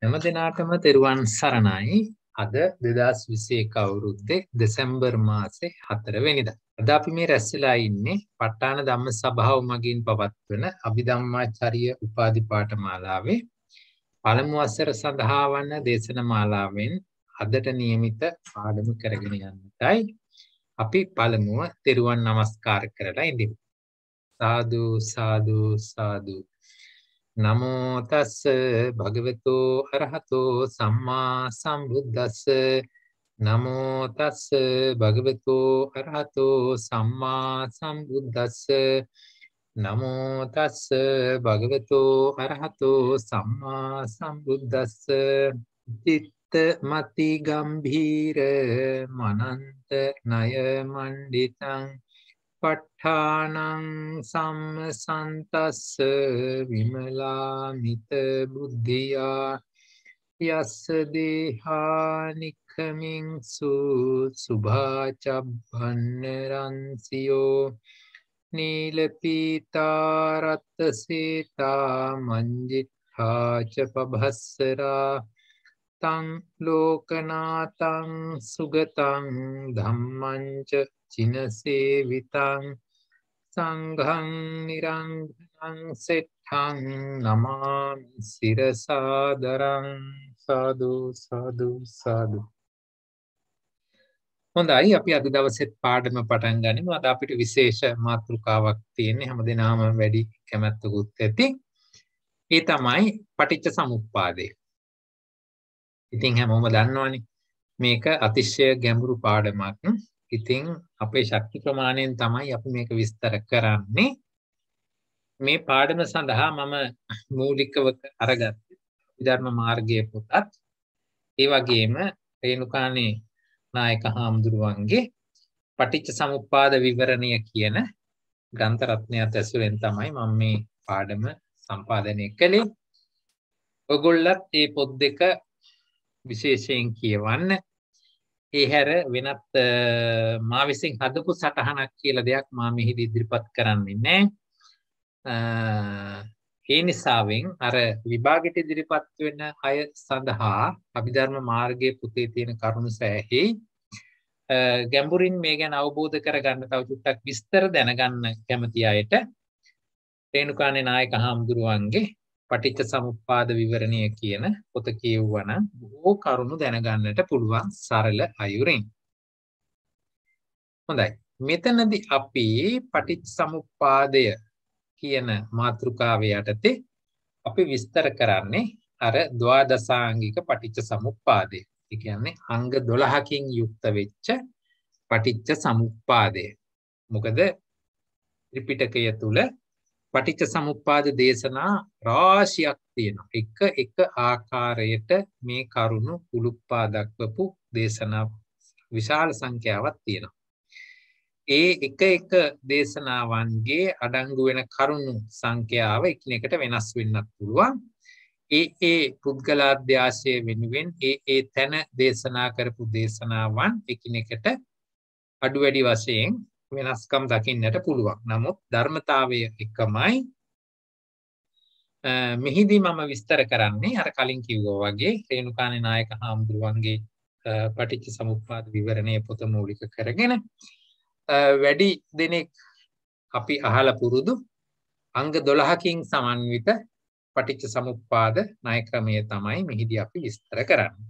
හැම දිනාටම තෙරුවන් සරණයි. අද 2021 අවුරුද්දේ දෙසැම්බර් මාසේ 4 වෙනිදා. අද අපි මේ රැස් වෙලා ඉන්නේ පට්ටාන ධම්ම සභාව මගින් පවත්වන අභිධම්මාචාර්ය උපාධි පාඨමාලාවේ පළමු වසර සඳහා වන දේශන මාලාවෙන් අදට નિયમિત පාඩම කරගෙන යන්නටයි අපි පළමුව තෙරුවන් নমස්කාර කරලා ඉඳිමු. සාදු සාදු සාදු නමෝ තස්ස භගවතු අරහතෝ සම්මා සම්බුද්දස්ස නමෝ තස්ස භගවතු අරහතෝ සම්මා සම්බුද්දස්ස නමෝ තස්ස භගවතු අරහතෝ සම්මා සම්බුද්දස්ස චිත්ත මති ගම්භීර මනන්ත ණය මණ්ඩිතං පට්ඨානං සම්සන්තස්ස විමලාමිත බුද්ධියා යස්ස දේහානික්කමින් සු සුභාචබ්බන්නරන්සියෝ නීලපීතාරත්ත සේතා මංජිත්හාච පබස්සරා තං ලෝකනාතං සුගතං ධම්මංච චිනසේවිතං සංඝං නිරංඝනං සෙට්ඨං නමාමි සිරසාදරං සාදු සාදු සාදු හොඳයි අපි අද දවසෙත් පාඩම පටන් ගනිමු අද අපිට විශේෂ මාතෘකාවක් තියෙන්නේ හැමදෙනාම වැඩි කැමැත්තකුත් ඇති ඒ තමයි පටිච්ච සමුප්පාදය ඉතින් හැමෝම දන්නවනේ මේක අතිශය ගැඹුරු පාඩමක් ඉතින් අපේ ශක්ති ප්‍රමාණයෙන් තමයි අපි මේක විස්තර කරන්නේ. මේ පාඩම සඳහා මම මූලිකව අරගත්ත විධර්ම මාර්ගයේ පොතත් ඒ වගේම රේණුකානේ නායක හාමුදුරුවන්ගේ පටිච්ච සමුප්පාද විවරණය කියන ග්‍රන්ථ රත්නයත් ඇසුරෙන් තමයි මම මේ පාඩම සම්පාදනය කළේ. ඔයගොල්ලත් මේ පොත් දෙක විශේෂයෙන් කියවන්න ඒ හැර වෙනත් මා විසින් හදපු සටහනක් කියලා දෙයක් මා මෙහිදී ඉදිරිපත් කරන්නේ නැහැ. ඒ නිසාවෙන් අර විභාගෙට ඉදිරිපත් වෙන අය සඳහා අභිධර්ම මාර්ගයේ පුතේ තියෙන කරුණු සෑහි ගැඹුරින් මේ ගැන අවබෝධ කරගන්න තව චුට්ටක් විස්තර දැනගන්න කැමති අයට රේණුකානේ නායක හාමුදුරුවන්ගේ පටිච්ච සමුප්පාද විවරණය කියන පොත කියවුවනම් බොහෝ කරුණු දැනගන්නට පුළුවන් සරල අයුරින්. හොඳයි. මෙතනදී අපි පටිච්ච සමුප්පාදය කියන මාතෘකාව යටතේ අපි විස්තර කරන්නේ අර ද්වාදසාංගික පටිච්ච සමුප්පාදය. ඒ කියන්නේ අංග 12කින් යුක්ත වෙච්ච පටිච්ච සමුප්පාදය. මොකද ත්‍රිපිටකය තුල පටිච්ච සමුප්පාද දේශනා රාශියක් තියෙනවා. එක එක ආකාරයට මේ කරුණු උලුප්පාදක්වපු දේශනා විශාල සංඛ්‍යාවක් තියෙනවා. ඒ එක එක දේශනාවන්ගේ අඩංගු වෙන කරුණු සංඛ්‍යාව එකිනෙකට වෙනස් වෙන්නත් පුළුවන්. ඒ ඒ පුද්ගලාධ්‍යාශය වෙනුවෙන් ඒ ඒ තැන දේශනා කරපු දේශනාවන් එකිනෙකට අඩු වැඩි වශයෙන් වෙනස්කම් දකින්නට පුළුවන්. නමුත් ධර්මතාවය එකමයි. මෙහිදී මම විස්තර කරන්නේ අර කලින් කිව්වා වගේ රේණුකානේ නායක හාමුදුරුවන්ගේ පටිච්ච සමුප්පාද විවරණය පොත මූලික කරගෙන වැඩි දෙනෙක් අපි අහලා පුරුදු අංග 12කින් සමන්විත පටිච්ච සමුප්පාද ණය ක්‍රමය තමයි මෙහිදී අපි විස්තර කරන්නේ.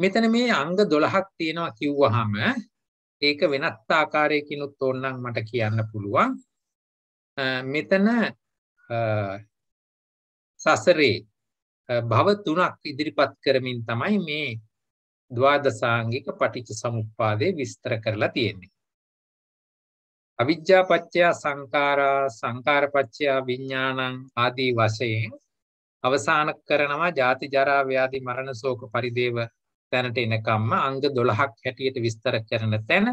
මෙතන මේ අංග 12ක් තියෙනවා කිව්වහම ඒක වෙනත් ආකාරයකිනුත් ඕන්නම් මට කියන්න පුළුවන් මෙතන සසරේ භව තුනක් ඉදිරිපත් කරමින් තමයි මේ ද්වාදසාංගික පටිච්ච සමුප්පාදය විස්තර කරලා තියෙන්නේ. අවිද්‍යාපච්චයා සංඛාරා සංඛාරපච්චයා විඥානං ආදී වශයෙන් අවසාන කරනවා ජාති ජරා ව්‍යාධි මරණ ශෝක පරිදේව තැනට එනකම්ම අංග 12ක් හැටියට විස්තර කරන තැන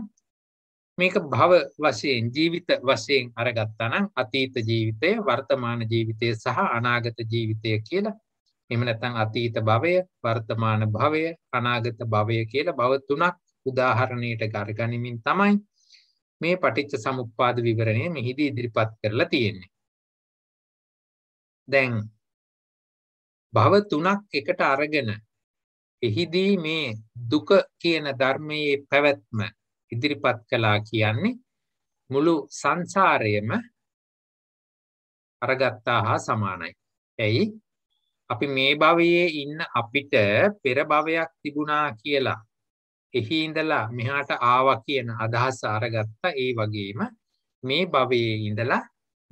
මේක භව වශයෙන් ජීවිත වශයෙන් අරගත්තා නම් අතීත ජීවිතය වර්තමාන ජීවිතය සහ අනාගත ජීවිතය කියලා එහෙම නැත්නම් අතීත භවය වර්තමාන භවය අනාගත භවය කියලා භව තුනක් උදාහරණයට ගර්ගනිමින් තමයි මේ පටිච්ච සමුප්පාද විවරණය මෙහිදී ඉදිරිපත් කරලා තියෙන්නේ දැන් භව තුනක් එකට අරගෙන එහිදී මේ දුක කියන ධර්මයේ පැවැත්ම ඉදිරිපත් කළා කියන්නේ මුළු සංසාරයම අරගත්තා හා සමානයි. ඇයි? අපි මේ භවයේ ඉන්න අපිට පෙර භවයක් තිබුණා කියලා එහි ඉඳලා මෙහාට ආවා කියන අදහස අරගත්ත ඒ වගේම මේ භවයේ ඉඳලා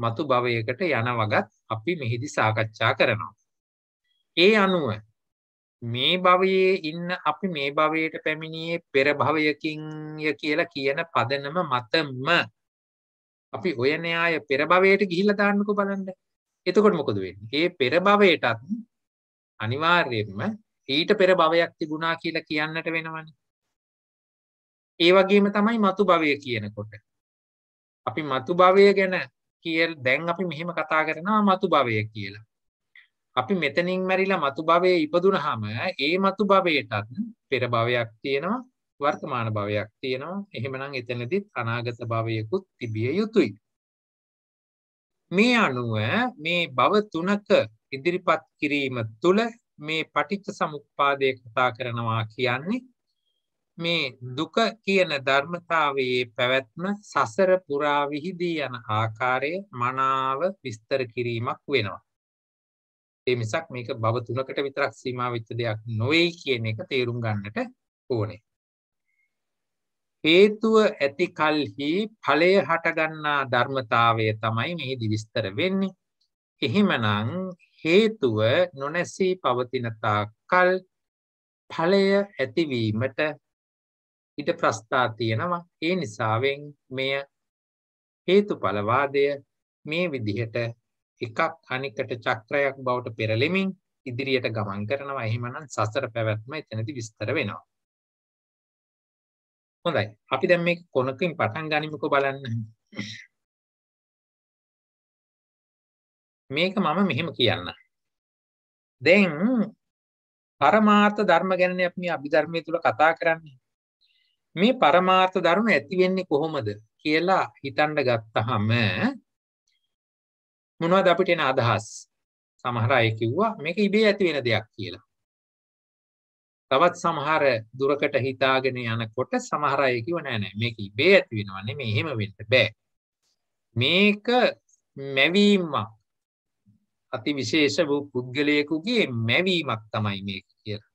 මතු භවයකට යනවගත් අපි මෙහිදි සාකච්ඡා කරනවා. ඒ අනුව මේ භවයේ ඉන්න අපි මේ භවයට පැමිණියේ පෙර භවයකින් ය කියලා කියන පදනම මතම අපි ඔය න්‍යාය පෙර භවයට ගිහිල්ලා දාන්නකෝ බලන්න. එතකොට මොකද වෙන්නේ? මේ පෙර භවයටත් අනිවාර්යයෙන්ම ඊට පෙර භවයක් තිබුණා කියලා කියන්නට වෙනවනේ. ඒ වගේම තමයි මතු භවය කියනකොට. අපි මතු භවය ගැන කියල දැන් අපි මෙහෙම කතා කරනවා මතු භවය කියලා. අපි මෙතනින් මැරිලා මතු භවයේ ඉපදුනහම ඒ මතු භවයටත් පෙර භවයක් තියෙනවා වර්තමාන භවයක් තියෙනවා එහෙමනම් එතනදිත් අනාගත භවයකුත් තිබිය යුතුයි මේ අනුව මේ භව තුනක ඉදිරිපත් කිරීම තුළ මේ පටිච්ච සමුප්පාදය කතා කරනවා කියන්නේ මේ දුක කියන ධර්මතාවයේ පැවැත්ම සසර පුරා විහිදී යන ආකාරය මනාව විස්තර කිරීමක් වෙනවා ඒ මිසක් මේක භව තුනකට විතරක් සීමා වෙච්ච දෙයක් නොවේ කියන එක තේරුම් ගන්නට ඕනේ. හේතුව ඇති කල්හි ඵලය හටගන්නා ධර්මතාවය තමයි මෙහිදී විස්තර වෙන්නේ. එහිමනම් හේතුව නොනැසී පවතින තාක්කල් ඵලය ඇතිවීමට ඊට ප්‍රස්ථා තියෙනවා. ඒ නිසාවෙන් මෙය හේතුඵල වාදය මේ විදිහට එකක් අනිකට චක්‍රයක් බවට පෙරලෙමින් ඉදිරියට ගමන් කරනවා. එහෙමනම් සසර පැවැත්ම එතනදී විස්තර වෙනවා. හොඳයි. අපි දැන් මේක කොනකින් පටන් ගනිමුකෝ බලන්න. මේක මම මෙහෙම කියන්න. දැන් පරමාර්ථ ධර්ම ගැනනේ අපි මේ අභිධර්මයේ තුල කතා කරන්නේ. මේ පරමාර්ථ ධර්ම ඇති වෙන්නේ කොහොමද කියලා හිතන්න ගත්තහම මොනවද අපිට එන අදහස් සමහර අය කිව්වා මේක ඉබේ ඇති වෙන දෙයක් කියලා තවත් සමහර දුරකට හිතාගෙන යනකොට සමහර අය කිව්ව නෑ නෑ මේක ඉබේ ඇති වෙනවා නෙමෙයි එහෙම වෙන්න බෑ මේක මැවීමක් අති විශේෂ වූ පුද්ගලයෙකුගේ මැවීමක් තමයි මේක කියලා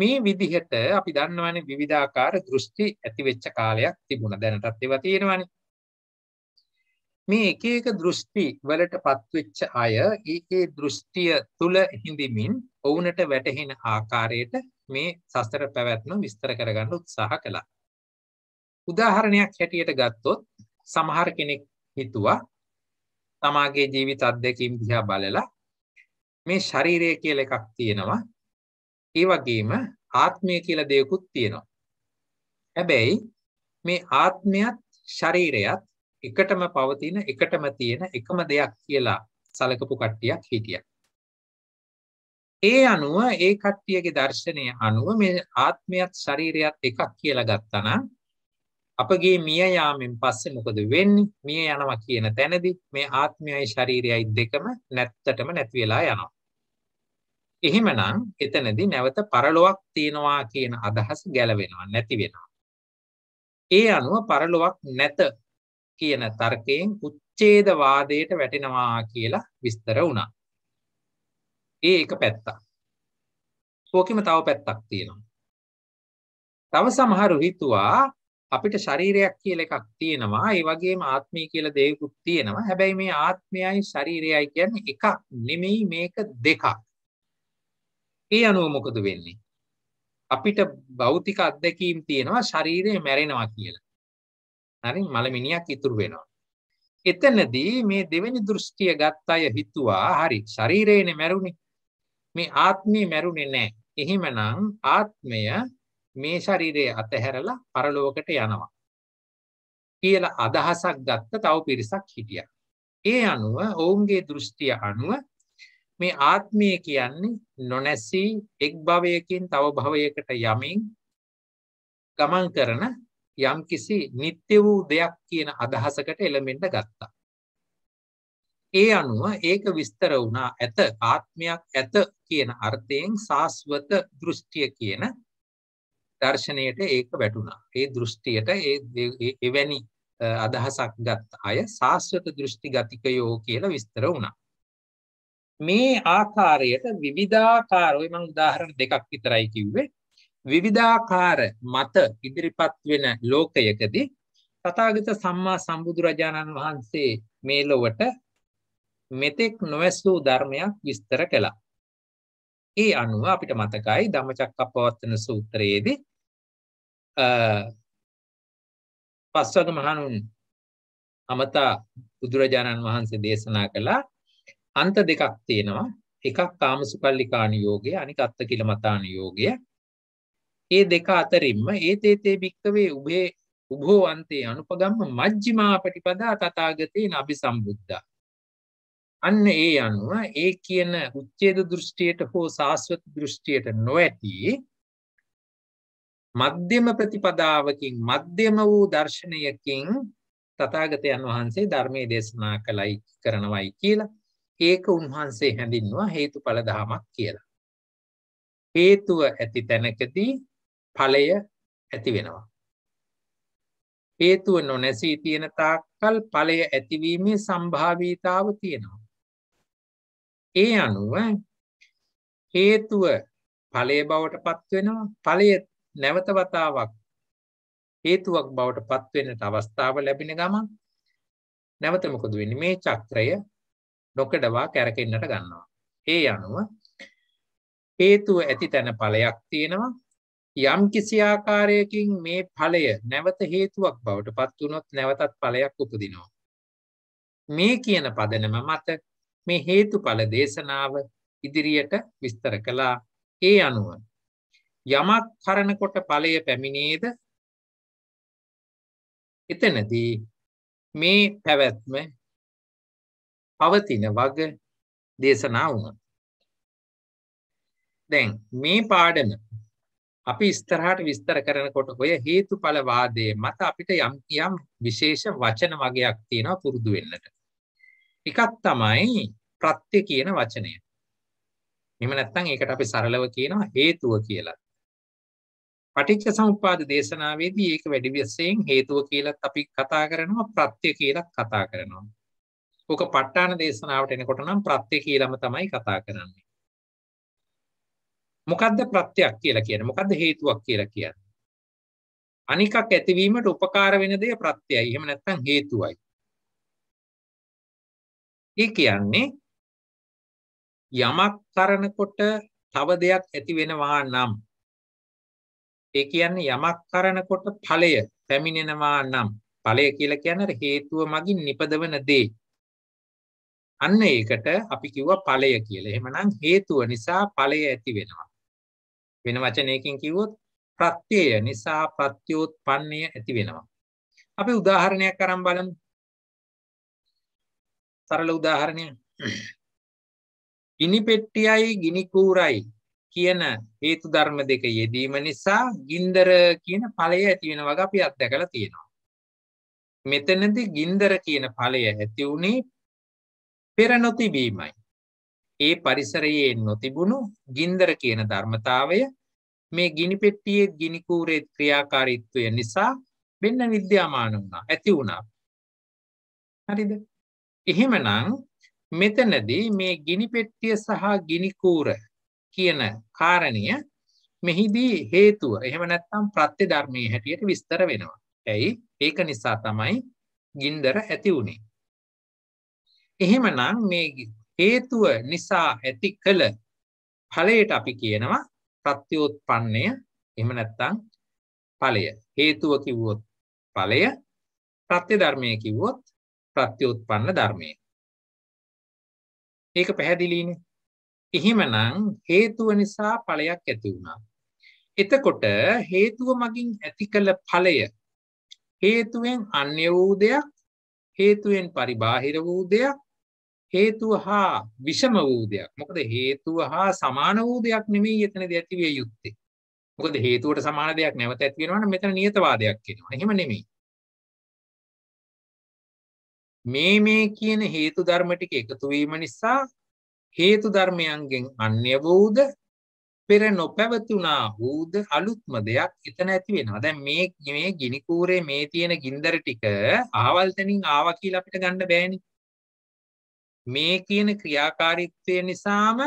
මේ විදිහට අපි දන්නවනේ විවිධාකාර දෘෂ්ටි ඇති වෙච්ච කාලයක් තිබුණා දැනටත් ඒවා තියෙනවනේ මේ එක එක දෘෂ්ටි වලට පත්වෙච්ච අය ඒ ඒ දෘෂ්ටිය තුල හිඳමින් ඔවුන්ට වැටහෙන ආකාරයට මේ සසර පැවැත්ම විස්තර කරගන්න උත්සාහ කළා. උදාහරණයක් හැටියට ගත්තොත් සමහර කෙනෙක් හිතුවා තමාගේ ජීවිත අත්දැකීම් දිහා බලලා මේ ශරීරය කියලා එකක් තියෙනවා. ඒ වගේම ආත්මය කියලා දෙයක්ත් තියෙනවා. හැබැයි මේ ආත්මයත් ශරීරයත් එකටම පවතින එකටම තියෙන එකම දෙයක් කියලා සලකපු කට්ටියක් හිටියා. ඒ අනුව ඒ කට්ටියගේ දර්ශනය අනුව මේ ආත්මයත් ශරීරයත් එකක් කියලා ගත්තනම් අපගේ මිය යාමෙන් පස්සේ මොකද වෙන්නේ? මිය යනවා කියන තැනදී මේ ආත්මයයි ශරීරයයි දෙකම නැත්තටම නැති වෙලා යනවා. එහෙමනම් එතනදී නැවත පරලොවක් තියනවා කියන අදහස ගැලවෙනවා නැති වෙනවා. ඒ අනුව පරලොවක් නැත කියන තර්කයෙන් උච්ඡේදවාදයට වැටෙනවා කියලා විස්තර වුණා. ඒ එක පැත්තක්. ඕකෙම තව පැත්තක් තියෙනවා. තව සමහරු හිතුවා අපිට ශරීරයක් කියලා එකක් තියෙනවා ඒ වගේම ආත්මය කියලා දෙයක්ත් තියෙනවා හැබැයි මේ ආත්මයයි ශරීරයයි කියන්නේ එකක් නෙමෙයි මේක දෙකක් ඒ අනුව මොකද වෙන්නේ අපිට භෞතික අත්දැකීම් තියෙනවා ශරීරය මැරෙනවා කියලා හරි මලමිනියක් ඉතුරු වෙනවා. එතනදී මේ දෙවෙනි දෘෂ්ටිය ගත් අය හිතුවා හරි ශරීරේනේ මැරුණේ. මේ ආත්මේ මැරුණේ නැහැ. එහෙමනම් ආත්මය මේ ශරීරය අතහැරලා පරලෝකට යනවා. කියලා අදහසක් ගත්ත තව පිරිසක් හිටියා. ඒ අනුව ඔවුන්ගේ දෘෂ්ටිය අනුව මේ ආත්මය කියන්නේ නොනැසී එක් භවයකින් තව භවයකට යමින් ගමන් කරන යම්කිසි නිත්‍ය වූ දෙයක් කියන අදහසකට එළමෙන්න ගත්තා. ඒ අනුව ඒක විස්තර වුණා ඇත ආත්මයක් ඇත කියන අර්ථයෙන් සාස්වත දෘෂ්ටිය කියන දර්ශනයට ඒක වැටුණා. ඒ දෘෂ්ටියට ඒ එවැනි අදහසක් ගත් අය සාස්වත දෘෂ්ටි ගතිකයෝ කියලා විස්තර වුණා. මේ ආකාරයට විවිධාකාර ඔය මම උදාහරණ දෙකක් විතරයි කිව්වේ විවිධාකාර මත ඉදිරිපත් වෙන ලෝකයකදී තථාගත සම්මා සම්බුදුරජාණන් වහන්සේ මේ ලොවට මෙතෙක් නොඇසූ ධර්මයක් විස්තර කළා. ඒ අනුව අපිට මතකයි ධම්මචක්කප්පවත්තන සූත්‍රයේදී පස්වග මහණුන් අමතා බුදුරජාණන් වහන්සේ දේශනා කළා අන්ත දෙකක් තියෙනවා එකක් කාමසුකල්ලිකානු යෝගය අනික අත්තකිලමතානු යෝගය ඒ දෙක අතරින්ම ඒතේතේ භික්කවේ උබේ උබෝ අන්තේ අනුපගම්ම මජ්ජිමා පටිපදා තථාගතේන අபிසම්බුද්ධා අන්න ඒ අනුව ඒ කියන උච්ඡේද දෘෂ්ටියට හෝ සාස්වත දෘෂ්ටියට නොඇති මධ්‍යම ප්‍රතිපදාවකින් මධ්‍යම වූ දර්ශනයකින් තථාගතයන් වහන්සේ ධර්මයේ දේශනා කළයි කරනවයි කියලා ඒක උන්වහන්සේ හැඳින්වුවා හේතුඵල ධමයක් කියලා. හේතුව ඇති තැනකදී ඵලය ඇති වෙනවා. හේතුව නොනැසී තියෙන තාක්කල් ඵලය ඇතිවීමේ සම්භාවීතාව තියෙනවා. ඒ අනුව හේතුව ඵලය බවට පත් වෙනවා. ඵලය නැවත වතාවක් හේතුවක් බවට පත් වෙන්නට අවස්ථාව ලැබෙන ගමන් නැවත මොකද වෙන්නේ මේ චක්‍රය නොකඩවා කැරකෙන්නට ගන්නවා. ඒ අනුව හේතුව ඇති තැන ඵලයක් තියෙනවා යම් කිසි ආකාරයකින් මේ ඵලය නැවත හේතුවක් බවට පත් වුනොත් නැවතත් ඵලයක් උපදිනවා. මේ කියන පදනම මත මේ හේතුඵල දේශනාව ඉදිරියට විස්තර කළා. ඒ අනුව යමක් කරනකොට ඵලය පැමිණේද? එතනදී මේ පැවැත්ම පවතින වග දේශනා වුණා. දැන් මේ පාඩම අපි ඉස්තරහට විස්තර කරනකොට ඔය හේතුඵල වාදයේ මත අපිට යම් යම් විශේෂ වචන වගයක් තියෙනවා පුරුදු වෙන්නට. එකක් තමයි ප්‍රත්‍ය කියන වචනය. එහෙම නැත්නම් ඒකට අපි සරලව කියනවා හේතුව කියලා. පටිච්ච සමුප්පාද දේශනාවේදී ඒක වැඩි වශයෙන් හේතුව කියලත් අපි කතා කරනවා ප්‍රත්‍ය කියලත් කතා කරනවා. ඕක ප ဋ ාණ දේශනාවට එනකොට නම් ප්‍රත්‍ය කියලාම තමයි කතා කරන්නේ. මොකද්ද ප්‍රත්‍යක් කියලා කියන්නේ මොකද්ද හේතුවක් කියලා කියන්නේ අනිකක් ඇතිවීමට උපකාර වෙන දේ ප්‍රත්‍යයයි එහෙම නැත්නම් හේතුවයි ඒ කියන්නේ යමක් කරනකොට තව දෙයක් ඇති වෙනවා නම් ඒ කියන්නේ යමක් කරනකොට ඵලය පැමිණෙනවා නම් ඵලය කියලා කියන්නේ හේතුව මගින් නිපදවන දේ අන්න ඒකට අපි කිව්වා ඵලය කියලා. එහෙමනම් හේතුව නිසා ඵලය ඇති වෙනවා. වෙන වචනයකින් කිව්වොත් ප්‍රත්‍යය නිසා ප්‍රත්‍යෝත්පන්නය ඇති වෙනවා. අපි උදාහරණයක් අරන් බලමු. සරල උදාහරණයක්. ගිනි පෙට්ටියයි ගිනි කූරයි කියන හේතු ධර්ම දෙක යෙදීම නිසා ගින්දර කියන ඵලය ඇති වෙන වගේ අපි අත්දැකලා තියෙනවා. මෙතනදී ගින්දර කියන ඵලය ඇති වුණේ පෙර නොතිබීමයි. ඒ පරිසරයේ නොතිබුණු ගින්දර කියන ධර්මතාවය මේ ගිනි පෙට්ටියේ ගිනි කූරේ ක්‍රියාකාරීත්වය නිසා වෙන්න විද්‍යාමාන වුණා ඇති වුණා හරිද එහෙමනම් මෙතනදී මේ ගිනි පෙට්ටිය සහ ගිනි කූර කියන කාරණය මෙහිදී හේතුව එහෙම නැත්නම් ප්‍රත්‍ය ධර්මයේ හැටියට විස්තර වෙනවා ඇයි ඒක නිසා තමයි ගින්දර ඇති වුණේ එහෙමනම් මේ හේතුව නිසා ඇති කළ ඵලයට අපි කියනවා ප්‍රත්‍යෝත්පන්නය එහෙම නැත්නම් ඵලය හේතුව කිව්වොත් ඵලය ප්‍රත්‍ය ධර්මය කිව්වොත් ප්‍රත්‍යෝත්පන්න ධර්මය ඒක පැහැදිලිනේ එහෙමනම් හේතුව නිසා ඵලයක් ඇති වුණා එතකොට හේතුව මගින් ඇති කළ ඵලය හේතුවෙන් අන්‍ය වූ දෙයක් හේතුවෙන් පරිබාහිර වූ දෙයක් හේතුව හා විෂම වූ දෙයක් මොකද හේතුව හා සමාන වූ දෙයක් නෙමෙයි එතනදී ඇතිවිය යුත්තේ මොකද හේතුවට සමාන දෙයක් නැවත ඇති වෙනවා නම් මෙතන නියතවාදයක් කියනවා එහෙම නෙමෙයි මේ මේ කියන හේතු ධර්ම ටික එකතු වීම නිසා හේතු ධර්මයන්ගෙන් අන්‍ය වූද පෙර නොපැවතුනා වූද අලුත්ම දෙයක් එතන ඇති වෙනවා. දැන් මේ මේ ගිනි කූරේ මේ තියෙන ගින්දර ටික ආවල් තැනින් ආවා කියලා අපිට ගන්න බෑනේ. මේ කියන ක්‍රියාකාරීත්වය නිසාම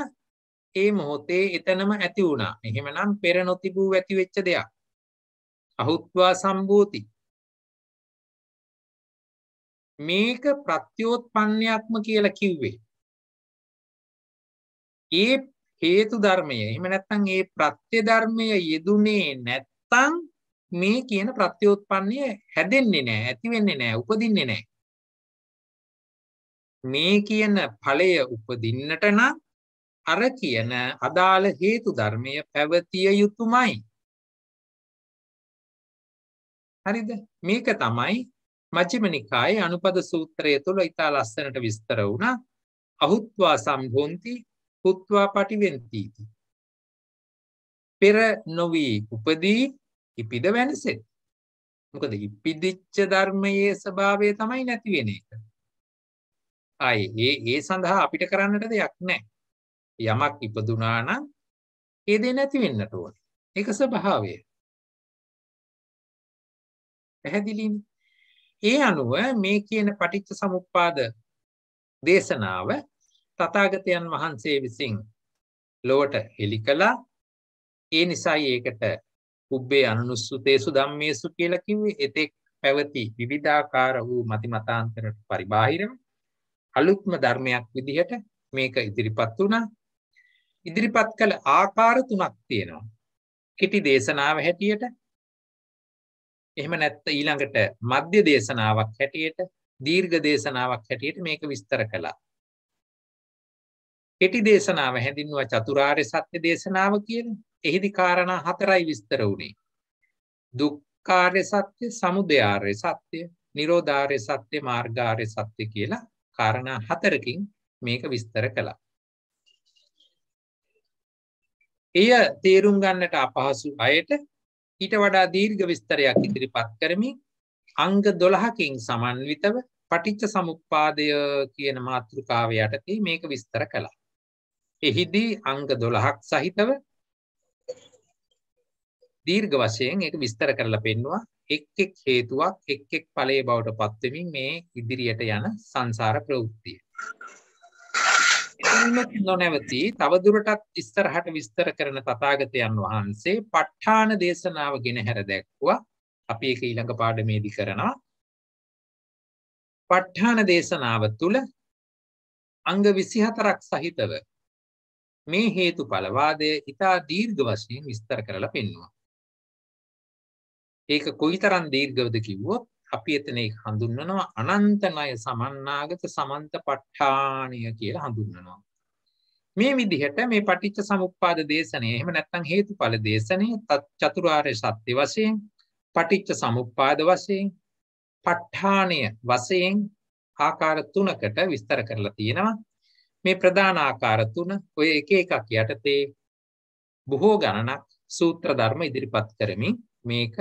ඒ මොහොතේ එතනම ඇති වුණා. එහෙමනම් පෙර නොතිබූ ඇති වෙච්ච දෙයක්. අහුත්වා සම්භූති. මේක ප්‍රත්‍යෝත්පන්නයක්ම කියලා කිව්වේ. ඒ හේතු ධර්මය එහෙම නැත්නම් ඒ ප්‍රත්‍ය ධර්මය යෙදුනේ නැත්නම් මේ කියන ප්‍රත්‍යෝත්පන්නය හැදෙන්නේ නැහැ, ඇති වෙන්නේ නැහැ, උපදින්නේ නැහැ. මේ කියන ඵලය උපදින්නට නම් අර කියන අදාළ හේතු ධර්මය පැවතිය යුතුමයි. හරිද? මේක තමයි මජ්ක්‍ධිම නිකායේ අනුපද සූත්‍රය තුල ඉතා ලස්සනට විස්තර වුණා. අහුත්වා සම්භොන්ති, පුත්වා පටිවෙන්ති. පෙර නොවි උපදී ඉපිද වෙනසෙත්. මොකද ඉපිදිච්ච ධර්මයේ ස්වභාවය තමයි නැති වෙන එක. ආයි ඒ ඒ සඳහා අපිට කරන්නට දෙයක් නැහැ. යමක් ඉපදුනා නම් ඒ දේ නැති වෙන්නට ඕනේ. ඒක ස්වභාවය. පැහැදිලිනේ. ඒ අනුව මේ කියන පටිච්ච සමුප්පාද දේශනාව තථාගතයන් වහන්සේ විසින් ලොවට හෙළි කළා. ඒ නිසායි ඒකට උබ්බේ අනුනුස්සුතේසු ධම්මේසු කියලා කිව්වේ. එතෙක් පැවති විවිධාකාර වූ මතිමතාන්තර පරිබාහිරව අලුත්ම ධර්මයක් විදිහට මේක ඉදිරිපත් වුණා. ඉදිරිපත් කළ ආකාර තුනක් තියෙනවා. කිටි දේශනාව හැටියට එහෙම නැත්නම් ඊළඟට මධ්‍ය දේශනාවක් හැටියට දීර්ඝ දේශනාවක් හැටියට මේක විස්තර කළා. කෙටි දේශනාව හැඳින්වුවා චතුරාර්ය සත්‍ය දේශනාව කියලා. එහිදි කාරණා හතරයි විස්තර වුණේ. දුක්ඛාර්ය සත්‍ය, සමුදයාර්ය සත්‍ය, නිරෝධාර්ය සත්‍ය, මාර්ගාර්ය සත්‍ය කියලා කාරණා හතරකින් මේක විස්තර කළා. එය තේරුම් ගන්නට අපහසු අයට ඊට වඩා දීර්ඝ විස්තරයක් ඉදිරිපත් කරමින් අංග 12කින් සමන්විතව පටිච්ච සමුප්පාදය කියන මාතෘකාව යටතේ මේක විස්තර කළා. එහිදී අංග 12ක් සහිතව දීර්ඝ වශයෙන් ඒක විස්තර කරලා පෙන්නවා. එක් එක් හේතුවක් එක් එක් ඵලයේ බවට පත්වෙමින් මේ ඉදිරියට යන සංසාර ප්‍රවෘත්තිය. එතනමත් නොනවති තවදුරටත් ඉස්තරහට විස්තර කරන තථාගතයන් වහන්සේ ප ဋ ාණ දේශනාව ගෙනහැර දැක්වුවා. අපි ඒක ඊළඟ පාඩමේදී කරනවා. ප ဋ ාණ දේශනාව තුල අංග 24ක් සහිතව මේ හේතුඵල වාදය ඊට දීර්ඝ වශයෙන් විස්තර කරලා පෙන්වුවා. ඒක කොයිතරම් දීර්ඝවද කිව්වොත් අපි එතන හඳුන්වනවා අනන්ත ණය සමන්නාගත සමන්ත ප ဋ ාණිය කියලා හඳුන්වනවා. මේ විදිහට මේ පටිච්ච සමුප්පාද දේශනය එහෙම නැත්නම් හේතුඵල දේශනය චතුරාර්ය සත්‍ය වශයෙන් පටිච්ච සමුප්පාද වශයෙන් ප ဋ ාණිය වශයෙන් ආකාර තුනකට විස්තර කරලා තියෙනවා. මේ ප්‍රධාන ආකාර තුන ඔය එක එකක් යටතේ බොහෝ ගණනක් සූත්‍ර ධර්ම ඉදිරිපත් කරමින් මේක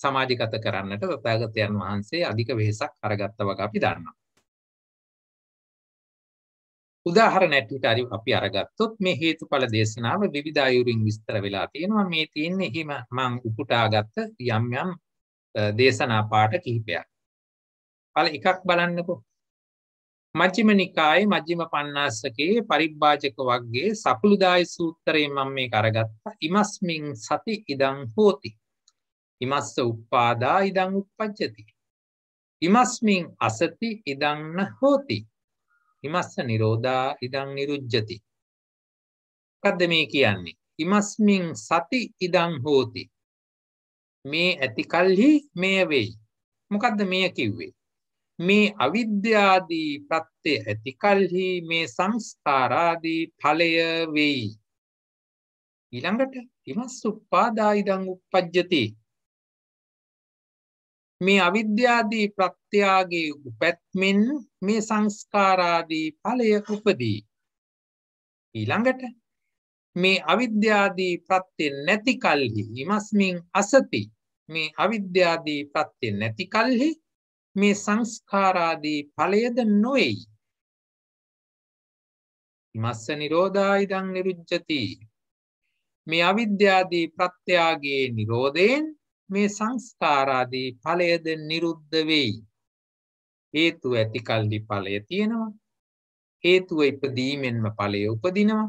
සමාජගත කරන්නට තථාගතයන් වහන්සේ අධික වෙහෙසක් අරගත්තා වගේ අපි දන්නවා. උදාහරණයක් විදිහට අපි අරගත්තොත් මේ හේතුඵල දේශනාව විවිධ අයුරින් විස්තර වෙලා තියෙනවා. මේ තියෙන්නේ හිම මම උපුටාගත්ත යම් යම් දේශනා පාඩ කිහිපයක්. පළ එකක් බලන්නකෝ. මජ්ක්‍ධිම නිකායේ මජ්ක්‍ධිම පඤ්ඤාසකේ පරිබ්බාජක වග්ගයේ සකුළුදායි සූත්‍රයෙන් මම මේක අරගත්තා. ඉමස්මින් සති ඉදං හෝති. ඉමස්ස උප්පාදා ඉදං උප්පජ්ජති. ඉමස්මින් අසති ඉදන්න හෝති. ඉමස්ස නිරෝධා ඉදං නිරුජ්ජති. මොකද්ද මේ කියන්නේ? ඉමස්මින් සති ඉදං හෝති. මේ ඇති කල්හි මෙය වෙයි. මොකද්ද මෙය කිව්වේ? මේ අවිද්‍යාදී ප්‍රත්‍ය ඇති කල්හි මේ සංස්කාරාදී ඵලය වෙයි. ඊළඟට ඉමස් උප්පාදා ඉදං උප්පජ්ජති මේ අවිද්‍යාදී ප්‍රත්‍යාගේ උපැත්මින් මේ සංස්කාරාදී ඵලය උපදී. ඊළඟට මේ අවිද්‍යාදී ප්‍රත්‍ය නැති කල්හි ඉමස්මින් අසති මේ අවිද්‍යාදී ප්‍රත්‍ය නැති කල්හි මේ සංස්කාරාදී ඵලයද නොවේයි. ඉමස්ස නිරෝධා ඉදං නිරුජ්ජති. මේ අවිද්‍යාදී ප්‍රත්‍යාගයේ නිරෝධයෙන් මේ සංස්කාරාදී ඵලයද නිරුද්ධ වෙයි. හේතු ඇති කල්ලි ඵලය තියෙනවා. හේතුව ඉපදීමෙන්ම ඵලය උපදිනවා.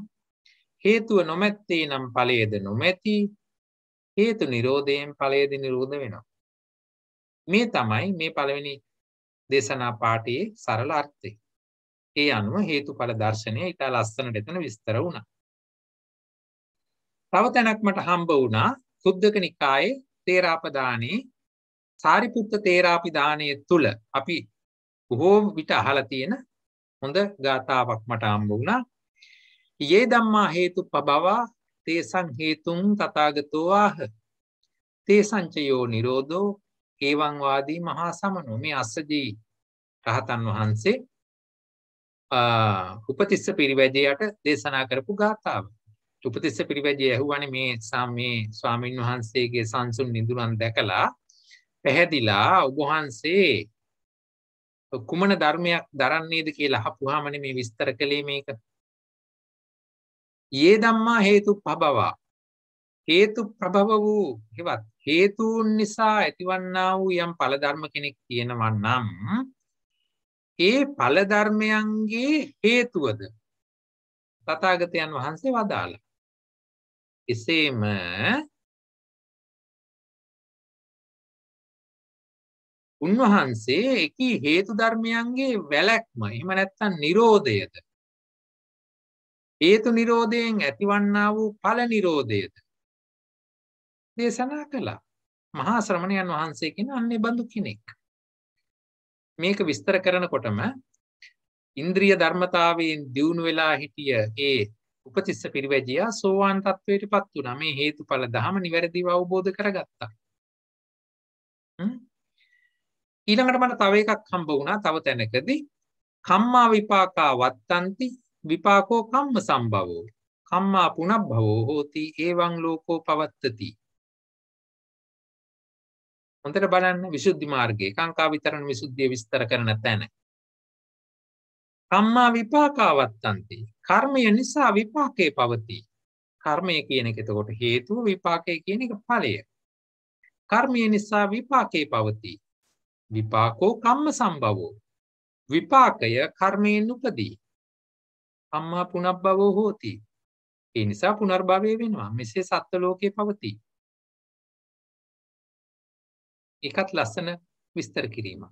හේතුව නොමැත්තේ නම් ඵලයද නොමැති. හේතු නිරෝධයෙන් ඵලයද නිරෝධ වෙනවා. මේ තමයි මේ පළවෙනි දේශනා පාඨයේ සරල අර්ථය. ඒ අනුව හේතුඵල දර්ශනය ඉතා ලස්සනට එතන විස්තර වුණා. තව තැනක් මට හම්බ වුණා සුද්ධක නිකායේ තේරාපදානයේ සාරිපුත්ත තේරාපි දානය තුළ අපි බොහෝ විට අහලා තියෙන හොඳ ගාතාවක් මට හම්බ වුණා. "යේ ධම්මා හේතුපබවා තේසං හේතුං තථාගතෝ ආහ. තේසං චයෝ නිරෝධෝ ඒවං වාදී මහා සමනෝ." මේ අස්සජී රහතන් වහන්සේ උපතිස්ස පිරිවැජයට දේශනා කරපු ගාතාවක්. උපතිස්ස පිරිවැජේ ඇහුවනේ මේ මේ ස්වාමින් වහන්සේගේ සංසුන් නිදුරන් දැකලා පැහැදිලා ඔබ වහන්සේ කුමන ධර්මයක් දරන්නේද කියලා අහපුවාමනේ මේ විස්තර කළේ මේක. යේ ධම්මා හේතු පබවා හේතු ප්‍රභව වූ හෙවත් හේතුන් නිසා ඇතිවන්නා වූ යම් ඵල ධර්ම කෙනෙක් කියනවා නම් ඒ ඵල ධර්මයන්ගේ හේතුවද තථාගතයන් වහන්සේ වදාළා එසේම උන්වහන්සේ එකී හේතු ධර්මයන්ගේ වැලැක්ම එහෙම නැත්නම් Nirodhayද හේතු Nirodhayen ඇතිවන්නා වූ ඵල Nirodhayd දේශනා කළා මහා ශ්‍රමණයන් වහන්සේ කියන අන්නේ බඳු කෙනෙක් මේක විස්තර කරනකොටම ඉන්ද්‍රිය ධර්මතාවයෙන් දියුණු වෙලා හිටිය ඒ උපතිස්ස පිරිවැජයා සෝවාන් තත්වයට පත් වුණ මේ හේතු පල දහම නිවැරදිව අවබෝධ කරගත්තා ඊළඟට මට තව එකක් හම්බ වුණා තව තැනකදී කම්මා විපාකා වත්තන්ති විපාකෝ කම්ම සම්භවෝ කම්මා පුනබ්භවෝ හෝති ඒවං ලෝකෝ පවත්තති හොඳට බලන්න විසුද්ධි මාර්ගයේ කාංකා විතරණ විසුද්ධිය විස්තර කරන තැන කම්මා විපාකාවත්තන්ති. කර්මය නිසා විපාකේ පවතී. කර්මය කියන එක එතකොට හේතුව විපාකය කියන එක ඵලය. කර්මය නිසා විපාකේ පවතී. විපාකෝ කම්ම සම්භවෝ. විපාකය කර්මයෙන් උපදී. කම්මා පුනබ්බවෝ හෝති. ඒ නිසා පුනර්භවය වෙනවා. මෙසේ සත්ත්ව ලෝකේ පවතී. එකත් ලස්සන විස්තර කිරීමක්.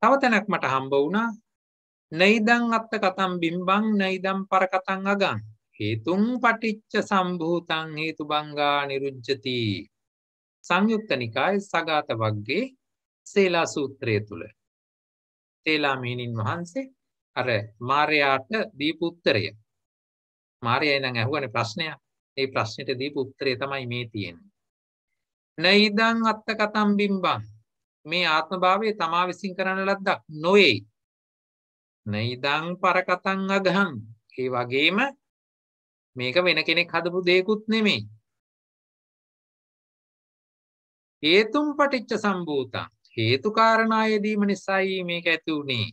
තව තැනක් මට හම්බ වුණා නයිදං අත්ත කතම් බිම්බං නයිදම් පරකතං අගං හේතුන් පටිච්ච සම්භූතං හේතු බංගා නිරුජ්ජති සංයුක්ත නිකාය සගාත වක්ගේ සේලා සූත්‍රය තුළ තේලාමීණින් වහන්සේ අර මාරයාට දීපුත්තරය මාරයයි නං ඇහුවන ප්‍රශ්නයක් ඒ ප්‍රශ්නයට දීප උත්තරය තමයි මේ තියෙන නයිදං අත්ත කතම් බිම්බං මේ ආත්ම භාවය තමා විසින් කරන ලද්දක් නොවෙයි නයිදං පරකතං අගහං ඒ වගේම මේක වෙන කෙනෙක් හදපු දෙයකුත් නෙමේ හේතුම් පටිච්ච සම්භූතං හේතුකාරණායදීම නිසයි මේක ඇති වුණේ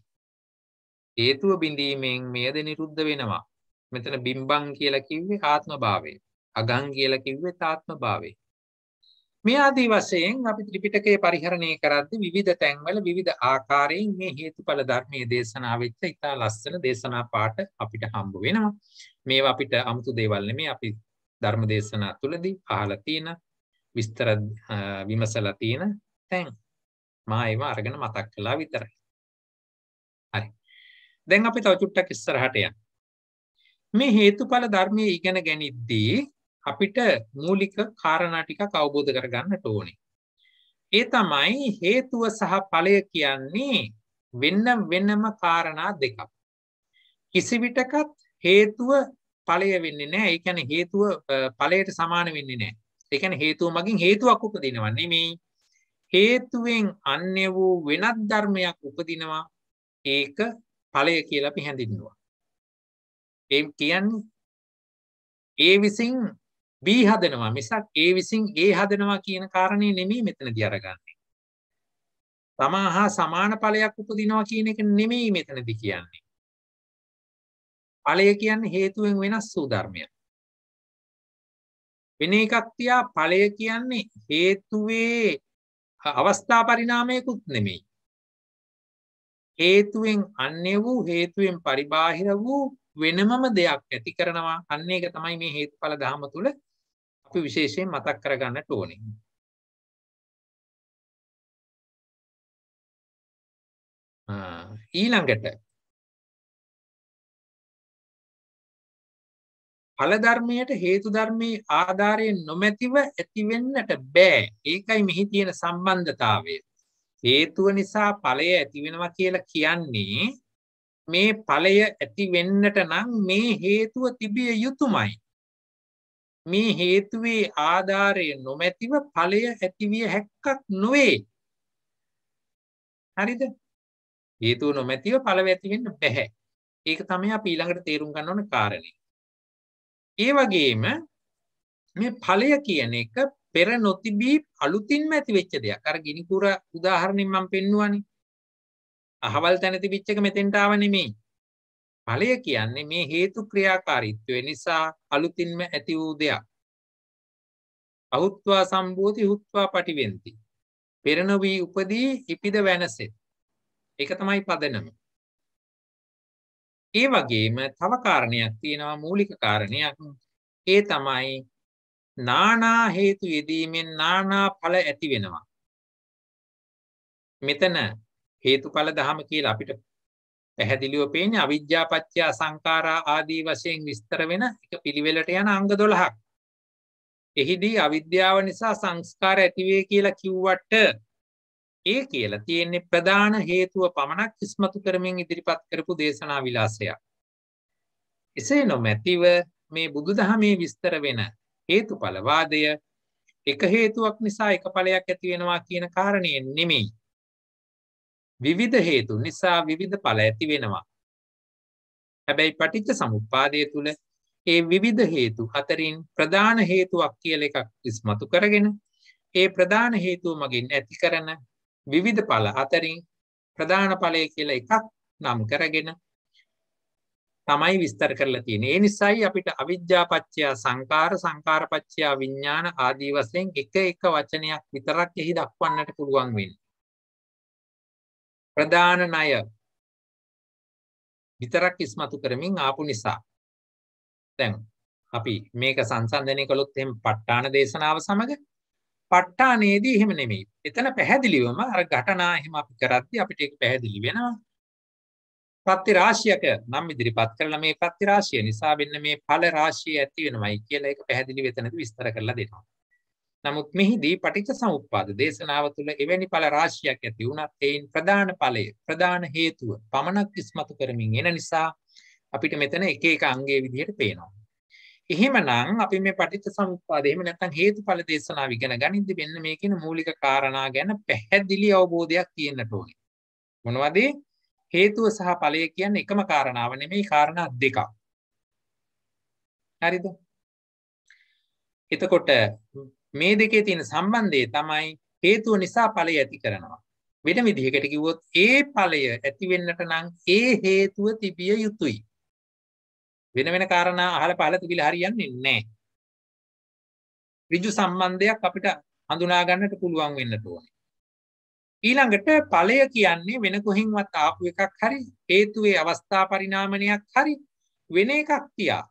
හේතුව බිඳීමෙන් මේද නිරුද්ධ වෙනවා මෙතන බිම්බං කියලා කිව්වේ ආත්ම භාවය අගං කියලා කිව්වේ තාත්ම භාවය මේ ආදී වශයෙන් අපි ත්‍රිපිටකය පරිහරණය කරද්දී විවිධ තැන්වල විවිධ ආකාරයෙන් මේ හේතුඵල ධර්මයේ දේශනා වෙච්ච ඉතා ලස්සන දේශනා පාඩ අපිට හම්බ වෙනවා. මේවා අපිට 아무තු දේවල් නෙමෙයි අපි ධර්ම දේශනා තුලදී අහලා තියෙන විස්තර විමසලා තියෙන තැන්. මා ඒවා අරගෙන මතක් කළා විතරයි. හරි. දැන් අපි තව චුට්ටක් ඉස්සරහට යමු. මේ හේතුඵල ධර්මයේ ඉගෙන ගැනිද්දී අපිට මූලික කාරණා ටිකක් අවබෝධ කරගන්නට ඕනේ. ඒ තමයි හේතුව සහ ඵලය කියන්නේ වෙන්න වෙනම කාරණා දෙකක්. කිසි විටකත් හේතුව ඵලය වෙන්නේ නැහැ. ඒ කියන්නේ හේතුව ඵලයට සමාන වෙන්නේ නැහැ. ඒ කියන්නේ හේතුව මගින් හේතුවක් උපදිනවා නෙමෙයි. හේතුවෙන් අන්‍ය වූ වෙනත් ධර්මයක් උපදිනවා. ඒක ඵලය කියලා අපි හැඳින්වුවා. ඒ කියන්නේ ඒ විසින් B හදනවා මිසක් A විසින් A හදනවා කියන කාරණේ නෙමෙයි මෙතනදී අරගන්නේ. තමා හා සමාන ඵලයක් උපදිනවා කියන එක නෙමෙයි මෙතනදී කියන්නේ. ඵලය කියන්නේ හේතුවෙන් වෙනස් වූ ධර්මයක්. වෙන එකක් තියා ඵලය කියන්නේ හේතුවේ අවස්ථා පරිණාමයකුත් නෙමෙයි. හේතුවෙන් අන්‍ය වූ හේතුවෙන් පරිබාහිර වූ වෙනමම දෙයක් ඇති කරනවා අන්න ඒක තමයි මේ හේතුඵල ධහම තුළ අපි විශේෂයෙන් මතක් කරගන්නට ඕනේ. ඊළඟට ඵල ධර්මයට හේතු ධර්මයේ ආධාරය නොමැතිව ඇති වෙන්නට බෑ. ඒකයි මෙහි තියෙන සම්බන්ධතාවය. හේතුව නිසා ඵලය ඇති වෙනවා කියලා කියන්නේ මේ ඵලය ඇති වෙන්නට නම් මේ හේතුව තිබිය යුතුමයි. මේ හේතුවේ ආධාරය නොමැතිව ඵලය ඇතිවිය හැක්කක් නොවේ. හරිද? හේතුව නොමැතිව ඵල ඇති වෙන්න බෑ. ඒක තමයි අපි ඊළඟට තේරුම් ගන්න ඕන කාරණේ. ඒ වගේම මේ ඵලය කියන එක පෙර නොතිබී අලුතින්ම ඇති වෙච්ච දෙයක්. අර ගිනි කුර උදාහරණෙන් මම පෙන්නුවානේ. අහවල් තැන තිබිච්ච එක මෙතෙන්ට ආව නෙමෙයි. ඵලය කියන්නේ මේ හේතු ක්‍රියාකාරීත්වය නිසා අලුතින්ම ඇති වූ දෙයක්. අහුත්වා සම්බෝධි හුත්වා පටිවෙන්ති. පෙරනොවී උපදී ඉපිද වෙනසෙත්. ඒක තමයි පදනම. ඒ වගේම තව කාරණයක් තියෙනවා මූලික කාරණයක්. ඒ තමයි නානා හේතු යෙදීමෙන් නානා ඵල ඇති වෙනවා. මෙතන හේතුඵල ධම කියලා අපිට පැහැදිලිව පේන්නේ අවිද්‍යාපත්‍ය සංඛාරා ආදී වශයෙන් විස්තර වෙන එක පිළිවෙලට යන අංග 12ක්. එහිදී අවිද්‍යාව නිසා සංස්කාර ඇතිවේ කියලා කිව්වට ඒ කියලා තියෙන්නේ ප්‍රධාන හේතුව පමණක් ඉස්මතු කරමින් ඉදිරිපත් කරපු දේශනා විලාසයක්. එසේ නොමැතිව මේ බුදුදහමේ විස්තර වෙන හේතුඵල වාදය එක හේතුවක් නිසා එක ඵලයක් ඇති වෙනවා කියන කාරණේ නෙමෙයි. විවිධ හේතු නිසා විවිධ ඵල ඇති වෙනවා. හැබැයි පටිච්ච සමුප්පාදය තුළ ඒ විවිධ හේතු හතරින් ප්‍රධාන හේතුවක් කියල එකක් ඉස්මතු කරගෙන ඒ ප්‍රධාන හේතුව මගින් ඇති කරන විවිධ පල අතරින් ප්‍රධාන පලය කියල එකක් නම් කරගෙන තමයි විස්තර කරලා තියෙන ඒ නිසයි අපිට අවිද්‍යාපච්චයා සංකාර සංකාරපච්චයා විඤ්ඥාන ආදී වසයෙන් එක එක වචනයක් විතරක් එහි දක්වන්නට පුළුවන් වෙන්න ප්‍රධාන ණය විතරක් ඉස්මතු කරමින් ආපු නිසා දැන් අපි මේක සංසන්දනය කළොත් එහෙම ප ဋ ාණ දේශනාව සමග ප ဋ ාණේදී එහෙම නෙමෙයි. එතන පැහැදිලිවම අර ඝටනා එහෙම අපි කරද්දී අපිට ඒක පැහැදිලි වෙනවා. පත්‍ය රාශියක නම් ඉදිරිපත් කරලා මේ පත්‍ය රාශිය නිසා වෙන්න මේ ඵල රාශිය ඇති වෙනවයි කියලා ඒක පැහැදිලි වෙතනදී විස්තර කරලා දෙනවා. නමුත් මෙහිදී පටිච්ච සමුප්පාද දේශනාව තුළ එවැනි ඵල රාශියක් ඇති වුණත් එයින් ප්‍රධාන ඵලය ප්‍රධාන හේතුව පමණක් ඉස්මතු කරමින් එන නිසා අපිට මෙතන එක එක අංගයේ විදිහට පේනවා. එහෙමනම් අපි මේ පටිච්ච සමුප්පාද එහෙම නැත්නම් හේතුඵල දේශනාව ඉගෙන ගනිද්දි මෙන්න මේ කියන මූලික කාරණා ගැන පැහැදිලි අවබෝධයක් තියෙන්නට ඕනේ. මොනවද හේතුව සහ ඵලය කියන්නේ එකම කාරණාව නෙමෙයි කාරණා දෙකක්. හරිද? එතකොට මේ දෙකේ තියෙන සම්බන්ධය තමයි හේතුව නිසා ඵලය ඇති කරනවා. වෙන විදිහකට කිව්වොත් ඒ ඵලය ඇති වෙන්නට නම් ඒ හේතුව තිබිය යුතුයි. වෙන වෙන காரணා අහලා පහලා තිබිලා හරියන්නේ නැහැ. ඍජු සම්බන්ධයක් අපිට හඳුනා ගන්නට පුළුවන් වෙන්න ඕනේ. ඊළඟට ඵලය කියන්නේ වෙන කොහෙන්වත් ආපු එකක් හරි හේතුවේ අවස්ථා පරිණාමනයක් හරි වෙන එකක් තියා.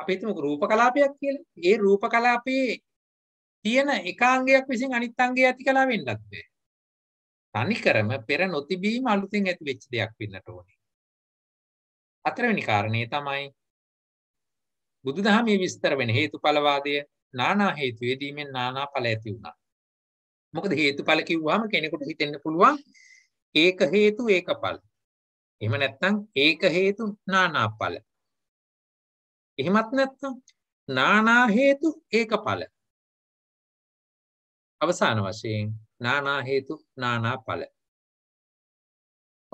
අපි හිතමු රූප කලාපයක් කියලා. ඒ රූප කලාපයේ තියෙන එකාංගයක් විසින් අනිත් අංගය ඇති කළා වෙන්නත් බෑ. තනිකරම පෙර නොතිබීම අලුතෙන් ඇති වෙච්ච දෙයක් වෙන්නට ඕනේ. හතරවෙනි කාරණේ තමයි බුදුදහමේ විස්තර වෙන හේතුඵලවාදය නානා හේතු යෙදීමෙන් නානා ඵල ඇති වුණා. මොකද හේතුඵල කිව්වහම කෙනෙකුට හිතෙන්න පුළුවන් ඒක හේතු ඒක ඵල. එහෙම නැත්නම් ඒක හේතු නානා ඵල. එහෙමත් නැත්නම් නානා හේතු ඒක ඵල. අවසාන වශයෙන් නානා හේතු නානා ඵල.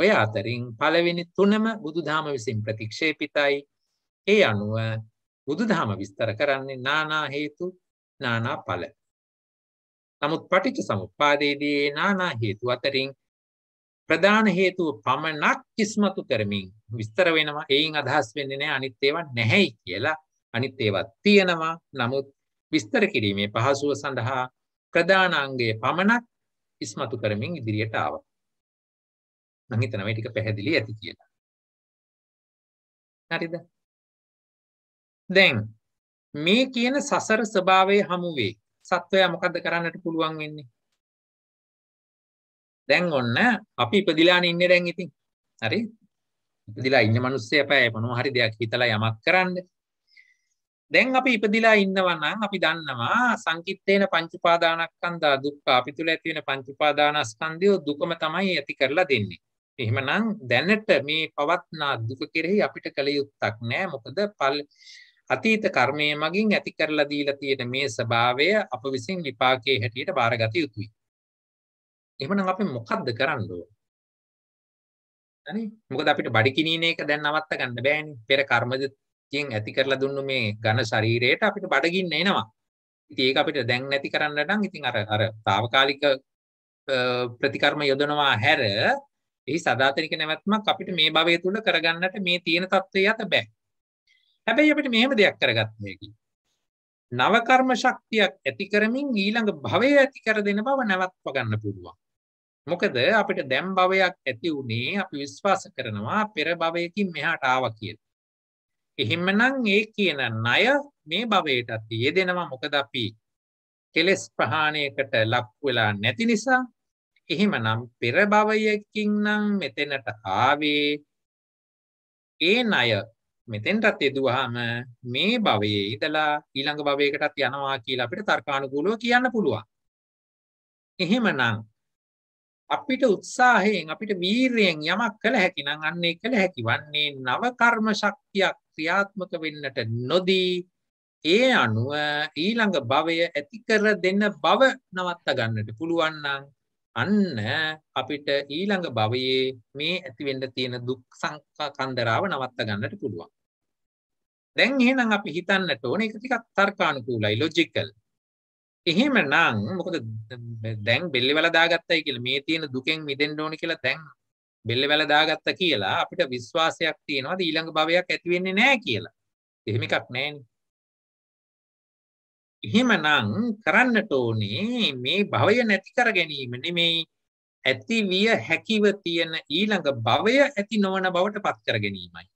ඔය අතරින් පළවෙනි තුනම බුදුදහම විසින් ප්‍රතික්ෂේපිතයි. ඒ අනුව බුදුදහම විස්තර කරන්නේ නානා හේතු නානා ඵල. නමුත් පටිච්ච සමුප්පාදයේදී නානා හේතු අතරින් ප්‍රධාන හේතුව පමණක් කිස්මතු කරමින් විස්තර වෙනවා. එයින් අදහස් වෙන්නේ නැහැ අනිත් ඒවා නැහැයි කියලා. අනිත් ඒවා තියෙනවා. නමුත් විස්තර කිරීමේ පහසුව සඳහා ප්‍රධානාංගයේ පමණක් ඉස්මතු කරමින් ඉදිරියට ආවා. මම හිතනවා මේ ටික පැහැදිලි ඇති කියලා. හරිද? දැන් මේ කියන සසර ස්වභාවය හමු වේ. සත්වයා මොකද්ද කරන්නට පුළුවන් වෙන්නේ? දැන් ඔන්න අපි ඉපදිලානේ ඉන්නේ දැන් ඉතින්. හරි? ඉපදිලා ඉන්න මිනිස්සයා පෑ මොනවා හරි දෙයක් හිතලා යමක් කරන්න. දැන් අපි ඉපදිලා ඉන්නවා නම් අපි දන්නවා සංකිට්ඨේන පංච උපාදානස්කන්ධා දුක්ඛ අපි තුල ඇති වෙන පංච උපාදානස්කන්ධය දුකම තමයි ඇති කරලා දෙන්නේ. එහෙමනම් දැනට මේ පවත්නා දුක කෙරෙහි අපිට කළ යුත්තක් නෑ මොකද පල් අතීත කර්මය මගින් ඇති කරලා දීලා තියෙන මේ ස්වභාවය අප විසින් විපාකයේ හැටියට බාරගත යුතුයි. එහෙමනම් අපි මොකද්ද කරන්න ඕනේ? මොකද අපිට බඩ කිනින එක දැන් නවත්ත ගන්න බෑනේ. පෙර කර්මද යෙන් ඇති කරලා දුන්නු මේ ඝන ශරීරයට අපිට බඩගින්න එනවා. ඉතින් ඒක අපිට දැන් නැති කරන්න නම් ඉතින් අර අර తాවකාලික ප්‍රතිකර්ම යොදනවා හැර එහි සදාතනික නැවැත්මක් අපිට මේ භවය තුල කරගන්නට මේ තියෙන தත්ත්වය යත බෑ. හැබැයි අපිට මෙහෙම දෙයක් කරගත්ත හැකි. නව කර්ම ශක්තියක් ඇති කරමින් ඊළඟ භවය ඇති කර දෙන බව නැවත්ව ගන්න පුළුවන්. මොකද අපිට දැන් භවයක් ඇති උනේ අපි විශ්වාස කරනවා පෙර භවයකින් මෙහාට ආවා කියලා. එහෙමනම් ඒ කියන ණය මේ භවයටත් යෙදෙනවා මොකද අපි කෙලස් ප්‍රහාණයකට ලක් වෙලා නැති නිසා එහෙමනම් පෙර භවයකින් නම් මෙතෙනට ආවේ ඒ ණය මෙතෙන්ටත් යෙදුවාම මේ භවයේ ඉඳලා ඊළඟ භවයකටත් යනවා කියලා අපිට තර්කානුකූලව කියන්න පුළුවන්. එහෙමනම් අපිට උත්සාහයෙන් අපිට වීරයෙන් යමක් කළ හැකි නම් අන්නේ කළ හැකි වන්නේ නව කර්ම ශක්තියක් ක්‍රියාත්මක වෙන්නට නොදී ඒ අනුව ඊළඟ භවය ඇති කර දෙන බව නවත්ත ගන්නට පුළුවන් නම් අන්න අපිට ඊළඟ භවයේ මේ ඇති වෙන්න තියෙන දුක් සංකන්දරාව නවත්ත ගන්නට පුළුවන්. දැන් එහෙනම් අපි හිතන්නට ඕනේ ඒක ටිකක් තර්කානුකූලයි logical. එහෙම නං මොකද දැන් බෙල්ලි වැල දාගත්තයි කියලා මේ තියෙන දුකෙන් මිදෙන්න ඕනි කියලා දැන් බෙල්ලි වැල දාගත්ත කියලා අපිට විශ්වාසයක් තියෙනවාද ඊළඟ භවයක් ඇති වෙන්නේ නැහැ කියලා. එහෙම එකක් නැහැනේ. එහෙමනම් කරන්නට ඕනේ මේ භවය නැති කර ගැනීම නෙමෙයි ඇති විය හැකිව තියෙන ඊළඟ භවය ඇති නොවන බවට පත් කර ගැනීමයි.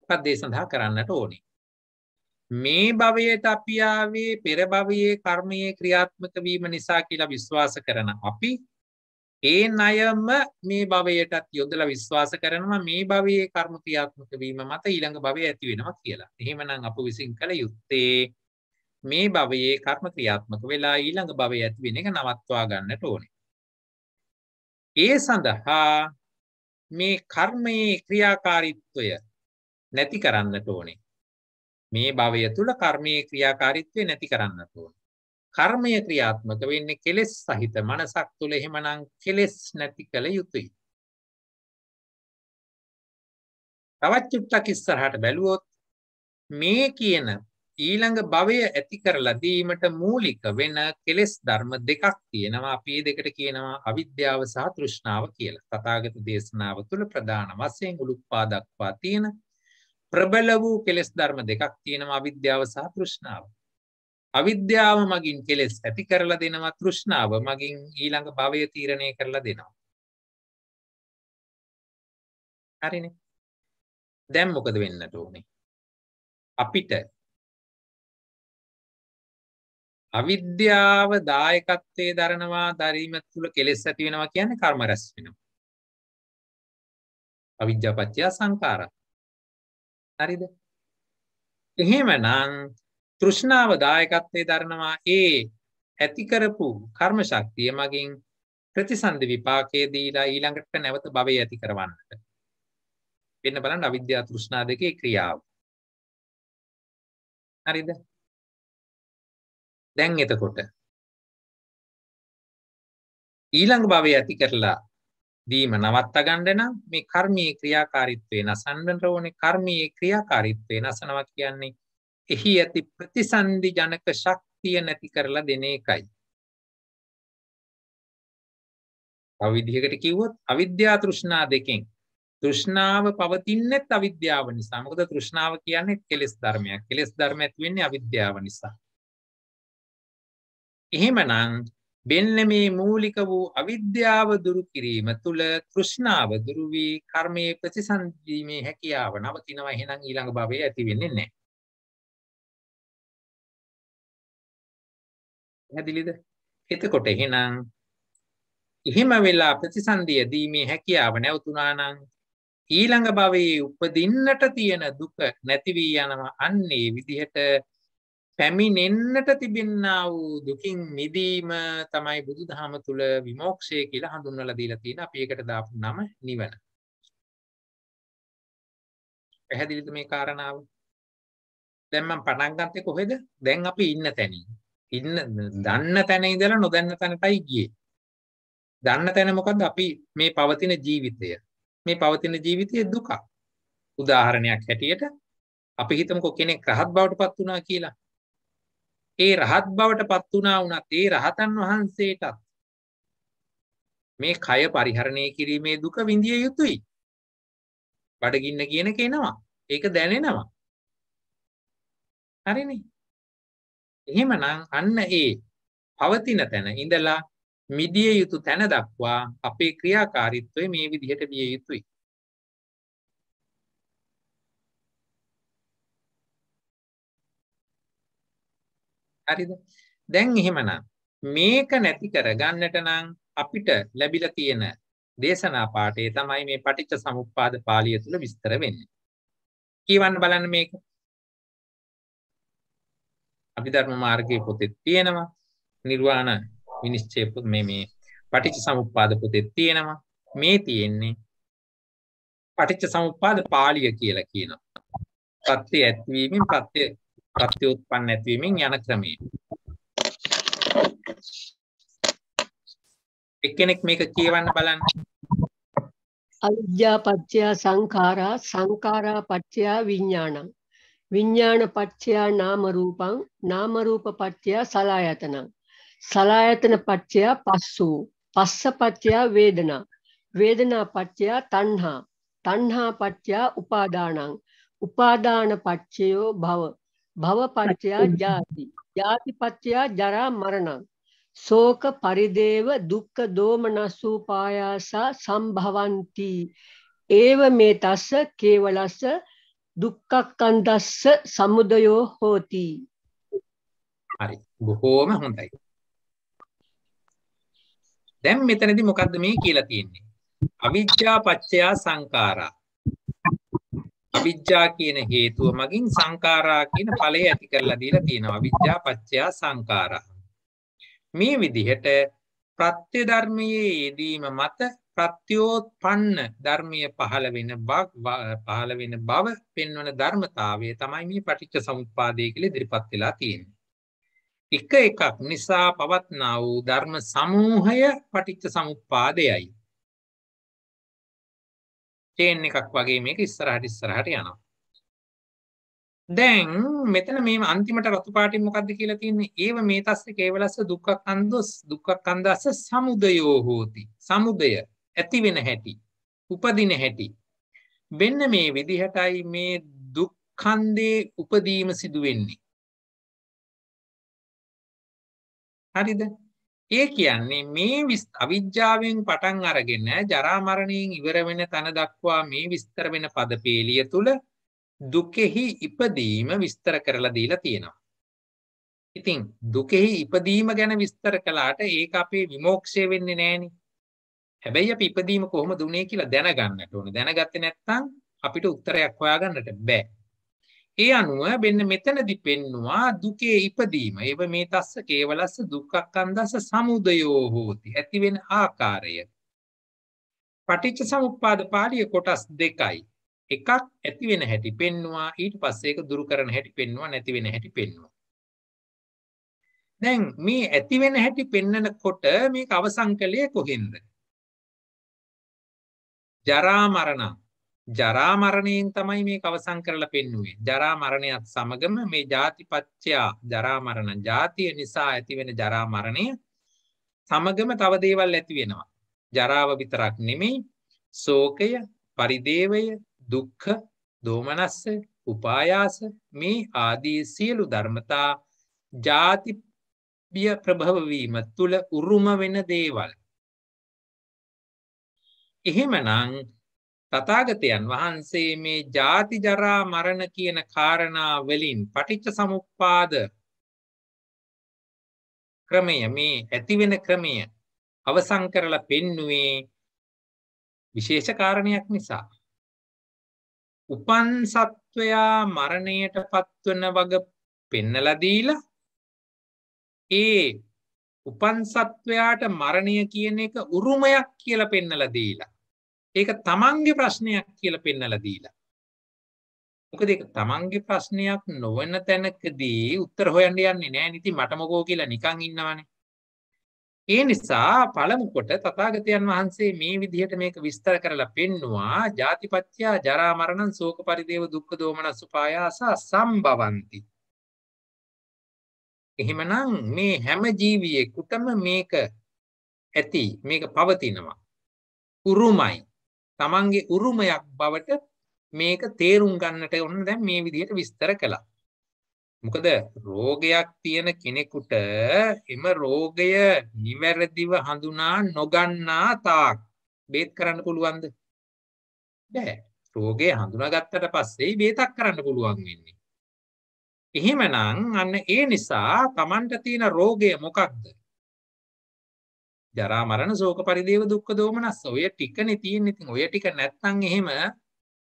මොකක්ද ඒ සඳහා කරන්නට ඕනේ? මේ භවයට අපි ආවේ පෙර භවයේ කර්මයේ ක්‍රියාත්මක වීම නිසා කියලා විශ්වාස කරන අපි ඒ ණයම මේ භවයටත් යොදලා විශ්වාස කරනවා මේ භවයේ කර්ම ක්‍රියාත්මක වීම මත ඊළඟ භවය ඇති වෙනවා කියලා. එහෙමනම් අප විසින් කළ යුත්තේ මේ භවයේ කර්ම ක්‍රියාත්මක වෙලා ඊළඟ භවය ඇති වෙන එක නවත්වා ගන්නට ඕනේ. ඒ සඳහා මේ කර්මයේ ක්‍රියාකාරීත්වය නැති කරන්නට ඕනේ. මේ භවය තුල කර්මයේ ක්‍රියාකාරීත්වය නැති කරන්න ඕන. කර්මය ක්‍රියාත්මක වෙන්නේ කෙලෙස් සහිත මනසක් තුල එහෙමනම් කෙලෙස් නැති කළ යුතුයි. තවත් චුට්ටක් ඉස්සරහට බැලුවොත් මේ කියන ඊළඟ භවය ඇති කරලා දීමට මූලික වෙන කෙලෙස් ධර්ම දෙකක් තියෙනවා. අපි මේ දෙකට කියනවා අවිද්‍යාව සහ තෘෂ්ණාව කියලා. තථාගත දේශනාව තුල ප්‍රධාන වශයෙන් උලුප්පා දක්වා තියෙන ප්‍රබල වූ කෙලෙස් ධර්ම දෙකක් තියෙනවා අවිද්‍යාව සහ තෘෂ්ණාව. අවිද්‍යාව මගින් කෙලෙස් ඇති කරලා දෙනවා තෘෂ්ණාව මගින් ඊළඟ භවය තීරණය කරලා දෙනවා. හරිනේ. දැන් මොකද වෙන්නට ඕනේ? අපිට අවිද්‍යාව දායකත්වයේ දරනවා දරීම තුළ කෙලෙස් ඇති වෙනවා කියන්නේ කර්ම රැස් වෙනවා. අවිද්‍යාපත්‍ය සංඛාරා හරිද එහෙමනං තෘෂ්ණාව දායකත්වය දරනවා ඒ ඇතිකරපු කර්ම ශක්තිය මගින් ප්‍රතිසන්ධ විපාකයේ දීලා ඊළඟට නැවත භවය ඇති කරවන්නට. වෙන්න බලන්න අවිද්‍යා තෘෂ්ණා දෙකේ ක්‍රියාව. හරිද? දැන් එතකොට ඊළඟ භවය ඇති කරලා දීම නවත්තා ගන්න නම් මේ කර්මයේ ක්‍රියාකාරීත්වය නසන්නට ඕනේ කර්මයේ ක්‍රියාකාරීත්වය නසනවා කියන්නේ එහි ඇති ප්‍රතිසන්දි ජනක ශක්තිය නැති කරලා දෙන එකයි. තව විදිහකට කිව්වොත් අවිද්‍යා තෘෂ්ණා දෙකෙන් තෘෂ්ණාව පවතින්නේත් අවිද්‍යාව නිසා. මොකද තෘෂ්ණාව කියන්නේ කෙලෙස් ධර්මයක්. කෙලෙස් ධර්ම ඇති වෙන්නේ අවිද්‍යාව නිසා. එහෙමනම් මෙන්න මේ මූලික වූ අවිද්‍යාව දුරු කිරීම තුළ තෘෂ්ණාව දුරු වී කර්මයේ ප්‍රතිසන්දීමේ හැකියාව නවතිනවා එහෙනම් ඊළඟ භවයේ ඇති වෙන්නේ නැහැ. පැහැදිලිද? එතකොට එහෙනම් එහෙම වෙලා ප්‍රතිසන්දිය දීමේ හැකියාව නැවතුණා නම් ඊළඟ භවයේ උපදින්නට තියෙන දුක නැති වී යනවා අන්නේ විදිහට පැමිණෙන්නට තිබෙන්නා වූ දුකින් මිදීම තමයි බුදු දහම තුළ විමෝක්ෂය කියලා හඳුන්වලා දීලා තියෙන අපි ඒකට දාපු නම නිවන. පැහැදිලිද මේ කාරණාව? දැන් මම පටන් ගත්තේ කොහෙද? දැන් අපි ඉන්න තැන. ඉන්න දන්න තැන ඉඳලා නොදන්න තැනටයි ගියේ. දන්න තැන මොකද්ද? අපි මේ පවතින ජීවිතය. මේ පවතින ජීවිතයේ දුක. උදාහරණයක් හැටියට අපි හිතමුකෝ කෙනෙක් රහත් බවට පත් වුණා කියලා. ඒ රහත් බවට පත් වුණා වුණත් ඒ රහතන් වහන්සේටත් මේ කය පරිහරණය කිරීමේ දුක විඳිය යුතුයි. බඩගින්න කියන කෙනවා. ඒක දැනෙනවා. හරිනේ. එහෙමනම් අන්න ඒ පවතින තැන ඉඳලා මිදිය යුතු තැන දක්වා අපේ ක්‍රියාකාරීත්වය මේ විදිහට විය යුතුයි. හරිද දැන් එහෙමනම් මේක නැති කරගන්නට නම් අපිට ලැබිලා තියෙන දේශනා පාඩේ තමයි මේ පටිච්ච සමුප්පාද පාළිය තුල විස්තර වෙන්නේ. කියවන්න බලන්න මේක. අභිධර්ම මාර්ගයේ පොතේ තියෙනවා. නිර්වාණ විනිශ්චය මේ මේ පටිච්ච සමුප්පාද පොතේ තියෙනවා. මේ තියෙන්නේ පටිච්ච සමුප්පාද පාළිය කියලා කියනවා. පත්‍ය ඇතිවීමෙන් පත්‍ය ප්‍රත්‍යুৎපන්න ඇතිවීමෙන් යන ක්‍රමය. එක්කෙනෙක් මේක කියවන්න බලන්න. අවිද්‍යා පත්‍ය සංඛාරා සංඛාරා පත්‍ය විඥානං විඥාන පත්‍ය නාම රූපං නාම රූප පත්‍ය සලායතනං සලායතන පත්‍ය පස්සෝ පස්ස පත්‍ය වේදනා වේදනා පත්‍ය තණ්හා තණ්හා පත්‍ය උපාදානං උපාදාන පත්‍යෝ භව භවපච්චයා ජාති ජාතිපච්චයා ජරා මරණං ශෝක පරිදේව දුක්ඛ දෝමනස්සූපායාසා සම්භවಂತಿ ඒව මේ තස්ස කේවලස්ස දුක්ඛක්ඛන්දස්ස සමුදයෝ හෝති හරි බොහෝම හොඳයි දැන් මෙතනදී මොකද්ද මේ කියලා තියෙන්නේ අවිජ්ජා පච්චයා සංඛාරා අවිජ්ජා කියන හේතුව මගින් සංකාරා කියන ඵලය ඇති කරලා දීලා තියෙනවා. අවිජ්ජා පත්‍ය සංකාරා. මේ විදිහට ප්‍රත්‍ය ධර්මයේ යෙදීම මත ප්‍රත්‍යෝත්පන්න ධර්මීය පහළ වෙන බක් පහළ වෙන බව පෙන්වන ධර්මතාවය තමයි මේ පටිච්ච සමුප්පාදය කියලා ඉදිරිපත් වෙලා තියෙන්නේ. එක එකක් නිසා පවත්නා වූ ධර්ම සමූහය පටිච්ච සමුප්පාදයයි. චේන් එකක් වගේ මේක ඉස්සරහට ඉස්සරහට යනවා. දැන් මෙතන මේ අන්තිමට රතු පාටින් මොකද්ද කියලා තියෙන්නේ? ඒව මේ තස්ස කේවලස්ස දුක්ඛ කන්දොස් දුක්ඛ කන්දස්ස සමුදයෝ හෝති. සමුදය ඇති වෙන හැටි, උපදින හැටි. වෙන්න මේ විදිහටයි මේ දුක් කන්දේ උපදීම සිදු වෙන්නේ. හරිද? ඒ කියන්නේ මේ අවිද්‍යාවෙන් පටන් අරගෙන ජරාමරණයෙන් ඉවර වෙන තැන දක්වා මේ විස්තර වෙන පදපේලිය තුළ දුකෙහි ඉපදීම විස්තර කරලා දීලා තියෙනවා. ඉතින් දුකෙහි ඉපදීම ගැන විස්තර කළාට ඒක අපේ විමෝක්ෂය වෙන්නේ නැහෙනි. හැබැයි අපි ඉපදීම කොහොමද උනේ කියලා දැනගන්නට ඕනේ. දැනගත්තේ නැත්නම් අපිට උත්තරයක් හොයාගන්නට බෑ. ඒ අනුව මෙන්න මෙතනදි පෙන්නවා දුකේ ඉපදීම. ඒව මේ තස්ස කේවලස්ස දුක්ඛක්ඛන්දස්ස සමුදයෝ හෝති. ඇතිවෙන ආකාරය. පටිච්ච සමුප්පාද පාළිය කොටස් දෙකයි. එකක් ඇති වෙන හැටි පෙන්නවා ඊට පස්සේ ඒක දුරු කරන හැටි පෙන්නවා නැති වෙන හැටි පෙන්නවා. දැන් මේ ඇති වෙන හැටි පෙන්නකොට මේක අවසන් කළේ කොහෙන්ද? ජරා මරණ ජරා මරණයෙන් තමයි මේක අවසන් කරලා පෙන්වුවේ. ජරා මරණයත් සමගම මේ ಜಾතිපත්ත්‍යා ජරා මරණ ಜಾතිය නිසා ඇතිවෙන ජරා මරණය සමගම තව දේවල් ඇති වෙනවා. ජරාව විතරක් නෙමෙයි ශෝකය, පරිදේවය, දුක්ඛ, දෝමනස්ස, උපායාස මේ ආදී සියලු ධර්මතා ಜಾති බිය ප්‍රභව වීම තුල උරුම වෙන දේවල්. එහෙමනම් තථාගතයන් වහන්සේ මේ ජාති ජරා මරණ කියන කාරණා වලින් පටිච්ච සමුප්පාද ක්‍රමය මේ ඇතිවෙන ක්‍රමය අවසන් කරලා පෙන්නුවේ විශේෂ කාරණයක් නිසා උපන් සත්වයා මරණයට පත්වන වග පෙන්නලා දීලා ඒ උපන් සත්වයාට මරණය කියන එක උරුමයක් කියලා පෙන්නලා දීලා ඒක තමන්ගේ ප්‍රශ්නයක් කියලා පෙන්නලා දීලා. මොකද ඒක තමන්ගේ ප්‍රශ්නයක් නොවන තැනකදී උත්තර හොයන්න යන්නේ නැහැ නිති මටමකෝ කියලා නිකන් ඉන්නවනේ. ඒ නිසා පළමු කොට තථාගතයන් වහන්සේ මේ විදිහට මේක විස්තර කරලා පෙන්නවා ජාතිපත්ත්‍යා ජරා මරණං ශෝක පරිදේව දුක්ඛ දෝමනස් උපායාස සම්භවಂತಿ. එහෙමනම් මේ හැම ජීවියෙකුටම මේක ඇති මේක පවතිනවා. උරුමයි. තමන්ගේ උරුමයක් බවට මේක තේරුම් ගන්නට ඔන්න දැන් මේ විදිහට විස්තර කළා. මොකද රෝගයක් තියෙන කෙනෙකුට එම රෝගය නිවැරදිව හඳුනා නොගන්නා තාක් බේත් කරන්න පුළුවන්ද? බෑ. රෝගය හඳුනාගත්තට පස්සේ බේතක් කරන්න පුළුවන් වෙන්නේ. එහෙමනම් අන්න ඒ නිසා Tamanට තියෙන රෝගය මොකක්ද? ජරා මරණ ශෝක පරිදේව දුක්ඛ දෝමනස්ස ඔය ටිකනේ තියෙන්නේ. ඉතින් ඔය ටික නැත්නම් එහෙම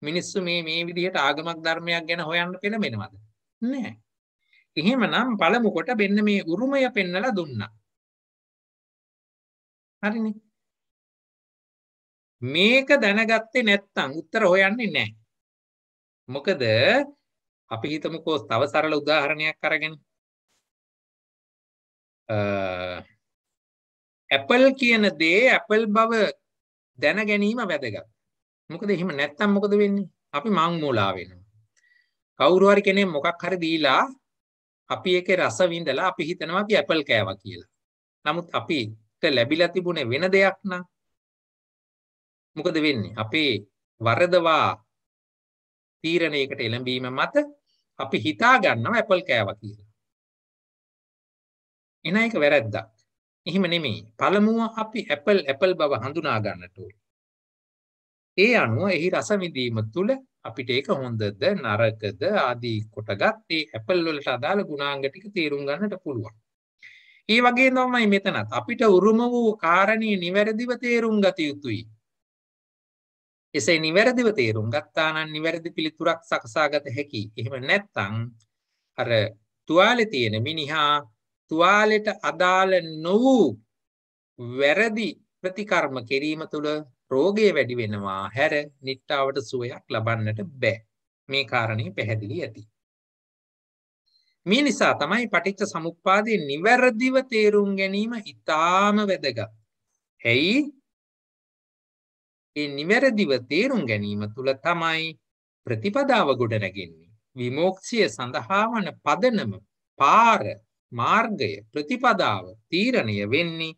මිනිස්සු මේ මේ විදිහට ආගමක් ධර්මයක් ගැන හොයන්න පෙළඹෙනවද? නැහැ. එහෙමනම් පළමු කොට මෙන්න මේ උරුමය පෙන්නලා දුන්නා. හරිනේ. මේක දැනගත්තේ නැත්නම් උත්තර හොයන්නේ නැහැ. මොකද අපි හිතමුකෝ තව සරල උදාහරණයක් අරගෙන අ ඇපල් කියන දේ ඇපල් බව දැන ගැනීම වැදගත්. මොකද එහෙම නැත්තම් මොකද වෙන්නේ? අපි මංමූලා වෙනවා. කවුරු හරි කෙනෙක් මොකක් හරි දීලා අපි ඒකේ රස විඳලා අපි හිතනවා අපි ඇපල් කෑවා කියලා. නමුත් අපිට ලැබිලා තිබුණේ වෙන දෙයක් නම් මොකද වෙන්නේ? අපේ වරදවා තීරණයකට එළඹීම මත අපි හිතා ගන්නවා ඇපල් කෑවා කියලා. එන එක වැරද්දක්. එහෙම නෙමෙයි. පළමුව අපි ඇපල් ඇපල් බව හඳුනා ගන්නට ඒ අනුව එහි රස විඳීම තුළ අපිට ඒක හොඳද නරකද ආදී කොටගත් ඒ ඇපල් වලට අදාළ ගුණාංග ටික තේරුම් ගන්නට පුළුවන්. ඒ වගේ තමයි මෙතනත් අපිට උරුම වූ කාරණේ නිවැරදිව තේරුම් ගත යුතුයි. එසේ නිවැරදිව තේරුම් ගත්තා නම් නිවැරදි පිළිතුරක් සකසාගත හැකි. එහෙම නැත්නම් අර තුවාලේ තියෙන මිනිහා තුවාලෙට අදාළ නොවූ වැරදි ප්‍රතිකර්ම කිරීම තුළ රෝගය වැඩි වෙනවා හැර නිට්ටාවට සුවයක් ලබන්නට බෑ. මේ කාරණය පැහැදිලි ඇති. මේ නිසා තමයි පටිච්ච සමුප්පාදය නිවැරදිව තේරුම් ගැනීම ඉතාම වැදගත්. හැයි ඒ නිවැරදිව තේරුම් ගැනීම තුළ තමයි ප්‍රතිපදාව ගොඩනැගෙන්නේ. විමෝක්ෂය සඳහා වන පදනම පාර මාර්ගය ප්‍රතිපදාව තීරණය වෙන්නේ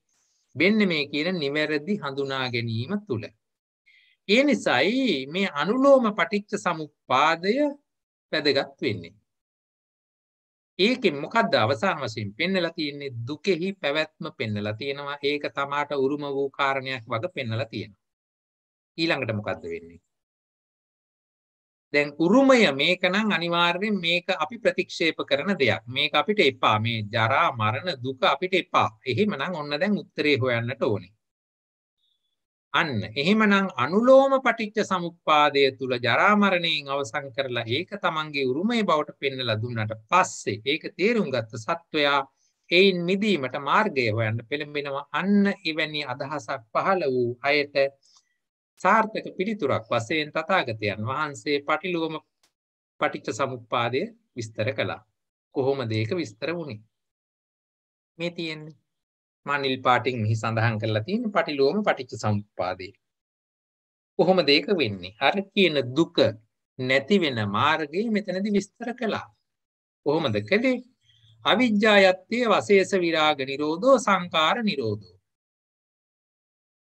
මෙන්න මේ කියන නිවැරදි හඳුනා ගැනීම තුල. ඒ නිසායි මේ අනුලෝම පටිච්ච සමුප්පාදය වැදගත් වෙන්නේ. ඒකෙන් මොකද්ද අවසාන වශයෙන් පෙන්නලා තියෙන්නේ දුකෙහි පැවැත්ම පෙන්නලා තියෙනවා. ඒක තමාට උරුම වූ කාරණයක් වගේ පෙන්නලා තියෙනවා. ඊළඟට මොකද්ද වෙන්නේ? දැන් උරුමය මේක නම් අනිවාර්යෙන් මේක අපි ප්‍රතික්ෂේප කරන දෙයක්. මේක අපිට එපා. මේ ජරා මරණ දුක අපිට එපා. එහෙමනම් ඔන්න දැන් උත්තරේ හොයන්නට ඕනේ. අන්න එහෙමනම් අනුලෝම පටිච්ච සමුප්පාදය තුල ජරා මරණයෙන් අවසන් කරලා ඒක තමන්ගේ උරුමය බවට පෙන්වලා දුන්නට පස්සේ ඒක තේරුම් ගත්ත සත්වයා එයින් මිදීමට මාර්ගය හොයන්න පෙළඹෙනවා අන්න එවැනි අදහසක් පහළ වූ අයට සාර්ථක පිළිතුරක් වශයෙන් තථාගතයන් වහන්සේ පටිලෝම පටිච්ච සමුප්පාදය විස්තර කළා. කොහොමද ඒක විස්තර වුනේ? මේ තියෙන්නේ මා නිල් පාටින් මෙහි සඳහන් කරලා තියෙන පටිලෝම පටිච්ච සමුප්පාදය. කොහොමද ඒක වෙන්නේ? අර කියන දුක නැති වෙන මාර්ගය මෙතනදී විස්තර කළා. කොහොමද කළේ? අවිජ්ජායත්තේ වශේෂ විරාග නිරෝධෝ සංකාර නිරෝධෝ.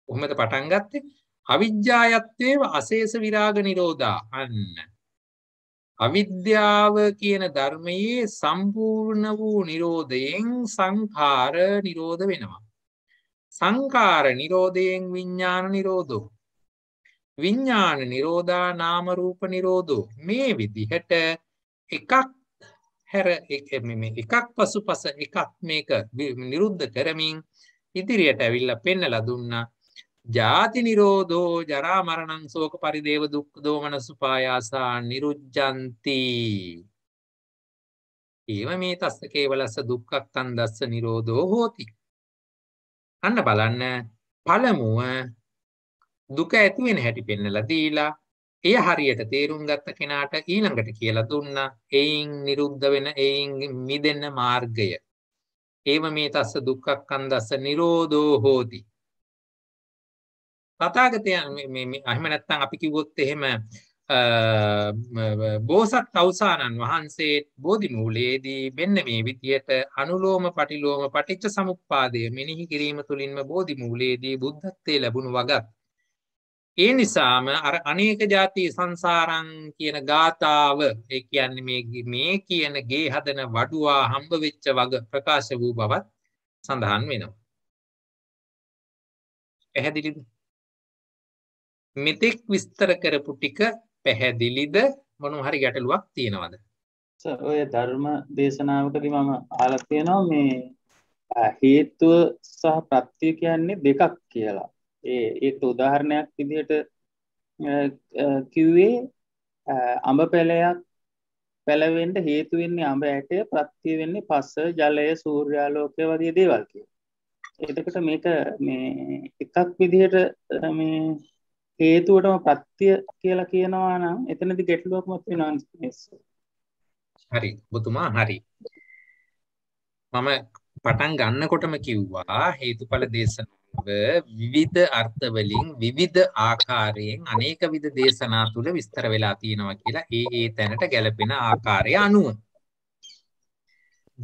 කොහොමද පටන් ගත්තේ? අවිද්‍යායත්තේව අශේෂ විරාග නිරෝධා අන්න අවිද්‍යාව කියන ධර්මයේ සම්පූර්ණ වූ නිරෝධයෙන් සංඛාර නිරෝධ වෙනවා සංඛාර නිරෝධයෙන් විඥාන නිරෝධෝ විඥාන නිරෝධා නාම රූප නිරෝධෝ මේ විදිහට එකක් හැර එකක් පසුපස එකක් මේක නිරුද්ධ කරමින් ඉදිරියට ඇවිල්ලා පෙන්නලා දුන්නා ජාති නිරෝධෝ ජරා මරණං සෝක පරිදේව දුක් දෝමන සුපායාසා නිරුජ්ජන්ති ඒව මේ තස්ස කේවලස්ස දුක්කක් තන් දස්ස නිරෝධෝ හෝති අන්න බලන්න පළමුුව දුක ඇතිවෙන හැටි පෙන්නලා දීලා එය හරියට තේරුම් ගත්ත කෙනාට ඊළඟට කියලා දුන්න එයින් නිරුද්ධ වෙන එයින් මිදන්න මාර්ගය ඒව මේ තස්ස දුක්කක් කන් දස්ස නිරෝධෝ හෝතිී තථාගතයන් අහම නැත්තං අපි කිව්වොත් එහෙම බෝසත් අවසාණන් වහන්සේ බෝධි මූලයේදී මෙන්න මේ විදියට අනුලෝම පටිලෝම පටිච්ච සමුප්පාදය මෙනෙහි කිරීම තුළින්ම බෝධි මූලයේදී බුද්ධත්වය ලැබුණු වගත්. ඒ නිසාම අර අනේක ජාති සංසාරං කියන ගාථාව ඒ කියන්නේ මේ කියන ගේ හදන වඩුවා හම්බ වෙච්ච වග ප්‍රකාශ වූ බවත් සඳහන් වෙනවා. පැහැදිලිද? මෙතෙක් විස්තර කරපු ටික පැහැදිලිද මොනවා හරි ගැටලුවක් තියෙනවද? ඔය ධර්ම දේශනාවකදී මම අහලා තියෙනවා මේ හේතුව සහ ප්‍රත්‍ය කියන්නේ දෙකක් කියලා. ඒ ඒකට උදාහරණයක් විදිහට කිව්වේ අඹ පැලයක් පැලවෙන්න හේතු වෙන්නේ අඹ ඇටය ප්‍රත්‍ය වෙන්නේ පස ජලය සූර්යාලෝකය වගේ දේවල් කියලා. එතකොට මේක මේ එකක් විදිහට මේ හේතුවටම ප්‍රත්‍ය කියලා කියනවා නම් එතනදි ගැටලුවක්මත් වෙනවා හරි ඔබතුමා හරි මම පටන් ගන්නකොටම කිව්වා හේතුඵල දේශනාව විවිධ අර්ථ වලින් විවිධ ආකාරයෙන් අනේක විද දේශනා තුල විස්තර වෙලා තියෙනවා කියලා ඒ ඒ තැනට ගැලපෙන ආකාරය අනුව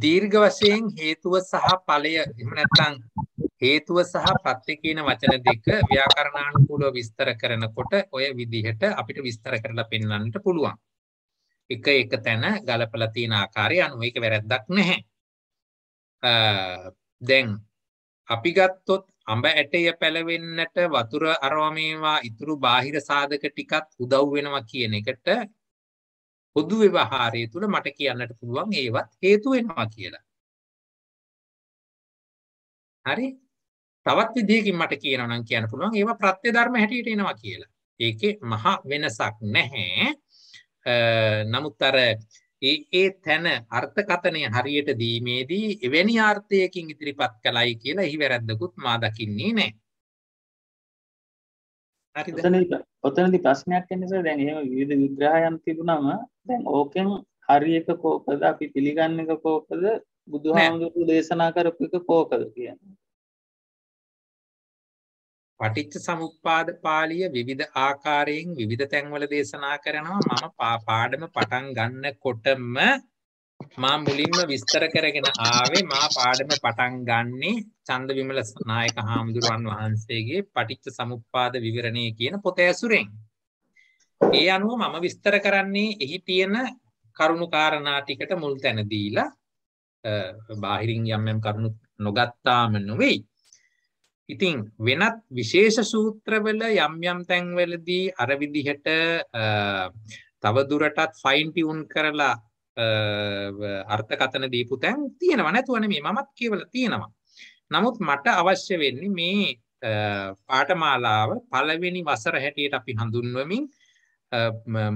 දීර්ඝ වශයෙන් හේතුව සහ ඵලය එහෙම නැත්නම් හේතුව සහ ප්‍රත්‍ය කියන වචන දෙක ව්‍යාකරණානුකූලව විස්තර කරනකොට ඔය විදිහට අපිට විස්තර කරලා පෙන්වන්නට පුළුවන්. එක එක තැන ගලපලා තියෙන ආකාරය අනුව ඒක වැරද්දක් නැහැ. දැන් අපි ගත්තොත් අඹ ඇටය පැලවෙන්නට වතුර අරවමේවා ඉතුරු බාහිර සාධක ටිකත් උදව් වෙනවා කියන එකට පොදු ව්‍යවහාරය තුළ මට කියන්නට පුළුවන් ඒවත් හේතු වෙනවා කියලා. හරි තවත් විදිහකින් මට කියනවා නම් කියන්න පුළුවන් ඒවා ප්‍රත්‍ය ධර්ම හැටියට එනවා කියලා. ඒකේ මහා වෙනසක් නැහැ. නමුත් අර ඒ ඒ තැන අර්ථකථනය හරියට දීමේදී එවැනි ආර්ථයකින් ඉදිරිපත් කළයි කියලා එහි වැරැද්දකුත් මා දකින්නේ නැහැ. හරිද? ඔතනදී ප්‍රශ්නයක් එන්නේ සර් දැන් එහෙම විවිධ විග්‍රහයන් තිබුණාම දැන් ඕකෙන් හරියක කෝකද අපි පිළිගන්න එක කෝකද බුදුහාමුදුරුවෝ දේශනා කරපු එක කෝකද කියන්නේ? පටිච්ච සමුප්පාද පාළිය විවිධ ආකාරයෙන් විවිධ තැන්වල දේශනා කරනවා මම පාඩම පටන් ගන්නකොටම මා මුලින්ම විස්තර කරගෙන ආවේ මා පාඩම පටන් ගන්නේ චන්ද විමල නායක හාමුදුරුවන් වහන්සේගේ පටිච්ච සමුප්පාද විවරණය කියන පොත ඇසුරෙන්. ඒ අනුව මම විස්තර කරන්නේ එහි තියෙන කරුණු කාරණා ටිකට මුල් තැන දීලා බාහිරින් යම් යම් කරුණු නොගත්තාම නෙවෙයි ඉතින් වෙනත් විශේෂ සූත්‍රවල යම් යම් තැන්වලදී අර විදිහට තව දුරටත් ෆයින් ටියුන් කරලා අර්ථකතන දීපු තැන් තියෙනවා නැතුව නෙමෙයි මමත් කියවලා තියෙනවා. නමුත් මට අවශ්‍ය වෙන්නේ මේ පාඨමාලාව පළවෙනි වසර හැටියට අපි හඳුන්වමින්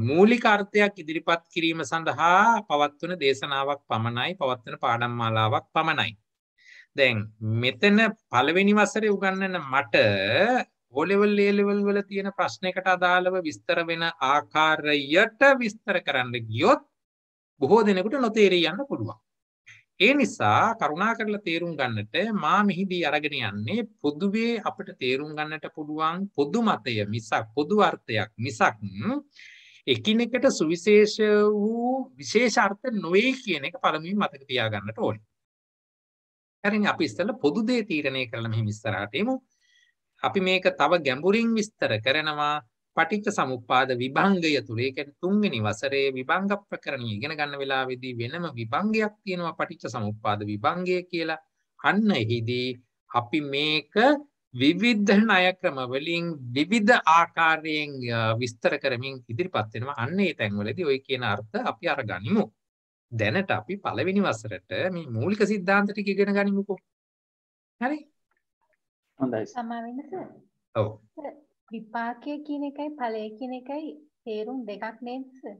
මූලික අර්ථයක් ඉදිරිපත් කිරීම සඳහා පවත්වන දේශනාවක් පමණයි පවත්වන පාඩම් මාලාවක් පමණයි. දැන් මෙතන පළවෙනි වසරේ උගන්වන මට O level A level වල තියෙන ප්‍රශ්නයකට අදාළව විස්තර වෙන ආකාරයට විස්තර කරන්න ගියොත් බොහෝ දෙනෙකුට නොතේරී යන්න පුළුවන්. ඒ නිසා කරුණා කරලා තේරුම් ගන්නට මා මෙහිදී අරගෙන යන්නේ පොදුවේ අපිට තේරුම් ගන්නට පුළුවන් පොදු මතය මිසක් පොදු අර්ථයක් මිසක් එකිනෙකට සුවිශේෂ වූ විශේෂ අර්ථ නොවේ කියන එක පළමුවෙන් මතක තියාගන්නට ඕනේ. ඇරෙන අපි ඉස්සෙල්ලා පොදු දේ තීරණය කරලා මෙහි ඉස්සරහට එමු. අපි මේක තව ගැඹුරින් විස්තර කරනවා පටිච්ච සමුප්පාද විභංගය තුල. ඒ කියන්නේ තුන්වෙනි වසරේ විභංග ප්‍රකරණය ඉගෙන ගන්න වෙලාවේදී වෙනම විභංගයක් තියෙනවා පටිච්ච සමුප්පාද විභංගය කියලා. අන්න එහිදී අපි මේක විවිධ ණය ක්‍රම වලින් විවිධ ආකාරයෙන් විස්තර කරමින් ඉදිරිපත් වෙනවා. අන්න ඒ තැන්වලදී ওই කියන අර්ථ අපි අරගනිමු. දැනට අපි පළවෙනි වසරට මේ මූලික સિદ્ધාන්ත ටික ඉගෙන ගනිමුකෝ. හරි? හොඳයි. සමා වෙන්න සර්. ඔව්. විපාකය කියන එකයි ඵලය කියන එකයි තේරුම් දෙකක් නේද සර්?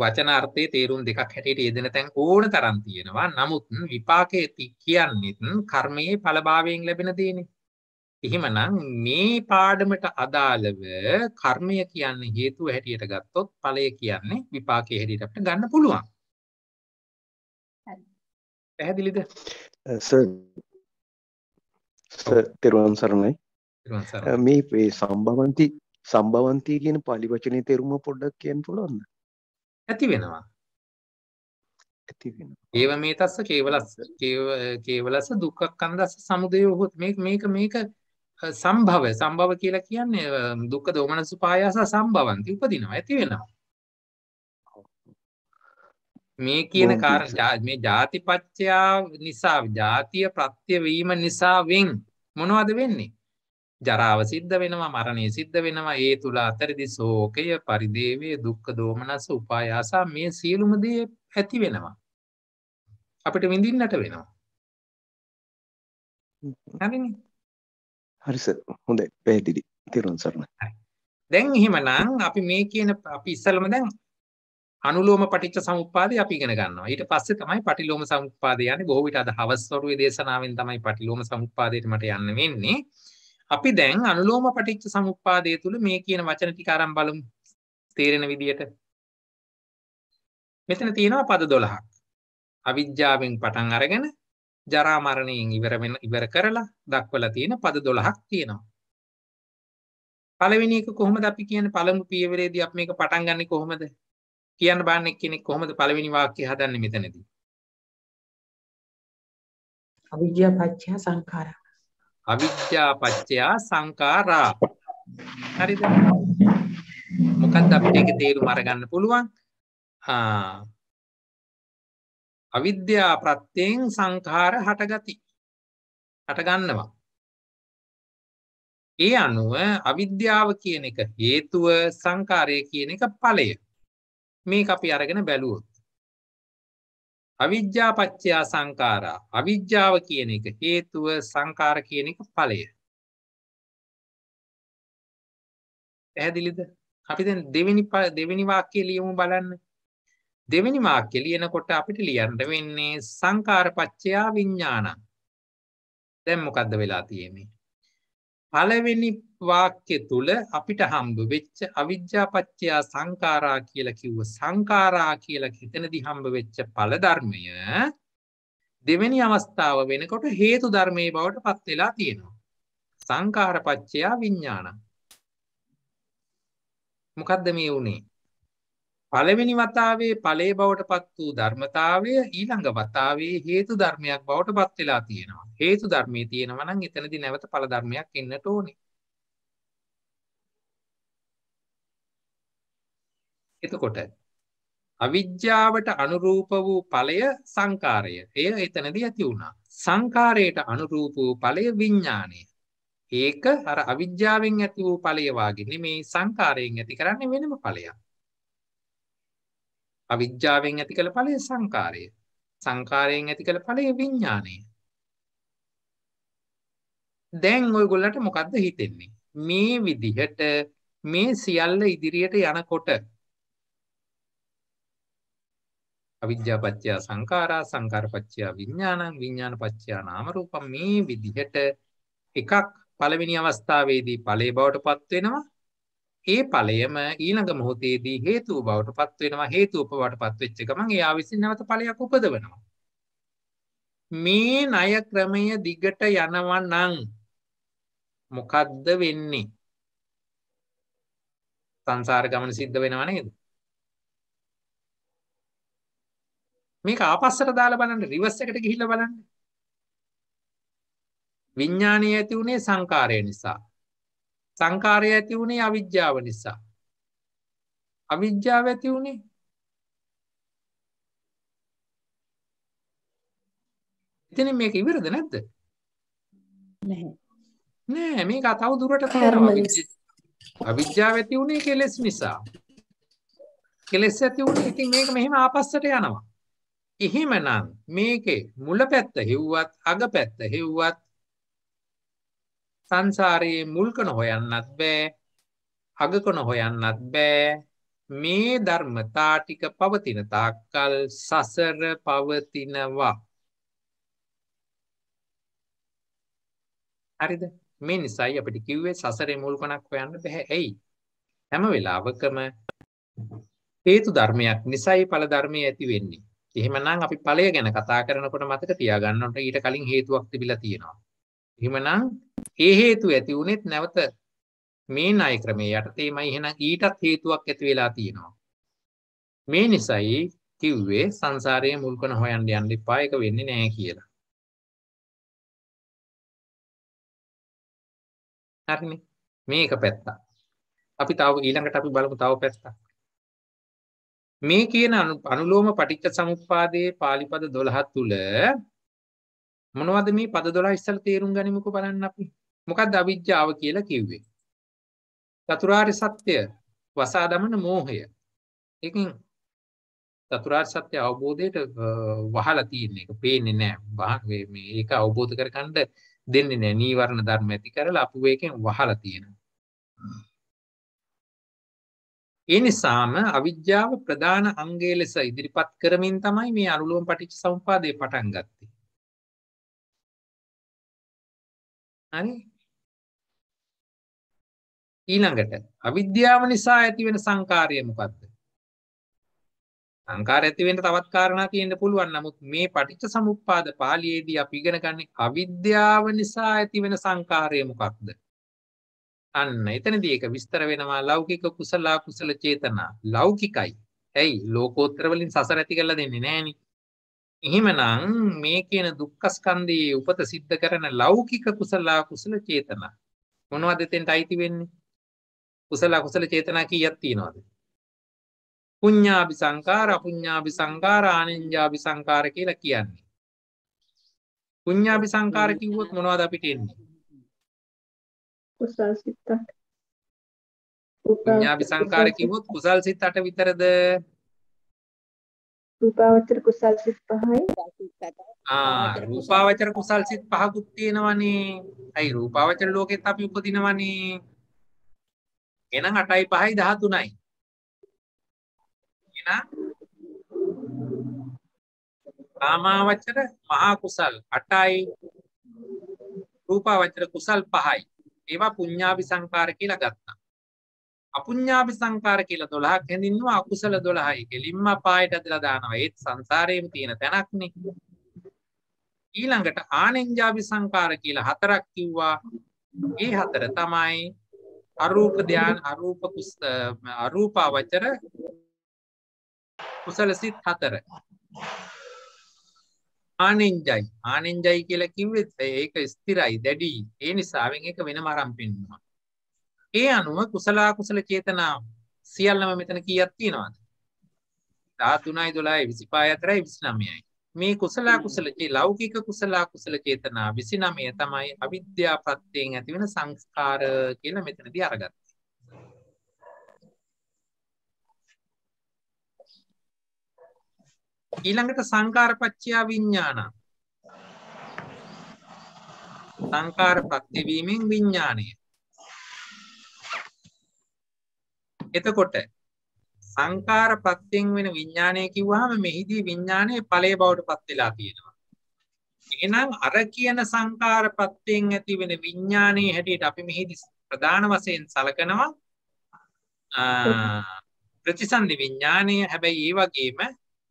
වචනාර්ථයේ තේරුම් දෙකක් හැටියට යෙදෙන තැන් ඕන තරම් තියෙනවා. නමුත් විපාකයේ කියන්නේත් කර්මයේ ඵලභාවයෙන් ලැබෙන දේනේ. එහෙමනම් මේ පාඩමට අදාළව කර්මය කියන්නේ හේතුව හැටියට ගත්තොත් ඵලය කියන්නේ විපාකයේ හැටියට අපිට ගන්න පුළුවන්. පැහැදිලිද තෙරුවන් සරණයි මේ මේ සම්බවන්ති සම්බවන්ති කියන පාලි වචනේ තේරුම පොඩ්ඩක් කියන්න පුළුවන්ද ඇති වෙනවා ඇති වෙනවා ඒව මේ තස්ස කේවලස්ස කේවලස්ස දුක්ඛ කන්දස්ස සමුදය හොත් මේක මේක මේක සම්භව සම්භව කියලා කියන්නේ දුක්ඛ දෝමනසු පායාස සම්භවන්ති උපදිනවා ඇති වෙනවා මේ කියන මේ ජාතිපච්චයා නිසා ජාතිය ප්‍රත්‍ය වීම නිසා වෙන් මොනවද වෙන්නේ? ජරාව සිද්ධ වෙනවා මරණය සිද්ධ වෙනවා ඒ තුල අතරදි ශෝකය පරිදේවේ දුක්ඛ දෝමනස උපායාස මේ සියලුම දේ ඇති වෙනවා අපිට විඳින්නට වෙනවා හරිනේ හරි සර් හොඳයි පැහැදිලි තිරුවන් සරණයි දැන් එහෙමනම් අපි මේ කියන අපි ඉස්සෙල්ලම දැන් අනුලෝම පටිච්ච සමුප්පාදේ අපි ඉගෙන ගන්නවා. ඊට පස්සේ තමයි පටිලෝම සමුප්පාදේ යන්නේ. බොහෝ විට අද හවස් වරුවේ දේශනාවෙන් තමයි පටිලෝම සමුප්පාදයට මට යන්න වෙන්නේ. අපි දැන් අනුලෝම පටිච්ච සමුප්පාදය තුල මේ කියන වචන ටික අරන් බලමු. තේරෙන විදියට. මෙතන තියෙනවා පද 12ක්. අවිජ්ජාවෙන් පටන් අරගෙන ජරා මරණයෙන් ඉවර වෙන ඉවර කරලා දක්වලා තියෙන පද 12ක් තියෙනවා. පළවෙනි එක කොහොමද අපි කියන්නේ පළමු පියවරේදී අපි මේක පටන් ගන්නේ කොහොමද? කියන්න බාන්න එක්කෙනෙක් කොහොමද පළවෙනි වාක්‍ය හදන්නේ මෙතනදී? අවිද්‍යා පත්‍ය සංඛාරා. අවිද්‍යා පත්‍ය සංඛාරා. හරිද? මොකක්ද අපිට ඒක තේරුම් අරගන්න පුළුවන්? ආ අවිද්‍යා ප්‍රත්‍යයෙන් සංඛාර හටගති. හටගන්නවා. ඒ අනුව අවිද්‍යාව කියන එක හේතුව සංකාරය කියන එක ඵලය. මේක අපි අරගෙන බැලුවොත්. අවිද්‍යා පච්චයා සංකාරා අවිද්‍යාව කියන එක හේතුව සංකාර කියන එක ඵලය. පැහැදිලිද? අපි දැන් දෙවෙනි දෙවෙනි වාක්‍යය ලියමු බලන්න. දෙවෙනි වාක්‍යය ලියනකොට අපිට ලියන්න වෙන්නේ සංකාර පච්චයා විඥානං. දැන් මොකද්ද වෙලා තියෙන්නේ? පළවෙනි වාක්‍ය තුළ අපිට හම්බ වෙච්ච අවිද්‍යාපච්චයා සංකාරා කියලා කිව්ව සංකාරා කියලා හිතනදි හම්බ වෙච්ච ඵලධර්මය දෙවැනි අවස්ථාව වෙනකොට හේතු ධර්මයේ බවට පත් වෙලා තියෙනවා. සංකාරපච්චයා විඥාන. මොකද්ද මේ උනේ? පළවෙනි වතාවේ ඵලයේ බවට පත් වූ ධර්මතාවය ඊළඟ වතාවේ හේතු ධර්මයක් බවට පත් වෙලා තියෙනවා. හේතු ධර්මයේ තියෙනවා නම් එතනදී නැවත ඵල ධර්මයක් එන්නට ඕනේ. එතකොට අවිද්‍යාවට අනුරූප වූ ඵලය සංකාරය. එය එතනදී ඇති වුණා. සංකාරයට අනුරූප වූ ඵලය විඥාණය. ඒක අර අවිද්‍යාවෙන් ඇති වූ ඵලය වාගේ නෙමේ සංකාරයෙන් ඇති කරන්නේ වෙනම ඵලයක්. අවිද්‍යාවෙන් ඇති කළ ඵලය සංකාරය. සංකාරයෙන් ඇති කළ ඵලය විඥාණය. දැන් ඔයගොල්ලන්ට මොකද්ද හිතෙන්නේ? මේ විදිහට මේ සියල්ල ඉදිරියට යනකොට අවිද්‍යා පත්‍ය සංඛාරා සංඛාර පත්‍ය විඥානං විඥාන පත්‍ය නාම රූපම් මේ විදිහට එකක් පළවෙනි අවස්ථාවේදී ඵලයේ බවටපත් වෙනවා ඒ ඵලයම ඊළඟ මොහොතේදී හේතුව බවටපත් වෙනවා හේතුව බවටපත් වෙච්ච ගමන් එයා විසින් නැවත ඵලයක් උපදවනවා මේ ණය ක්‍රමය දිගට යනවා නම් මොකද්ද වෙන්නේ සංසාර ගමන සිද්ධ වෙනවා නේද මේක ආපස්සට දාලා බලන්න රිවර්ස් එකට ගිහිල්ලා බලන්න. විඥාණය ඇති උනේ සංකාරය නිසා. සංකාරය ඇති උනේ අවිජ්ජාව නිසා. අවිද්‍යාව ඇති වුණේ එතන මේක ඉවරද නැද්ද නෑ මේක තව දුරට අවිද්‍යාව ඇති වුණේ කෙලෙස් නිසා කෙලෙස් ඇති වුණේ ඉතින් මේක මෙහෙම ආපස්සට යනවා එහෙමනම් මේකේ මුල පැත්ත හෙව්වත් අග පැත්ත හෙව්වත් සංසාරයේ මුල්කන හොයන්නත් බෑ අගකන හොයන්නත් බෑ මේ ධර්මතා ටික පවතින තාක්කල් සසර පවතිනවා හරිද මේ නිසායි අපිට කිව්වේ සසරේ මුල්කණක් හොයන්න බෑ ඇයි හැම වෙලාවකම හේතු ධර්මයක් නිසායි ඵල ධර්මය ඇති වෙන්නේ එහෙමනම් අපි ඵලය ගැන කතා කරනකොට මතක තියාගන්න ඕනේ ඊට කලින් හේතුවක් තිබිලා තියෙනවා. එහෙමනම් ඒ හේතුව ඇති වුනේත් නැවත මේ ණය ක්‍රමයේ යටතේමයි එහෙනම් ඊටත් හේතුවක් ඇති වෙලා තියෙනවා. මේ නිසයි කිව්වේ සංසාරයේ මුල්කන හොයන්න යන්න එපා ඒක වෙන්නේ නැහැ කියලා. හරිනේ මේක පැත්ත. අපි තව ඊළඟට අපි බලමු තව පැත්තක්. මේ කියන අනුලෝම පටිච්ච සමුප්පාදයේ pāli පද 12 තුල මොනවද මේ පද 12 ඉස්සලා තේරුම් ගනිමුකෝ බලන්න අපි. මොකක්ද අවිජ්ජාව කියලා කිව්වේ? චතුරාර්ය සත්‍ය වසා දමන මෝහය. ඒකෙන් චතුරාර්ය සත්‍ය අවබෝධයට වහලා තියෙන එක පේන්නේ නැහැ. මේ ඒක අවබෝධ කරගන්න දෙන්නේ නැහැ. නීවරණ ධර්ම ඇති කරලා අපු වේකෙන් වහලා තියෙනවා. ඒ නිසාම අවිද්‍යාව ප්‍රධාන අංගය ලෙස ඉදිරිපත් කරමින් තමයි මේ අනුලෝම පටිච්ච සමුපාදය පටන් ගත්තේ. හරි. ඊළඟට අවිද්‍යාව නිසා ඇතිවෙන සංකාරය මොකද්ද? සංකාර ඇතිවෙන්න තවත් කාරණා තියෙන්න පුළුවන්. නමුත් මේ පටිච්ච සමුප්පාද පාළියේදී අපි ඉගෙන ගන්නේ අවිද්‍යාව නිසා ඇතිවෙන සංකාරය මොකක්ද? අන්න එතනදී ඒක විස්තර වෙනවා ලෞකික කුසල කුසල චේතනා ලෞකිකයි. ඇයි ලෝකෝත්තර වලින් සසර ඇති කරලා දෙන්නේ නැහෙනි. එහෙමනම් මේ කියන දුක්ඛ ස්කන්ධයේ උපත සිද්ධ කරන ලෞකික කුසල කුසල චේතනා මොනවද එතෙන්ට අයිති වෙන්නේ? කුසල කුසල චේතනා කීයක් තියෙනවද? පුඤ්ඤාපි සංකාර අපුඤ්ඤාපි සංකාර ආනිඤ්ඤාපි සංකාර කියලා කියන්නේ. පුඤ්ඤාපි සංකාර කිව්වොත් මොනවද අපිට එන්නේ? කුසල් සිත් අට. විඤ්ඤාපි සංකාර කිව්වොත් කුසල් සිත් අට විතරද? රූපාවචර කුසල් සිත් පහයි. ආ රූපාවචර කුසල් සිත් පහකුත් තියෙනවනේ. අයි රූපාවචර ලෝකෙත් අපි උපදිනවනේ. එහෙනම් 8යි 5යි 13යි. එහෙනම් කාමාවචර මහා කුසල් 8යි රූපාවචර කුසල් 5යි ඒවා පුඤ්ඥාපි සංකාර කියලා ගත්තා. අපුඤ්ඥාපි සංකාර කියලා දොළහක් හැඳින්වා අකුසල දොළහයි කෙලින්ම පායට ඇදලා දානවා ඒත් සංසාරයම තියෙන තැනක්න ඊළඟට ආනෙන්ජාපි සංකාර කියලා හතරක් කිව්වා ඒ හතර තමයි අරූප ධ්‍යාන අරූප අරූපාවචර කුසලසිත් හතර ආනෙන්ජයි ආනෙන්ජයි කියලා කිව්වෙත් ඒක ස්ථිරයි දැඩි ඒ නිසාවෙන් ඒක වෙනම අරන් පෙන්වනවා ඒ අනුව කුසල අකුසල චේතනා සියල්ලම මෙතන කීයක් තියෙනවද 13යි 12යි 25යි 29යි මේ කුසල අකුසල ලෞකික කුසල අකුසල චේතනා 29 තමයි අවිද්‍යාව ප්‍රත්‍යයෙන් ඇතිවන සංස්කාර කියලා මෙතනදී අරගත්තා ඊළඟට සංකාරපච්චයා විඤ්ඥාන සංකාර ප්‍රත්තිවීමෙන් විඤ්ඥානය එතකොට සංකාර පත්තිෙන් වෙන විඤ්ඥානය කිව්වාම මෙහිදී විඤ්ඥානය පලේ බවට පත්වෙලා තියෙනවා එනම් අර කියන සංකාර පත්තිෙන් ඇති වෙන විඤ්ඥානයේ හැටියට අපි මෙහිදි ප්‍රධාන වසයෙන් සලකනවා ප්‍රතිසන්ධි විඤ්ඥානය හැබැයි ඒ වගේම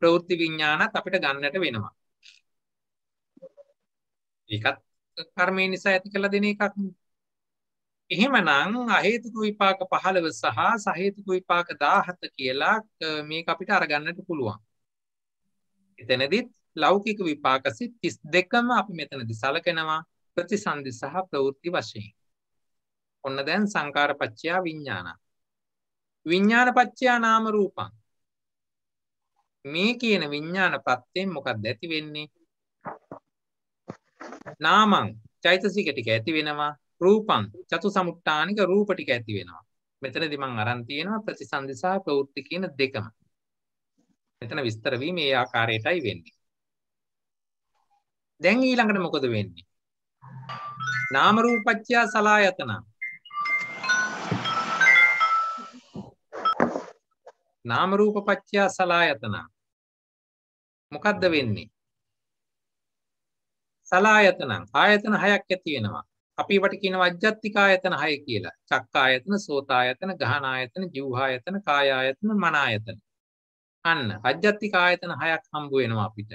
ප්‍රවෘත්ති විඥානත් අපිට ගන්නට වෙනවා. ඒකත් කර්මය නිසා ඇති කළ දෙන එකක්. එහෙමනම් අහේතුක විපාක 15 සහ සහේතුක විපාක 17 කියලා මේක අපිට අරගන්නට පුළුවන්. එතනදිත් ලෞකික විපාක 32ම අපි මෙතනදී සලකනවා ප්‍රතිසන්දි සහ ප්‍රවෘත්ති වශයෙන්. ඔන්න දැන් සංකාරපච්චයා විඥාන. විඥානපච්චයා නාම රූපං මේ කියන විඤ්ඥාන පත්තයෙන් මොකක්ද ඇති වෙන්නේ නාමං චෛතසික ටික ඇති වෙනවා රූපං චතු සමුට්ටානික රූප ටික ඇති වෙනවා මෙතනදි මං අරන් තියෙනවා ප්‍රතිසන්දි සහ ප්‍රවෘත්ති කියන දෙකම මෙතන විස්තර වීම මේ ආකාරයටයි වෙන්නේ දැන් ඊළඟට මොකද වෙන්නේ නාම රූපච්ඡය සලායතන නාම රූපපච්චය සලායතන මොකද්ද වෙන්නේ? සලායතනං ආයතන හයක් ඇති වෙනවා. අපි වට කියන වජ්ජත්තික ආයතන හය කියලා. චක්කායතන, සෝතායතන, ගහනායතන, ජීවහායතන, කායායතන, මනායතන. අන්න අජ්ජත්තික ආයතන හයක් හම්බ වෙනවා අපිට.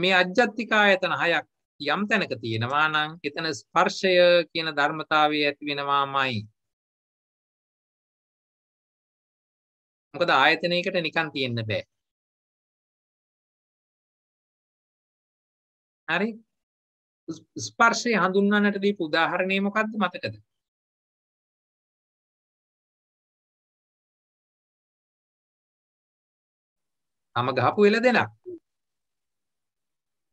මේ අජ්ජත්තික ආයතන හයක් යම් තැනක තියෙනවා නම් එතන ස්පර්ශය කියන ධර්මතාවය ඇති වෙනවාමයි. මොකද ආයතනයකට නිකන් තියෙන්න බෑ. හරි ස්පර්ශය හඳුන්වන්නට දී පුදාහරණය මොකක්ද මතකද අම ගහපු එල දෙනක්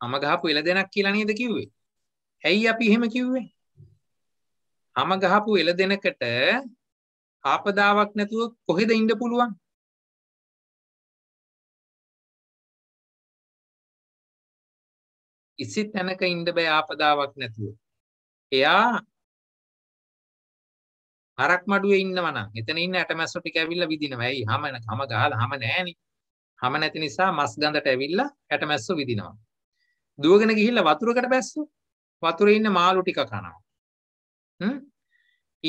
අම ගහපු එල දෙනක් කියලා නේද කිව්වේ ඇයි අපි එහෙම කිව්වේ අම ගහපු එල දෙනකට ආපදාවක් නැතුව කොහෙද ඉන්න පුළුවන් කිසි තැනක ඉන්න බෑ ආපදාවක් නැතුව. එයා හරක් මඩුවේ ඉන්නවා නම් එතන ඉන්න ඇටමැස්සෝ ටික ඇවිල්ලා විදිනවා. ඇයි? හැම හැම ගහලා හැම නැහෙනි. හැම නැති නිසා මස් ගඳට ඇවිල්ලා ඇටමැස්සෝ විදිනවා. දුවගෙන ගිහිල්ලා වතුරකට බැස්සෝ. වතුරේ ඉන්න මාළු ටික කනවා. හ්ම්.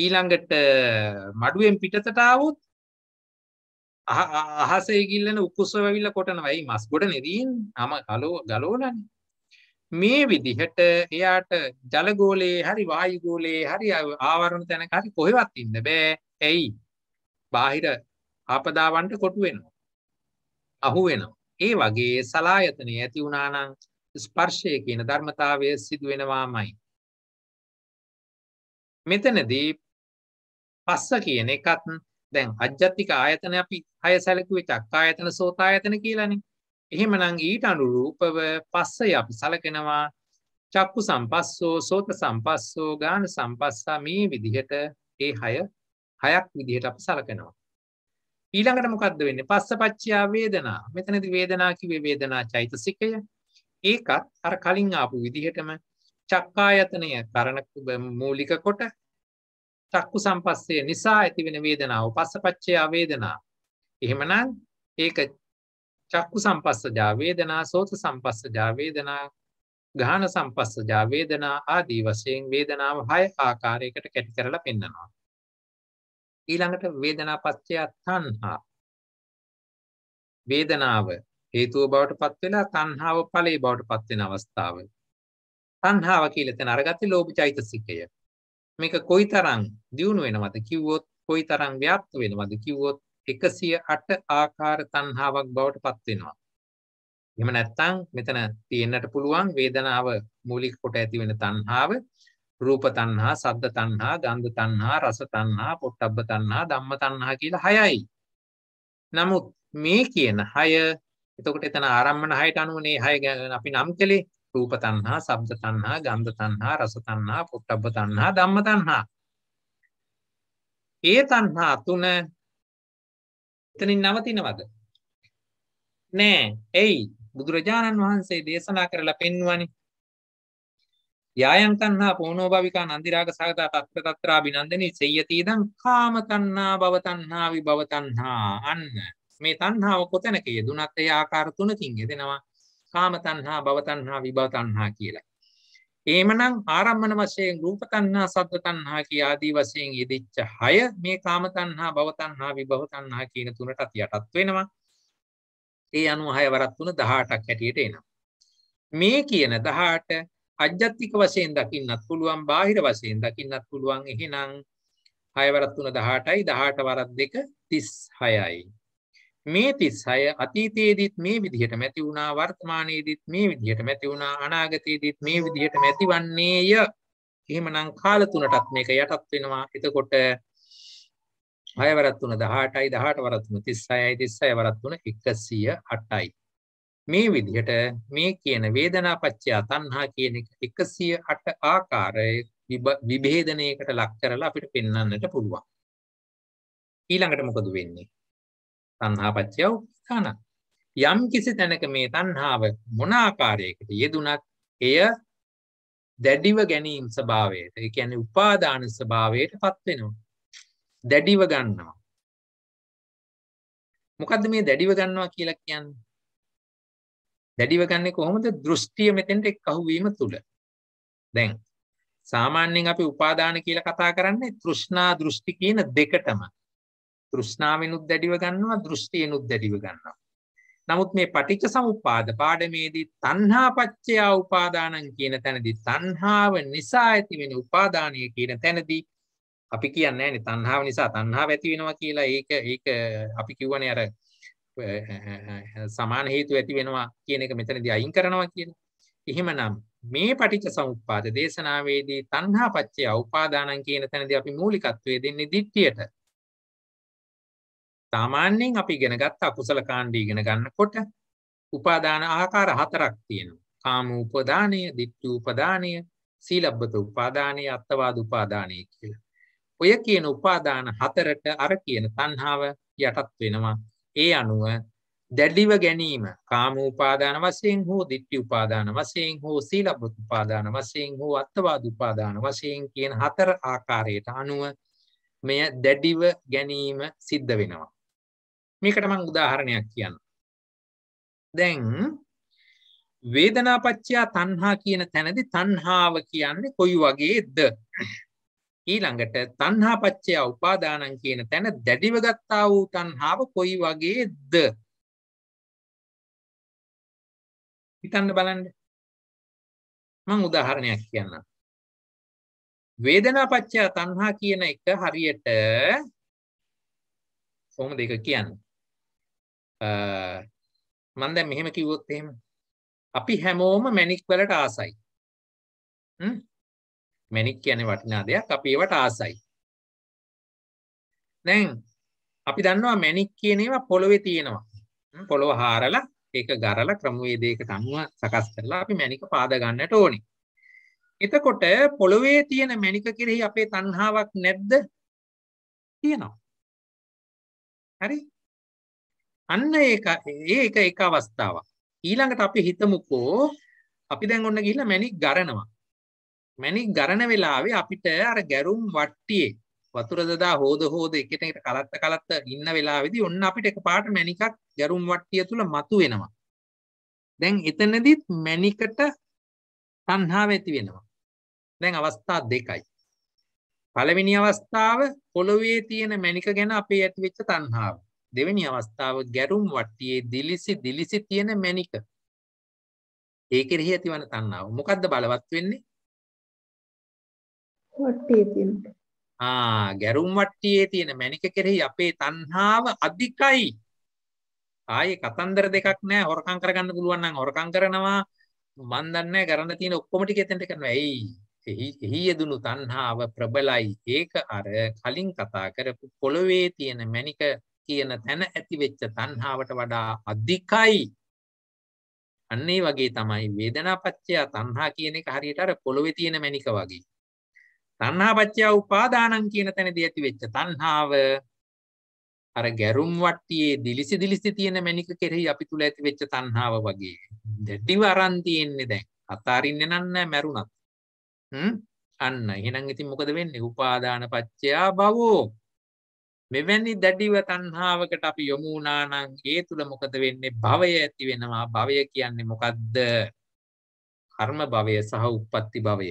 ඊළඟට මඩුවෙන් පිටතට ආවොත් අහසේ ගිල්ලන උකුස්සව ඇවිල්ලා කොටනවා. ඇයි? මස් ගොඩ නෙදීන්. හැම කලෝ ගලෝලානේ. මේ විදිහට එයාට ජලගෝලයේ හරි වායුගෝලයේ හරි ආවරණ තැනක හරි කොහෙවත් ඉන්න බෑ. ඇයි? බාහිර ආපදාවන්ට කොටු වෙනවා. අහු වෙනවා. ඒ වගේ සලායතනෙ ඇති වුණා නම් ස්පර්ශය කියන ධර්මතාවය සිදු වෙනවාමයි. මෙතනදී පස්ස කියන එකත් දැන් අජ්ජත්තික ආයතන අපි හය සැලකුවේ චක්කායතන සෝතායතන කියලානේ. එහෙමනම් ඊට අනුරූපව පස්සය අපි සලකෙනවා චක්කු සම්පස්සෝ සෝත සම්පස්සෝ ගාන සම්පස්සා මේ විදිහට ඒ හය හයක් විදිහට අප සලකනවා. ඊළඟට මොකක්ද වෙන්නේ පස්සපච්චයා වේදනා මෙතනදි වේදනා කිවේ වේදනා චෛතසිකය ඒකත් අර කලින් ආපු විදිහටම චක්කායතනය කරණ මූලික කොට චක්කු සම්පස්සේ නිසා ඇතිවෙන වේදනාව පස්සපච්චයා වේදනා. එහෙමනම් ඒක චක්කු සම්පස්සජා වේදනා සෝත සම්පස්සජා වේදනා ගාන සම්පස්සජා වේදනා ආදී වශයෙන් වේදනාව හය ආකාරයකට කැටි කරලා පෙන්නනවා. ඊළඟට වේදනා පත්‍ය තණ්හා වේදනාව හේතුව බවට පත් වෙලා තණ්හාව ඵලයේ බවට පත් වෙන අවස්ථාව. තණ්හාව කියලා තන අරගත්තේ ලෝභ චෛතසිකය. මේක කොයිතරම් දියුණු වෙනවද කිව්වොත් කොයිතරම් ව්‍යාප්ත වෙනවද කිව්වොත් එකසිය අට ආකාර තන්හාාවක් බවට පත්වෙනවා. එම නැත්තං මෙතන තියෙන්න්නට පුළුවන් වේදනාව මූලික කොට ඇතිවෙන තන්හාාව රූප තන්හා සද්ධ තන්හා ගන්ධ තන්හා රස තන්හා පොට්ටබ්බ තන්හා ධම්ම තන්හා කියලා හයයි. නමුත් මේ කියන හය එතකොට එතන ආරම්මණ හයට අනුවනේ හය ගැන අපි නම් කළේ රූප තන්හා සබ්ද තන්හා ගන්ධ තන්හා රස තන්හා පොට්ටබ්බ තන්හා ධම්ම තන්හා. ඒ තන්හා තුන එතනින් නවතිනවද? නෑ. එයි බුදුරජාණන් වහන්සේ දේශනා කරලා පෙන්වන්නේ යායන් තණ්හා පොනෝ භවිකා නන්දිරාග සගත තත්ත්‍ර තත්‍රා බිනන්දනී සෙය්‍යති දං කාම තණ්හා භව තණ්හා විභව තණ්හා අන්න මේ තණ්හාව කොතැනක යෙදුනත් ඒ ආකාර තුනකින් යෙදෙනවා කාම තණ්හා භව තණ්හා විභව තණ්හා කියලා ඒමනම් ආරම්මන වශයෙන් රූප තණ්හා, සද්ද තණ්හා කිය ආදී වශයෙන් ඉදිච්ච 6 මේ කාම තණ්හා, භව තණ්හා, විභව තණ්හා කියන තුනටත් යටත් වෙනවා. ඒ 96 වරත් තුන 18ක් හැටියට එනවා. මේ කියන 18 අජ්ජත්තික වශයෙන් දකින්නත් පුළුවන්, බාහිර වශයෙන් දකින්නත් පුළුවන්. එහෙනම් 6 වරත් තුන 18යි, 18 වරත් දෙක 36යි. මේ 36 අතීතයේදීත් මේ විදිහට මැති වුණා වර්තමානයේදීත් මේ විදිහට මැති වුණා අනාගතයේදීත් මේ විදිහට මැතිවන්නේය එහෙමනම් කාල තුනටත් මේක යටත් වෙනවා එතකොට 6 වරත් 3 18යි 18 වරත් 3 36යි 36 වරත් 3 108යි මේ විදිහට මේ කියන වේදනා පත්‍ය තණ්හා කියන එක 108 ආකාරයේ විභේදනයකට ලක් කරලා අපිට පෙන්වන්නට පුළුවන් ඊළඟට මොකද වෙන්නේ තණ්හාපච්චය උපාදාන. යම් කිසි තැනක මේ තණ්හාව මොන ආකාරයකට යෙදුනත් එය දැඩිව ගැනීම් ස්වභාවයට, ඒ කියන්නේ උපාදාන ස්වභාවයටපත් වෙනවා. දැඩිව ගන්නවා. මොකද්ද මේ දැඩිව ගන්නවා කියලා කියන්නේ? දැඩිව ගන්නේ කොහොමද? දෘෂ්ටිය මෙතෙන්ට එක්කහුවීම තුල. දැන් සාමාන්‍යයෙන් අපි උපාදාන කියලා කතා කරන්නේ තෘෂ්ණා දෘෂ්ටි කියන දෙකටම. තෘෂ්ණාවෙනුත් දැඩිව ගන්නවා දෘෂ්ටියෙනුත් දැඩිව ගන්නවා. නමුත් මේ පටිච්ච සමුප්පාද පාඩමේදී තණ්හා පච්චය උපාදානං කියන තැනදී තණ්හාව නිසා ඇතිවෙන උපාදානය කියන තැනදී අපි කියන්නේ නැහැනේ තණ්හාව නිසා තණ්හාව ඇති වෙනවා කියලා ඒක ඒක අපි කියවනේ අර සමාන හේතු ඇති වෙනවා කියන එක මෙතනදී අයින් කරනවා කියලා. එහෙමනම් මේ පටිච්ච සමුප්පාද දේශනාවේදී තණ්හා පච්චය උපාදානං කියන තැනදී අපි මූලිකත්වයේ දෙන්නේ දිට්ඨියට. සාමාන්‍යයෙන් අපි ඉගෙන ගත්ත අකුසල කාණ්ඩ ඉගෙන ගන්නකොට උපාදාන ආකාර හතරක් තියෙනවා. කාම උපාදානය, ditthi උපාදානය, සීලබ්බත උපාදානය, අත්වාද උපාදානය කියලා. ඔය කියන උපාදාන හතරට අර කියන තණ්හාව යටත් වෙනවා. ඒ අනුව දැඩිව ගැනීම කාම උපාදාන වශයෙන් හෝ ditthi උපාදාන වශයෙන් හෝ සීලබ්බත උපාදාන වශයෙන් හෝ අත්වාද උපාදාන වශයෙන් කියන හතර ආකාරයට අනුව මෙය දැඩිව ගැනීම සිද්ධ වෙනවා. මේකට මං උදාහරණයක් කියන්න. දැන් වේදනාපච්චයා තණ්හා කියන තැනදී තණ්හාව කියන්නේ කොයි වගේද? ඊළඟට තණ්හාපච්චයා උපාදානං කියන තැන දැඩිව ගත්තා වූ තණ්හාව කොයි වගේද? හිතන්න බලන්න. මං උදාහරණයක් කියන්නම්. වේදනාපච්චයා තණ්හා කියන එක හරියට කොහොමද ඒක කියන්නේ? මම දැන් මෙහෙම කිව්වොත් එහෙම අපි හැමෝම මැණික් වලට ආසයි. හ්ම් මැණික් කියන්නේ වටිනා දෙයක් අපි ඒවට ආසයි. දැන් අපි දන්නවා මැණික් කියන ඒවා පොළවේ තියෙනවා. පොළව හාරලා ඒක ගරලා ක්‍රමවේදයකට අනුව සකස් කරලා අපි මැණික පාද ගන්නට ඕනේ. එතකොට පොළවේ තියෙන මැණික කෙරෙහි අපේ තණ්හාවක් නැද්ද? තියෙනවා. හරි? අන්න ඒක ඒක එක අවස්ථාවක්. ඊළඟට අපි හිතමුකෝ අපි දැන් ඔන්න ගිහිල්ලා මැණික් ගරනවා. මැණික් ගරන වෙලාවේ අපිට අර ගැරුම් වට්ටියේ වතුර දදා හොද හොද එකට එකට කලත්ත කලත්ත ඉන්න වෙලාවේදී ඔන්න අපිට එකපාරට මැණිකක් ගැරුම් වට්ටිය තුල මතු වෙනවා. දැන් එතනදිත් මැණිකට තණ්හාව ඇති වෙනවා. දැන් අවස්ථා දෙකයි. පළවෙනි අවස්ථාව පොළොවේ තියෙන මැණික ගැන අපේ ඇති වෙච්ච තණ්හාව. දෙවෙනි අවස්ථාව ගැරුම් වට්ටියේ දිලිසි දිලිසි තියෙන මැණික. ඒ කෙරෙහි ඇතිවන තණ්හාව. මොකද්ද බලවත් වෙන්නේ? වට්ටියේ තියෙන. ආ ගැරුම් වට්ටියේ තියෙන මැණික කෙරෙහි අපේ තණ්හාව අධිකයි. ආයේ කතන්දර දෙකක් නැහැ. හොරකම් කරගන්න පුළුවන් නම් හොරකම් කරනවා. මන් දන්නේ කරන්න තියෙන ඔක්කොම ටික එතනට කරනවා. එයි එහි යෙදුණු තණ්හාව ප්‍රබලයි. ඒක අර කලින් කතා කරපු පොළවේ තියෙන මැණික කියන තැන ඇතිවෙච්ච තණ්හාවට වඩා අධිකයි. අන්න ඒ වගේ තමයි වේදනාපච්චය තණ්හා කියන එක හරියට අර පොළවේ තියෙන මණික වගේ. තණ්හාපච්චය උපාදානං කියන තැනදී ඇතිවෙච්ච තණ්හාව අර ගැරුම් වට්ටියේ දිලිසි දිලිසි තියෙන මණික කෙරෙහි අපි තුල ඇතිවෙච්ච තණ්හාව වගේ. දෙටිව අරන් තියෙන්නේ දැන්. අතාරින්නේ නැන්නේ මැරුණත්. අන්න එහෙනම් ඉතින් මොකද වෙන්නේ? උපාදානපච්චය භවෝ මෙවැනි දැඩිව තණ්හාවකට අපි යොමු වුණා නම් ඒ තුල මොකද වෙන්නේ භවය ඇති වෙනවා භවය කියන්නේ මොකද්ද කර්ම භවය සහ උප්පත්ති භවය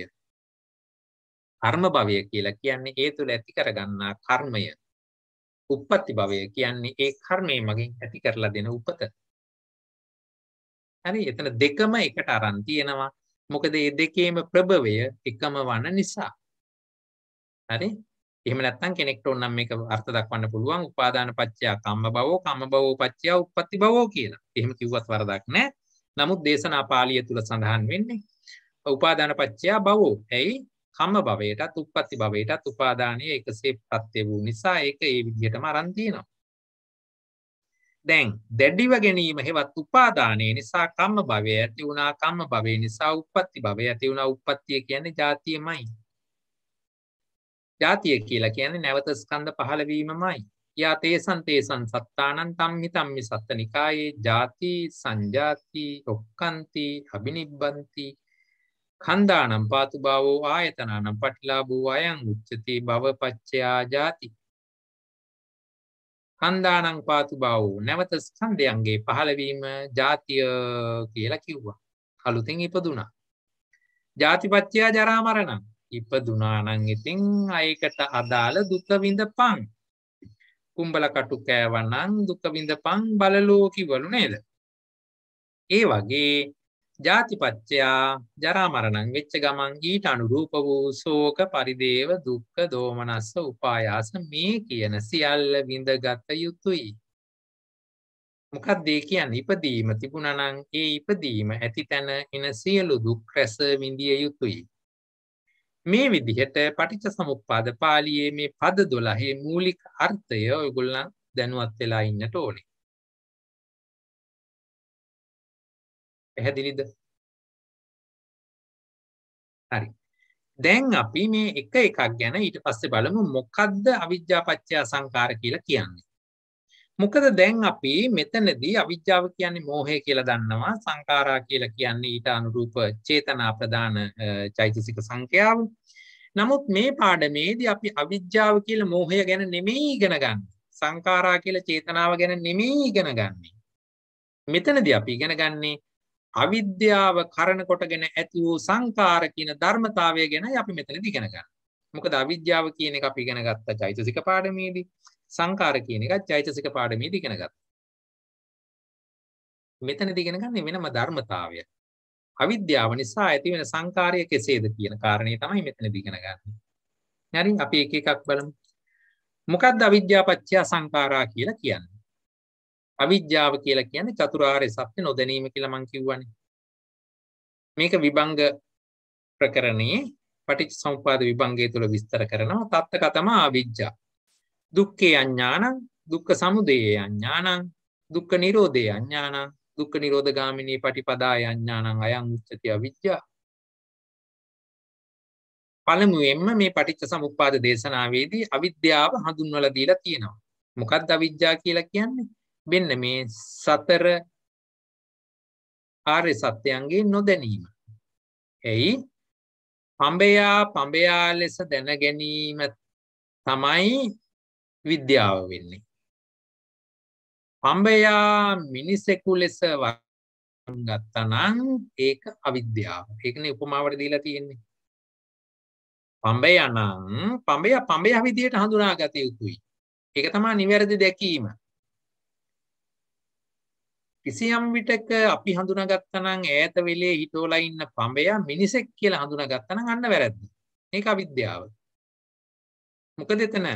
කර්ම භවය කියලා කියන්නේ ඒ තුල ඇති කරගන්නා කර්මය උප්පත්ති භවය කියන්නේ ඒ කර්මයේ මගින් ඇති කරලා දෙන උපත හරි එතන දෙකම එකට අරන් තියෙනවා මොකද මේ දෙකේම ප්‍රභවය එකම වන නිසා හරි එහෙම නැත්නම් කෙනෙක්ට ඕනම් මේක අර්ථ දක්වන්න පුළුවන් උපාදාන පත්‍යා කම්ම භවෝ කම්ම භවෝ පත්‍යා උප්පත්ති භවෝ කියලා. එහෙම කිව්වත් වරදක් නැහැ. නමුත් දේශනා පාළිය තුල සඳහන් වෙන්නේ උපාදාන පත්‍යා භවෝ. ඇයි? කම්ම භවයටත් උප්පත්ති භවයටත් උපාදානය එකසේ ප්‍රත්‍ය වූ නිසා ඒක ඒ විදිහටම අරන් තියෙනවා. දැන් දැඩිව ගැනීම හෙවත් උපාදානය නිසා කම්ම භවය ඇති වුණා කම්ම භවය නිසා උප්පත්ති භවය ඇති වුණා උප්පත්තිය කියන්නේ ජාතියමයි. ජාතිය කියලා කියන්නේ නැවත ස්කන්ධ පහළවීමමයි. යා තේසන් තේසන් සත්තානන් තම්මි තම්මි සත්ත නිකායේ ජාති සංජාති ඔක්කන්ති අභිනිබ්බන්ති කන්දානම් පාතු බාවෝ ආයතනානම් පටිලාබූ අයං උච්චති බව පච්චයා ජාති. කන්දානං පාතු බාවූ නැවත ස්කන්ධයන්ගේ පහළවීම ජාතිය කියලා කිව්වා. අලුතින් ඉපදුනා. ජාතිපච්චයා ජරාමරණම් ඉපදුනානං ඉතිං අයකට අදාළ දුකවිඳ පං කුම්බල කටු කෑවනං දුකවිඳ පං බලලෝකිවලු නේද. ඒ වගේ ජාතිපච්චයා ජරාමරණං වෙච්ච ගමන් ඊට අනුරූප වූ සෝක පරිදේව දුක්ක දෝමනස්ස උපායාස මේ කියන සියල්ල විඳගත යුතුයි. මොකක්දේ කියන්න ඉපදීම තිබුණනං ඒ ඉපදීම ඇති තැන එන සියලු දුක් රැස විඳිය යුතුයි. මේ විදිහට පටිච්ච සමුප්පාද පාලියේ මේ පද 12 මූලික අර්ථය ඔයගොල්ලන් දැනුවත් වෙලා ඉන්නට ඕනේ. පැහැදිලිද? හරි. දැන් අපි මේ එක එකක් ගැන ඊට පස්සේ බලමු මොකද්ද අවිජ්ජාපච්චය සංකාර කියලා කියන්නේ. මොකද දැන් අපි මෙතනදී අවිජ්ජාව කියන්නේ මෝහය කියලා දන්නවා සංඛාරා කියලා කියන්නේ ඊට අනුරූප චේතනා ප්‍රදාන චෛතසික සංඛ්‍යාව නමුත් මේ පාඩමේදී අපි අවිද්‍යාව කියලා මෝහය ගැන නෙමෙයි ඉගෙන ගන්න. සංඛාරා කියලා චේතනාව ගැන නෙමෙයි ඉගෙන ගන්නේ. මෙතනදී අපි ඉගෙන ගන්නේ අවිද්‍යාව කරණ කොටගෙන ඇති වූ සංකාර කියන ධර්මතාවය ගැනයි අපි මෙතනදී ඉගෙන ගන්න. මොකද අවිද්‍යාව කියන එක අපි ඉගෙන ගත්තා චෛතසික පාඩමේදී සංකාර කියන එකත් චෛතසික පාඩමේදී ඉගෙන ගත්තා. මෙතනදී ඉගෙන ගන්නේ වෙනම ධර්මතාවයක්. අවිද්‍යාව නිසා ඇති වෙන සංකාරය කෙසේද කියන කාරණේ තමයි මෙතනදී ඉගෙන ගන්න. හරි අපි එක එකක් බලමු. මොකක්ද අවිද්‍යාපච්චය සංකාරා කියලා කියන්නේ? අවිද්‍යාව කියලා කියන්නේ චතුරාර්ය සත්‍ය නොදැනීම කියලා මං කිව්වනේ. මේක විභංග ප්‍රකරණයේ පටිච්ච සමුපාද විභංගය තුළ විස්තර කරනවා තත්ත කතම අවිද්‍යා. දුක්කේ අඥ්ඥානං දුක්ක සමුදයේ අඥ්ඥානං දුක්ක නිරෝධය අඥ්ඥානං දුක්ඛ නිරෝධ ගාමිනී පටිපදා යඥානං අයං උච්චති අවිද්‍යා පළමුවෙන්ම මේ පටිච්ච සමුප්පාද දේශනාවේදී අවිද්‍යාව හඳුන්වලා දීලා තියෙනවා මොකක්ද අවිද්‍යා කියලා කියන්නේ මෙන්න මේ සතර ආර්ය සත්‍යයන්ගේ නොදැනීම එයි පඹයා පඹයා ලෙස දැන ගැනීම තමයි විද්‍යාව වෙන්නේ පඹයා මිනිසෙකු ලෙස ගත්තනං ඒක අවිද්‍යාව ඒකන උපමාවට දීලා තියෙන්නේ පඹයනං පඹය පඹය විදියට හඳුනා ගත යුතුයි ඒක තමා නිවැරදි දැකීම කිසියම් විටක අපි හඳුනාගත්තනං ඈත වෙලේ හිටෝලා ඉන්න පඹයා මිනිසෙක් කියලා හඳුනාගත්තනං අන්න වැරද්ද ඒක අවිද්‍යාව මොකද එතන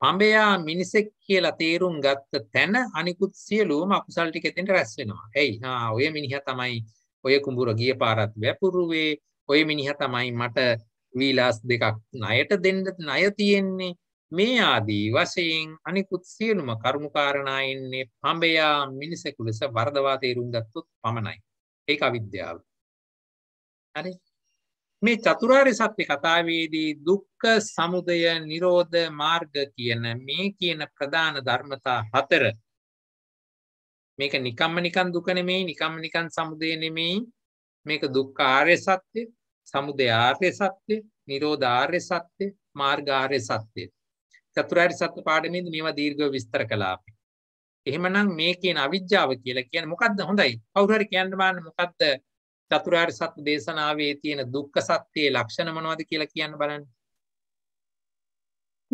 පඹයා මිනිසෙක් කියලා තේරුම් ගත්ත තැන අනිකුත් සියලුම අකුසල් ටික එතෙන්ට රැස් වෙනවා. එයි ආ ඔය මිනිහා තමයි ඔය කුඹුර ගිය පාරත් වැපුරුවේ. ඔය මිනිහා තමයි මට වීලාස් දෙකක් ණයට දෙන්න ණය තියෙන්නේ. මේ ආදී වශයෙන් අනිකුත් සියලුම කර්මකාරණා ඉන්නේ පඹයා මිනිසෙකු ලෙස වරදවා තේරුම් ගත්තොත් පමණයි. ඒක අවිද්‍යාව. හරි මේ චතුරාර්ය සත්‍ය කතාවේදී දුක්ඛ සමුදය නිරෝධ මාර්ග කියන මේ කියන ප්‍රධාන ධර්මතා හතර මේක නිකම්ම නිකන් දුක නෙමෙයි නිකම්ම නිකන් සමුදය නෙමෙයි මේක දුක්ඛ ආර්ය සත්‍ය සමුදය ආර්ය සත්‍ය නිරෝධ ආර්ය සත්‍ය මාර්ග ආර්ය සත්‍ය චතුරාර්ය සත්‍ය පාඩමේදී මේවා දීර්ඝව විස්තර කළා අපි එහෙමනම් මේ කියන අවිජ්ජාව කියලා කියන්නේ මොකද්ද හොඳයි කවුරු හරි කියන්න බලන්න මොකද්ද චතුරාර්ය සත්‍ය දේශනාවේ තියෙන දුක්ඛ සත්‍යයේ ලක්ෂණ මොනවද කියලා කියන්න බලන්න.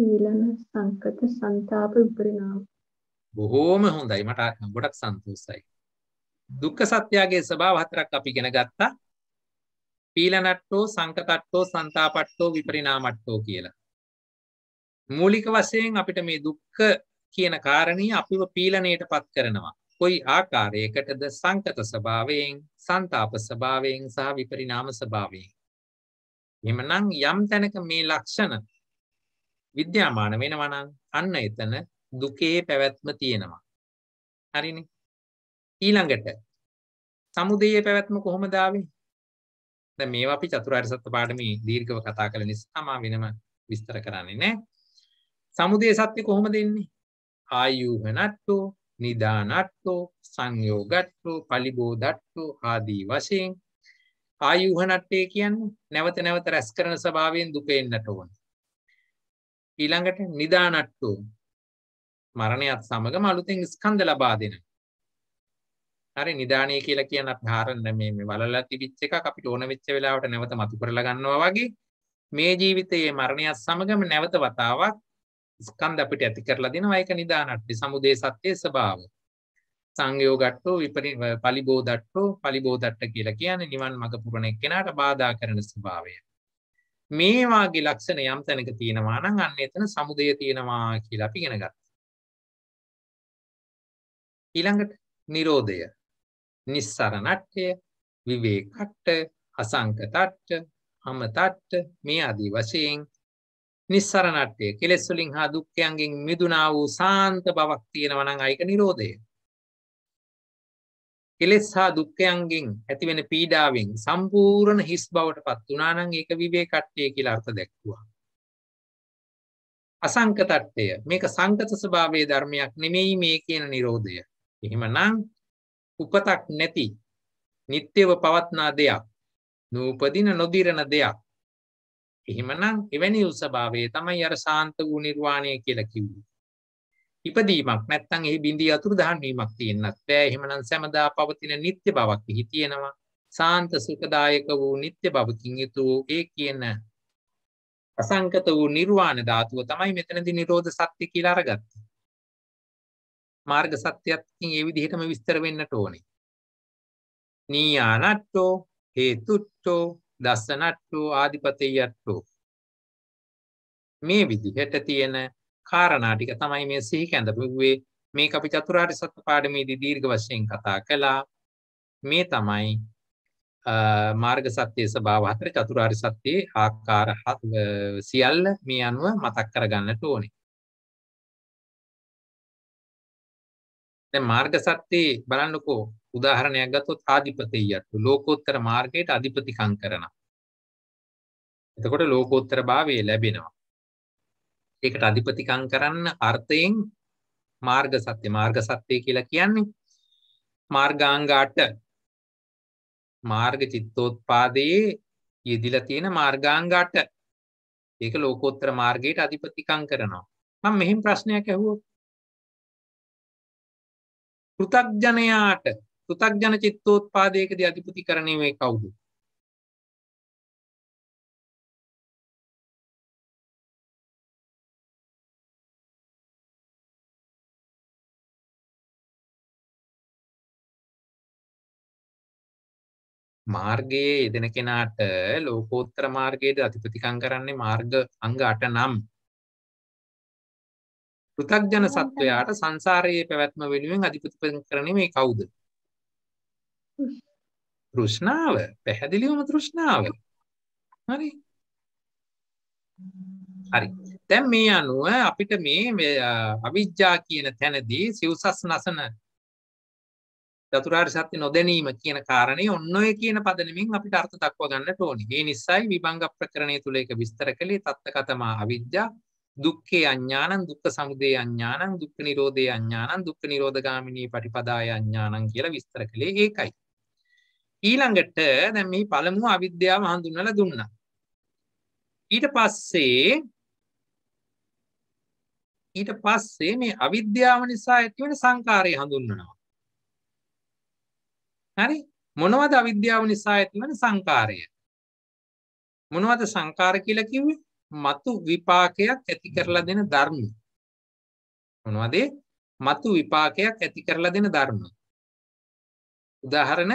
ඊළන සංකත ਸੰతాප විපරිණාම. බොහෝම හොඳයි මට ගොඩක් සන්තෝෂයි. දුක්ඛ සත්‍යයේ ස්වභාව හතරක් අපි ඉගෙන ගත්තා. පීලනට්ටෝ සංකතට්ටෝ ਸੰతాපට්ටෝ විපරිණාමට්ටෝ කියලා. මූලික වශයෙන් අපිට මේ දුක්ඛ කියන කාරණේ අපිව පීලණයටපත් කරනවා. කොයි ආකාරයකටද සංකත ස්වභාවයෙන්, ਸੰతాප ස්වභාවයෙන් සහ විපරිණාම ස්වභාවයෙන්. එමනම් යම් තැනක මේ ලක්ෂණ විද්‍යාමාන වෙනවා නම් අන්න එතන දුකේ පැවැත්ම තියෙනවා. හරිනේ. ඊළඟට සමුදයේ පැවැත්ම කොහොමද ආවේ? දැන් මේවා අපි චතුරාර්ය සත්‍ය පාඩමේ දීර්ඝව කතා කළ නිසා මම වෙනම විස්තර කරන්නේ නැහැ. සමුදය සත්‍ය කොහොමද එන්නේ? ආයුහනට්ටෝ නිදානට්ඨෝ සංයෝගට්ඨෝ පලිබෝධට්ඨෝ ආදී වශයෙන් ආයුහනට්ඨේ කියන්නේ නැවත නැවත රැස් කරන ස්වභාවයෙන් දුක එන්නට ඕන. ඊළඟට නිදානට්ඨෝ මරණයත් සමගම අලුතෙන් ස්කන්ධ ලබා දෙන. හරි නිදානේ කියලා කියන ධාරණ මේ මේ වලලා තිබිච්ච එකක් අපිට ඕන වෙච්ච වෙලාවට නැවත මතු කරලා ගන්නවා වගේ මේ ජීවිතයේ මරණයත් සමගම නැවත වතාවක් ස්කන්ධ අපිට ඇති කරලා දෙනවා ඒක නිදානට්ටි සමුදේ සත්‍යයේ ස්වභාව. සංයෝගට්ටෝ විපරි පලිබෝධට්ටෝ පලිබෝධට්ට කියලා කියන්නේ නිවන් මඟ පුරන එක්කෙනාට බාධා කරන ස්වභාවය. මේ වාගේ ලක්ෂණ යම් තැනක තියෙනවා නම් අන්න එතන සමුදය තියෙනවා කියලා අපි ඉගෙන ගත්තා. ඊළඟට නිරෝධය. නිස්සරණට්ඨය, විවේකට්ඨ, අසංකතට්ඨ, අමතට්ඨ මේ ආදී වශයෙන් නිස්සරණට්ටය කෙලෙස් වලින් හා දුක්ඛයන්ගෙන් මිදුණා වූ සාන්ත බවක් තියෙනවා නම් ඒක නිරෝධය. කෙලෙස් හා දුක්ඛයන්ගෙන් ඇතිවෙන පීඩාවෙන් සම්පූර්ණ හිස් බවට පත් වුණා නම් ඒක විවේකට්ටය කියලා අර්ථ දැක්වුවා. අසංකතට්ටය මේක සංකත ස්වභාවයේ ධර්මයක් නෙමෙයි මේ කියන නිරෝධය. එහෙමනම් උපතක් නැති නිත්‍යව පවත්නා දෙයක් නූපදින නොදිරන දෙයක් එහෙමනම් එවැනි උත්සභාවයේ තමයි අර සාන්ත වූ නිර්වාණය කියලා කිව්වේ. ඉපදීමක් නැත්තම් එහි බිඳී අතුරු දහන් වීමක් තියෙන්නත් බෑ. එහෙමනම් සැමදා පවතින නිත්‍ය බවක් එහි තියෙනවා. සාන්ත සුඛදායක වූ නිත්‍ය බවකින් යුතු ඒ කියන අසංකත වූ නිර්වාණ ධාතුව තමයි මෙතනදී නිරෝධ සත්‍ය කියලා අරගත්තේ. මාර්ග සත්‍යයක්කින් ඒ විදිහටම විස්තර වෙන්නට ඕනේ. නීයානට්ටෝ හේතුට්ටෝ දස්සනට්ටෝ ආධිපතියට්ටෝ මේ විදිහට තියෙන කාරණා ටික තමයි මේ සිහි කැඳපුවේ මේක අපි චතුරාර්ය සත්‍ය පාඩමේදී දීර්ඝ වශයෙන් කතා කළා මේ තමයි මාර්ග සත්‍යයේ ස්වභාව හතර චතුරාර්ය සත්‍යයේ ආකාර සියල්ල මේ අනුව මතක් කරගන්නට ඕනේ දැන් මාර්ග සත්‍යයේ බලන්නකෝ උදාහරණයක් ගත්තොත් ආධිපතියත් ලෝකෝත්තර මාර්ගයට අධිපතිකම් කරනවා. එතකොට ලෝකෝත්තර භාවය ලැබෙනවා. ඒකට අධිපතිකම් කරන්න අර්ථයෙන් මාර්ග සත්‍ය මාර්ග සත්‍ය කියලා කියන්නේ මාර්ගාංග 8 මාර්ග චිත්තෝත්පාදයේ යෙදිලා තියෙන මාර්ගාංග 8 ඒක ලෝකෝත්තර මාර්ගයට අධිපතිකම් කරනවා මම මෙහෙම ප්‍රශ්නයක් ඇහුවොත් පෘථක්ජනයාට පෘථක්ජන චිත්තෝත් පාදයකද අධිපති කරණය මේ කවුදු මාර්ගයේ යෙදෙන කෙනාට ලෝකෝත්තර මාර්ගයේද අධිපතිකං කරන්නේ මාර්ග අංග අට නම් පෘථග්ජන සත්වයාට සංසාරයේ පැවැත්ම වෙනුවෙන් අධිපතිපති කරන්නේ මේ කවුද? තෘෂ්ණාව, පැහැදිලිවම තෘෂ්ණාව. හරි. හරි. දැන් මේ අනුව අපිට මේ අවිජ්ජා කියන තැනදී සිව්සස් නසන චතුරාර්ය සත්‍ය නොදැනීම කියන කාරණේ ඔන්න ඔය කියන පදනමින් අපිට අර්ථ දක්වා ගන්නට ඕනි. ඒ නිසායි විභංග ප්‍රකරණය තුල ඒක විස්තර කළේ තත්ත කතමා අවිජ්ජා දුක්ඛේ අඥානං දුක්ඛ සමුදය අඥානං දුක්ඛ නිරෝධේ අඥානං දුක්ඛ නිරෝධගාමිනී පටිපදාය අඥානං කියලා විස්තර කළේ ඒකයි. ඊළඟට දැන් මේ පළමුව අවිද්‍යාව හඳුන්වලා දුන්නා. ඊට පස්සේ ඊට පස්සේ මේ අවිද්‍යාව නිසා ඇතිවන සංකාරය හඳුන්වනවා. හරි මොනවද අවිද්‍යාව නිසා ඇතිවන සංකාරය? මොනවද සංකාර කියලා කිව්වේ? මතු විපාකයක් ඇති කරලා දෙන ධර්ම මොනවද මතු විපාකයක් ඇති කරලා දෙන ධර්ම උදාහරණ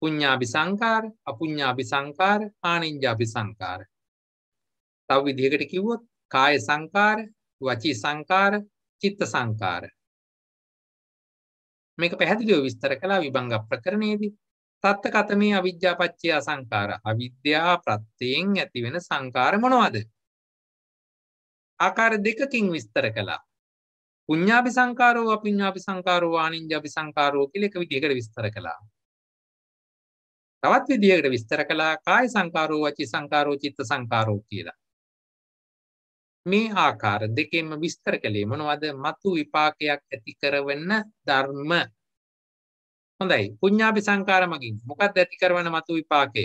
පුඤ්ඤාභි සංකාර අපුඤ්ඤාභි සංකාර ආනිඤ්ඤාභි සංකාර තව විදිහකට කිව්වොත් කාය සංකාර වචී සංකාර චිත්ත සංකාර මේක පැහැදිලිව විස්තර කළා විභංග ප්‍රකරණයේදී තත්ත කතමේ අවිද්‍යාපච්චය සංකාර අවිද්‍යා ප්‍රත්‍යයෙන් ඇතිවෙන සංකාර මොනවද ආකාර දෙකකින් විස්තර කළා පුඤ්ඥාපි සංකාරෝ අපිඤ්ඥාපි සංකාරෝ වානින් ජපි සංකාරෝ කියලෙක විදිකට විස්තර කළා තවත් විදිහකට විස්තර කළා කාය සංකාරෝ වචි සංකාරෝ චිත්ත සංකාරෝ කියලා මේ ආකාර දෙකෙන්ම විස්තර කළේ මොනවද මතු විපාකයක් ඇති කරවන්න ධර්ම හොඳයි පුඤ්ඥාපි සංකාරමකින් මොකක් ඇති කරවන මතු විපාකය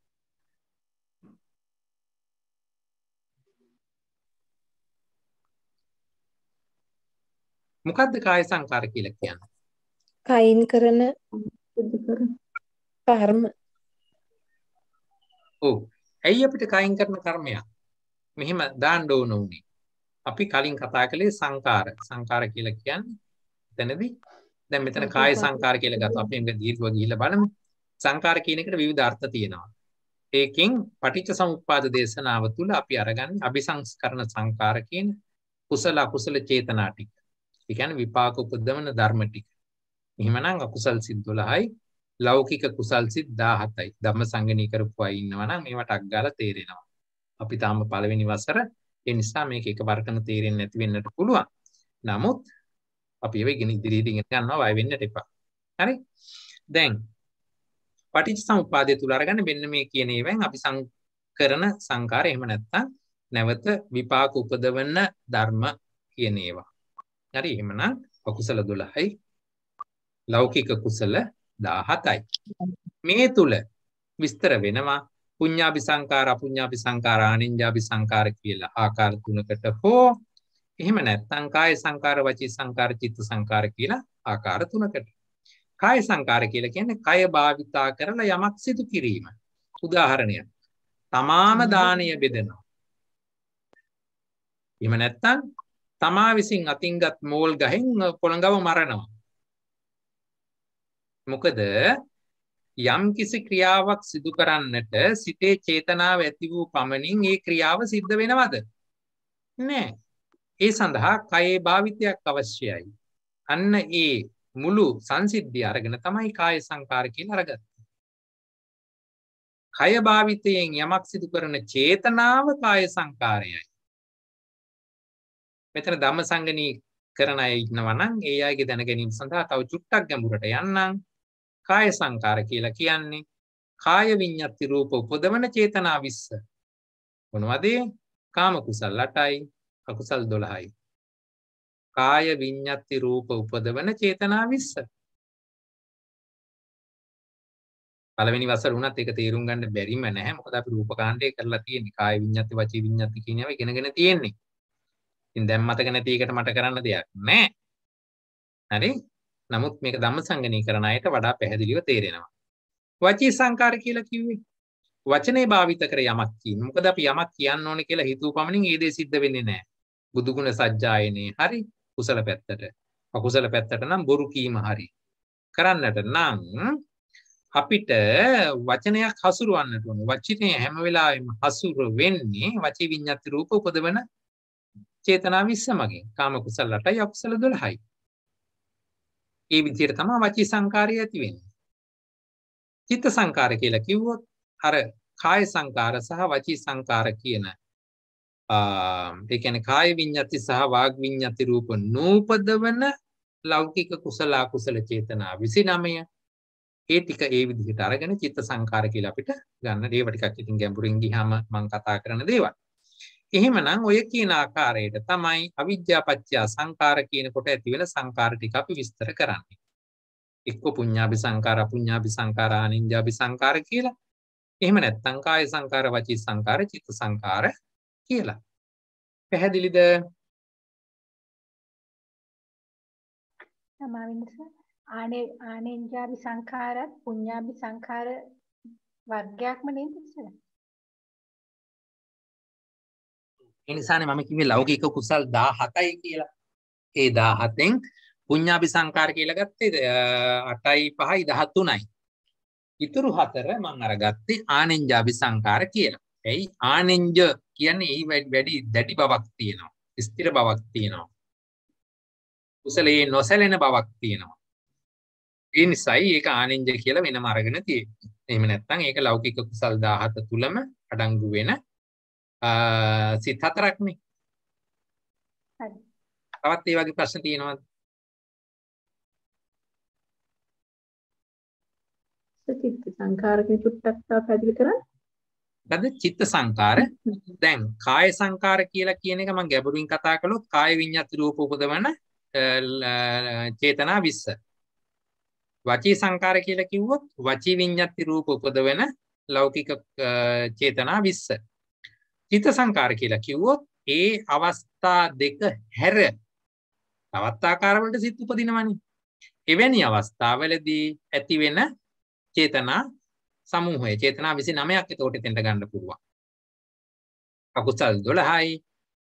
මොකක්ද කාය සංකාර කියලා කියන්නේ? කයින් කරන කර්ම. ඔව්. ඇයි අපිට කයින් කරන කර්මයක්? මෙහෙම දාන්න ඕන උනේ. අපි කලින් කතා කළේ සංකාර. සංකාර කියලා කියන්නේ එතනදී දැන් මෙතන කාය සංකාර කියලා ගත්තා. අපි මේක දීර්ඝව ගිහිල්ලා බලමු. සංකාර කියන එකට විවිධ අර්ථ තියෙනවා. ඒකෙන් පටිච්ච සමුප්පාද දේශනාව තුළ අපි අරගන්නේ අபிසංස්කරණ සංකාර කියන කුසල අකුසල චේතනා ටික. ඒ කියන්නේ විපාක උපදවන ධර්ම ටික. එහෙමනම් අකුසල් සිත් 12යි ලෞකික කුසල් සිත් 17යි. ධම්ම සංගණී කරපු අය ඉන්නවා නම් මේවට අක් ගාලා තේරෙනවා. අපි තාම පළවෙනි වසර ඒ නිසා මේක එකවරටම තේරෙන්නේ නැති වෙන්නට පුළුවන්. නමුත් අපි ඒව ඉගෙන ඉදිරියට ඉගෙන ගන්නවා වය වෙන්නට එපා. හරි? දැන් පටිච්චසමුපාදය තුල අරගෙන මෙන්න මේ කියන ඒවෙන් අපි කරන සංකාර එහෙම නැත්නම් නැවත විපාක උපදවන ධර්ම කියන ඒවා. හරි එහෙමනම් අකුසල 12යි ලෞකික කුසල 17යි. මේ තුල විස්තර වෙනවා පුඤ්ඤාපි සංකාර අපුඤ්ඤාපි සංකාර ආනිඤ්ඤාපි සංකාර කියලා ආකාර තුනකට හෝ එහෙම නැත්නම් කාය සංකාර වචී සංකාර චිත්ත සංකාර කියලා ආකාර තුනකට. කාය සංකාර කියලා කියන්නේ කය භාවිතා කරලා යමක් සිදු කිරීම. උදාහරණයක්. තමාම දානීය බෙදෙනවා. එහෙම නැත්නම් තමා විසින් අතින්ගත් මෝල් ගහෙන් පොළඟව මරනවා. මොකද යම් කිසි ක්‍රියාවක් සිදු කරන්නට සිතේ චේතනාව ඇති වූ පමණින් ඒ ක්‍රියාව සිද්ධ වෙනවද? නෑ. ඒ සඳහා කයේ භාවිතයක් අවශ්‍යයි. අන්න ඒ මුළු සංසිද්ධිය අරගෙන තමයි කාය සංකාර කියලා අරගත්තේ. කය භාවිතයෙන් යමක් සිදු කරන චේතනාව කාය සංකාරයයි. මෙතන ධම්මසංගණී කරන අය ඉන්නවා නම් ඒ අයගේ දැන ගැනීම සඳහා තව චුට්ටක් ගැඹුරට යන්නම් කාය සංකාර කියලා කියන්නේ කාය විඤ්ඤාති රූප උපදවන චේතනා 20 මොනවද කාම කුසල් 8යි අකුසල් 12යි කාය විඤ්ඤාති රූප උපදවන චේතනා 20 පළවෙනි වසර වුණත් ඒක තේරුම් ගන්න බැරිම නැහැ මොකද අපි රූපකාණ්ඩය කරලා තියෙන්නේ කාය විඤ්ඤාති වචී විඤ්ඤාති කියන ඒවා ඉගෙනගෙන තියෙන්නේ ඉතින් දැන් මතක නැති එකට මට කරන්න දෙයක් නැහැ. හරි? නමුත් මේක ධම්මසංගණී කරන අයට වඩා පැහැදිලිව තේරෙනවා. වචී සංකාර කියලා කිව්වේ වචනේ භාවිත කර යමක් කියන්නේ. මොකද අපි යමක් කියන්න ඕනේ කියලා හිතුව පමණින් ඒ දේ සිද්ධ වෙන්නේ නැහැ. බුදුගුණ සජ්ජායනේ හරි කුසල පැත්තට. අකුසල පැත්තට නම් බොරු කීම හරි. කරන්නට නම් අපිට වචනයක් හසුරවන්නට ඕනේ. වචනේ හැම වෙලාවෙම හසුර වෙන්නේ වචී විඤ්ඤාති රූප උපදවන චේතනා 20 මගින් කාම කුසල 8යි අකුසල 12යි. ඒ විදිහට තමයි වචී සංකාරය ඇති වෙන්නේ. චිත්ත සංකාර කියලා කිව්වොත් අර කාය සංකාර සහ වචී සංකාර කියන ඒ කියන්නේ කාය විඤ්ඤාති සහ වාග් විඤ්ඤාති රූප නූපදවන ලෞකික කුසල අකුසල චේතනා 29 ඒ ටික ඒ විදිහට අරගෙන චිත්ත සංකාර කියලා අපිට ගන්න ඒවා ටිකක් ඉතින් ගැඹුරින් ගියාම මම කතා කරන දේවල්. එහෙමනම් ඔය කියන ආකාරයට තමයි අවිද්‍යාපච්චයා සංකාර කියනකොට ඇතිවෙන සංකාර ටික අපි විස්තර කරන්නේ. එක්ක පුඤ්ඤාභි සංකාර, අපුඤ්ඤාභි සංකාර, ආනිඤ්ඤාභි සංකාර කියලා. එහෙම නැත්නම් කාය සංකාර, වචී සංකාර, චිත්ත සංකාර කියලා. පැහැදිලිද? සමාවින්ස ආනේ ආනිඤ්ඤාභි සංකාරත් පුඤ්ඤාභි සංකාර වර්ගයක්ම නේද සර්? එනිසානේ මම කිව්වේ ලෞකික කුසල් 17යි කියලා. ඒ 17න් පුඤ්ඤාපි සංකාර කියලා ගත්තේ 8යි 5යි 13යි. ඉතුරු හතර මම අරගත්තේ ආනෙන්ජාපි සංකාර කියලා. එයි ආනෙන්ජ කියන්නේ ඒ වැඩි දැඩි බවක් තියෙනවා. ස්ථිර බවක් තියෙනවා. කුසලයේ නොසැලෙන බවක් තියෙනවා. ඒ නිසායි ඒක ආනෙන්ජ කියලා වෙනම අරගෙන තියෙන්නේ. එහෙම නැත්නම් ඒක ලෞකික කුසල් 17 තුලම අඩංගු වෙන සිත හතරක්නේ. හරි. තවත් ඒ වගේ ප්‍රශ්න තියෙනවද? චිත්ත සංකාර කියන චුට්ටක් තව පැහැදිලි කරන්න. මොකද චිත්ත සංකාර දැන් කාය සංකාර කියලා කියන එක මම ගැඹුරින් කතා කළොත් කාය විඤ්ඤාති රූප උපදවන චේතනා 20. වචී සංකාර කියලා කිව්වොත් වචී විඤ්ඤාති රූප උපදවන ලෞකික චේතනා 20. චිත්ත සංකාර කියලා කිව්වොත් ඒ අවස්ථා දෙක හැර තවත් ආකාරවලට සිත් උපදිනවනේ. එවැනි අවස්ථාවලදී ඇතිවෙන චේතනා සමූහය චේතනා 29ක් එතකොට එතෙන්ට ගන්න පුළුවන්. අකුසල් 12යි,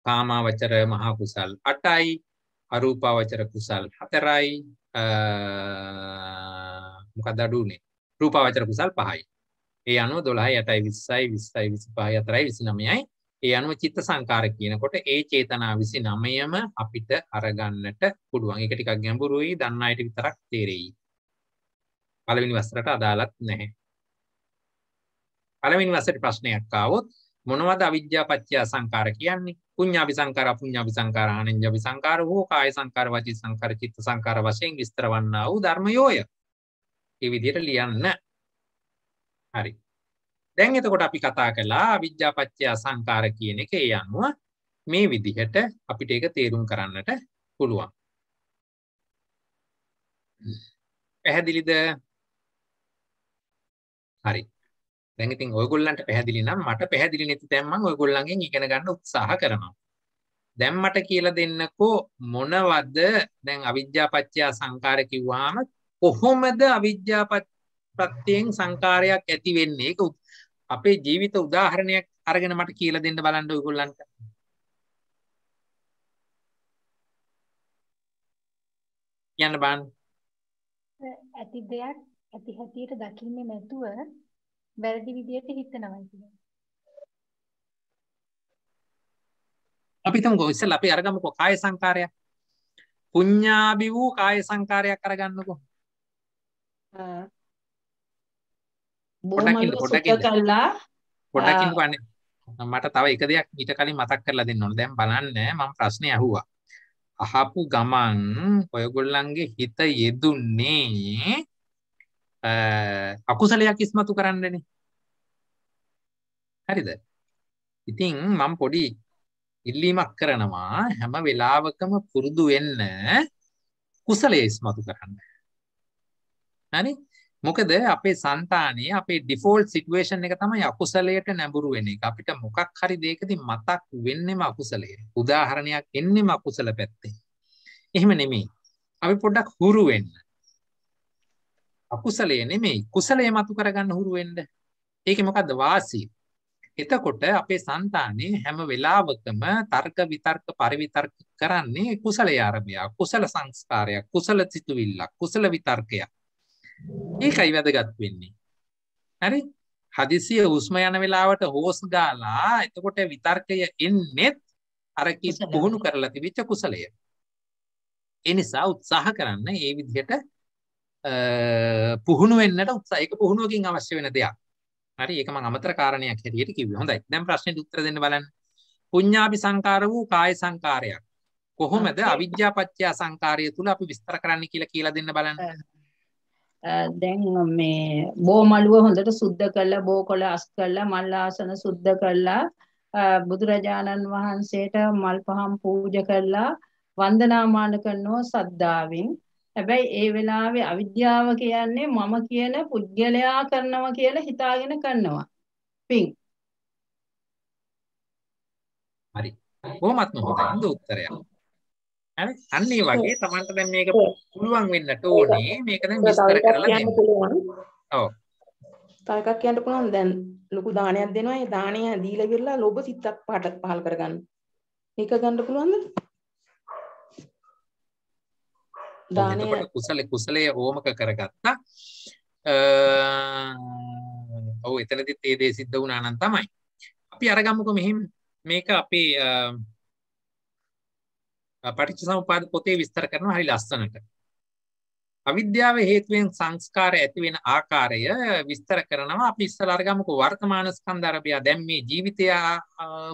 කාමාවචර මහා කුසල් 8යි, අරූපාවචර කුසල් 4යි, මොකක්ද අඩුනේ? රූපාවචර කුසල් 5යි. ඒ අනුව 12යි 8යි 20යි 20යි 25යි 4යි 29යි ඒ අනුව චිත්ත සංකාර කියනකොට ඒ චේතනා 29ම අපිට අරගන්නට පුළුවන්. ඒක ටිකක් ගැඹුරුයි දන්න අයට විතරක් තේරෙයි. පළවෙනි වසරට අදාළත් නැහැ. පළවෙනි වසරේ ප්‍රශ්නයක් ආවොත් මොනවද අවිද්‍යා පත්‍ය සංකාර කියන්නේ? පුඤ්ඤාවි සංකාර, අපුඤ්ඤාවි සංකාර, ආනන්‍යවි සංකාර, හෝ කාය සංකාර, වචී සංකාර, චිත්ත සංකාර වශයෙන් විස්තර වන්නා වූ ධර්මයෝය. මේ විදිහට ලියන්න. හරි. දැන් එතකොට අපි කතා කළා විද්‍යාපච්චයා සංකාර කියන එක ඒ අනුව මේ විදිහට අපිට ඒක තේරුම් කරන්නට පුළුවන්. පැහැදිලිද? හරි. දැන් ඉතින් ඔයගොල්ලන්ට පැහැදිලි නම් මට පැහැදිලි නැති දැන් මම ඔයගොල්ලන්ගෙන් ඉගෙන ගන්න උත්සාහ කරනවා. දැන් මට කියලා දෙන්නකෝ මොනවද දැන් අවිද්‍යාපච්චය සංකාර කිව්වහම කොහොමද අවිද්‍යාපච්චයෙන් සංකාරයක් ඇති වෙන්නේ? ඒක අපේ ජීවිත උදාහරණයක් අරගෙන මට කියලා දෙන්න බලන්න ඔයගොල්ලන්ට. කියන්න බන්. ඇති දෙයක් ඇති හැටියට දකින්නේ නැතුව වැරදි විදියට හිතනවා කියන්නේ. අපි හිතමුකෝ ඉස්සෙල්ලා අපි අරගමුකෝ කාය සංකාරයක්. පුඤ්ඤාභි වූ කාය සංකාරයක් අරගන්නකෝ. ආ පොඩ්ඩක් කරලා පොඩ්ඩක් අනේ මට තව එක දෙයක් ඊට කලින් මතක් කරලා දෙන්න ඕන. දැන් බලන්න මම ප්‍රශ්නේ අහුවා. අහපු ගමන් ඔයගොල්ලන්ගේ හිත යෙදුන්නේ අකුසලයක් ඉස්මතු කරන්නනේ. හරිද? ඉතින් මම පොඩි ඉල්ලීමක් කරනවා හැම වෙලාවකම පුරුදු වෙන්න කුසලයේ ඉස්මතු කරන්න. හරි? මොකද අපේ సంతානයේ අපේ ඩිෆෝල්ට් සිටුේෂන් එක තමයි අකුසලයට නැඹුරු වෙන එක. අපිට මොකක් හරි දෙයකදී මතක් වෙන්නෙම අකුසලය. උදාහරණයක් එන්නෙම අකුසල පැත්තේ. එහෙම නෙමෙයි. අපි පොඩ්ඩක් හුරු වෙන්න. අකුසලය නෙමෙයි කුසලය මතු කරගන්න හුරු වෙන්න. ඒකේ මොකද්ද වාසිය? එතකොට අපේ సంతානයේ හැම වෙලාවකම තර්ක විතර්ක පරිවිතර්ක කරන්නේ කුසලයේ ආරම්භය. කුසල සංස්කාරයක්, කුසල සිතුවිල්ලක්, කුසල විතර්කයක්. ඒකයි වැදගත් වෙන්නේ හරි හදිසිය හුස්ම යන වෙලාවට හෝස් ගාලා එතකොට විතර්කය එන්නෙත් අර කිස් පුහුණු කරලා තිබිච්ච කුසලය ඒ නිසා උත්සාහ කරන්න ඒ විදිහට පුහුණු වෙන්නට උත්සාහ ඒක පුහුණුවකින් අවශ්‍ය වෙන දෙයක් හරි ඒක මම අමතර කාරණයක් හැටියට කිව්වේ හොඳයි දැන් ප්‍රශ්නෙට උත්තර දෙන්න බලන්න පුඤ්ඤාපි සංකාර වූ කාය සංකාරයක් කොහොමද අවිද්‍යාපච්චය සංකාරය තුල අපි විස්තර කරන්න කියලා කියලා දෙන්න බලන්න දැන් මේ බෝ මළුව හොඳට සුද්ධ කරලා බෝ කොළ අස් කරලා මල් ආසන සුද්ධ කරලා බුදුරජාණන් වහන්සේට මල් පහන් පූජා කරලා වන්දනාමාන කරනවා සද්ධාවෙන් හැබැයි ඒ වෙලාවේ අවිද්‍යාව කියන්නේ මම කියන පුද්ගලයා කරනවා කියලා හිතාගෙන කරනවා පිං හරි කොහොමත් නොහොතන්ද උත්තරයක් හරි අන්න ඒ වගේ Tamanට දැන් මේක පුළුවන් වෙන්නට ඕනේ මේක දැන් විස්තර කරලා දෙන්න ඔව් තව එකක් කියන්න පුළුවන් දැන් ලොකු දානයක් දෙනවා ඒ දාණය දීලා ඉවරලා ලොබ සිතක් පහට පහල් කරගන්න මේක ගන්න පුළුවන්ද දානය කුසල කුසලයේ ඕමක කරගත්තා ඔව් එතනදිත් ඒ දේ සිද්ධ වුණා නම් තමයි අපි අරගමුකෝ මෙහෙම මේක අපි පටිච්ච සමුපාද පොතේ විස්තර කරනවා හරි ලස්සනට. අවිද්‍යාව හේතුවෙන් සංස්කාර ඇති වෙන ආකාරය විස්තර කරනවා අපි ඉස්සලා අරගමුකෝ වර්තමාන ස්කන්ධ අරබියා දැන් මේ ජීවිතය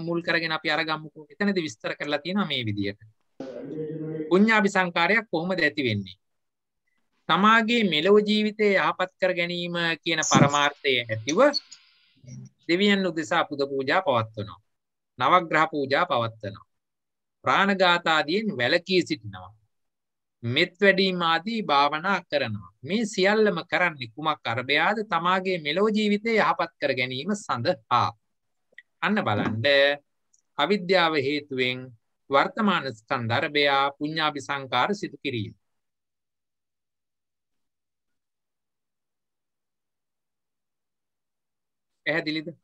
මුල් කරගෙන අපි අරගමුකෝ එතනදී විස්තර කරලා තියෙනවා මේ විදියට පුඤ්ඤාපි සංකාරයක් කොහොමද ඇති වෙන්නේ තමාගේ මෙලොව ජීවිතය යහපත් කර ගැනීම කියන පරමාර්ථය ඇතිව දෙවියන් උදෙසා පුද පූජා පවත්වනවා නවග්‍රහ පූජා පවත්වනවා ප්‍රාණඝාතාදියෙන් වැළකී සිටිනවා. මෙත් වැඩීම ආදී භාවනා කරනවා. මේ සියල්ලම කරන්නේ කුමක් අරබයාද තමාගේ මෙලෝ ජීවිතය යහපත් කර ගැනීම සඳහා. අන්න බලන්න අවිද්‍යාව හේතුවෙන් වර්තමාන ස්කන්ධර්භයා පුඤ්ඤාභි සංකාර සිදු කිරීම. පැහැදිලිද?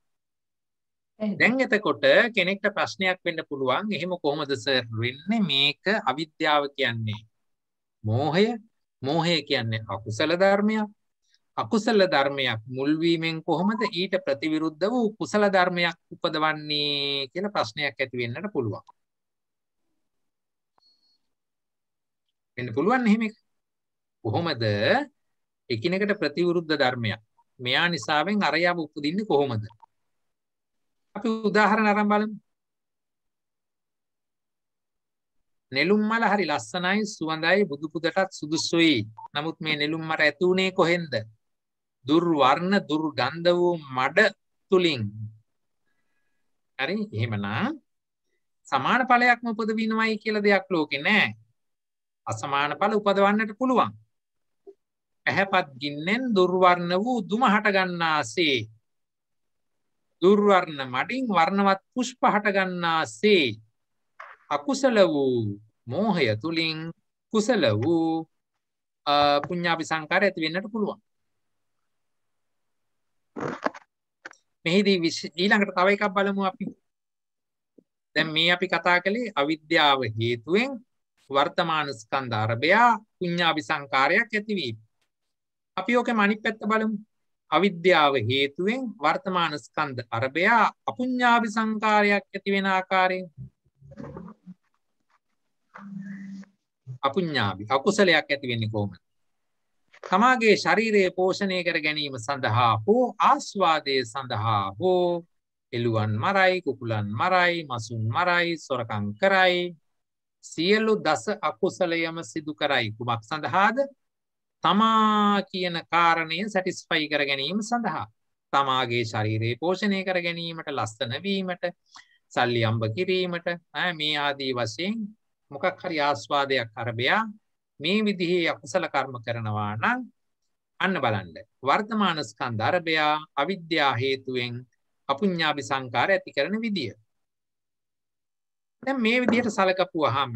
දැන් එතකොට කෙනෙක්ට ප්‍රශ්නයක් වෙන්න පුළුවන් එහෙම කොහොමද සර් වෙන්නේ මේක අවිද්‍යාව කියන්නේ මෝහය මෝහය කියන්නේ අකුසල ධර්මයක් අකුසල ධර්මයක් මුල් වීමෙන් කොහොමද ඊට ප්‍රතිවිරුද්ධ වූ කුසල ධර්මයක් උපදවන්නේ කියලා ප්‍රශ්නයක් ඇති වෙන්නට පුළුවන් වෙන්න පුළුවන් එහෙම කොහොමද එකිනෙකට ප්‍රතිවිරුද්ධ ධර්මයක් මෙයා නිසාවෙන් අරයාව උපදින්නේ කොහොමද අපි උදාහරණ අරන් බලමු. නෙළුම් මල හරි ලස්සනයි සුවඳයි බුදු පුදටත් සුදුසුයි. නමුත් මේ නෙළුම් මර ඇති උනේ කොහෙන්ද? දුර්වර්ණ දුර්ගන්ධ වූ මඩ තුලින්. හරි එහෙමනම් සමාන ඵලයක්ම උපදවිනවයි කියලා දෙයක් ලෝකේ නැහැ. අසමාන ඵල උපදවන්නට පුළුවන්. ඇහැපත් ගින්නෙන් දුර්වර්ණ වූ දුම හට ගන්නාසේ දුර්වර්ණ මටින් වර්ණවත් පුෂ්ප හටගන්නා සේ අකුසල වූ මෝහය තුළින් කුසල වූ පුඤ්ඥාපි සංකාර ඇති වෙන්නට පුළුවන් මෙහිදී ඊළඟට තව එකක් බලමු අපි දැන් මේ අපි කතා කළේ අවිද්‍යාව හේතුවෙන් වර්තමාන ස්කන්ධ අරබයා පුඤ්ඤාපි සංකාරයක් ඇතිවීම. අපි ඕකේ අනිත් පැත්ත බලමු. අවිද්‍යාව හේතුවෙන් වර්තමාන ස්කන්ධ අරබයා අපුඤ්ඤාවි සංකාරයක් ඇති වෙන ආකාරයෙන් අපුඤ්ඤාවි අකුසලයක් ඇති වෙන්නේ කොහොමද? තමාගේ ශරීරයේ පෝෂණය කර ගැනීම සඳහා හෝ ආස්වාදයේ සඳහා හෝ එළුවන් මරයි කුකුලන් මරයි මසුන් මරයි සොරකම් කරයි සියලු දස අකුසලයම සිදු කරයි කුමක් සඳහාද තමා කියන කාරණය සැටිස්ෆයි කර ගැනීම සඳහා තමාගේ ශරීරයේ පෝෂණය කර ගැනීමට ලස්සනවීමට සල්ලි අම්භ කිරීමට මේ ආදී වශයෙන් මොකක් හරි ආස්වාදයක් අරබයා මේ විදිහේ අකුසල කර්ම කරනවා නම් අන්න බලන්ඩ වර්තමාන ස්කන්ධරභයා අවිද්‍යා හේතුවෙන් අපුඥාපි සංකාර ඇති කරන විදිිය. දැ මේ විදියට සලකපුුවහම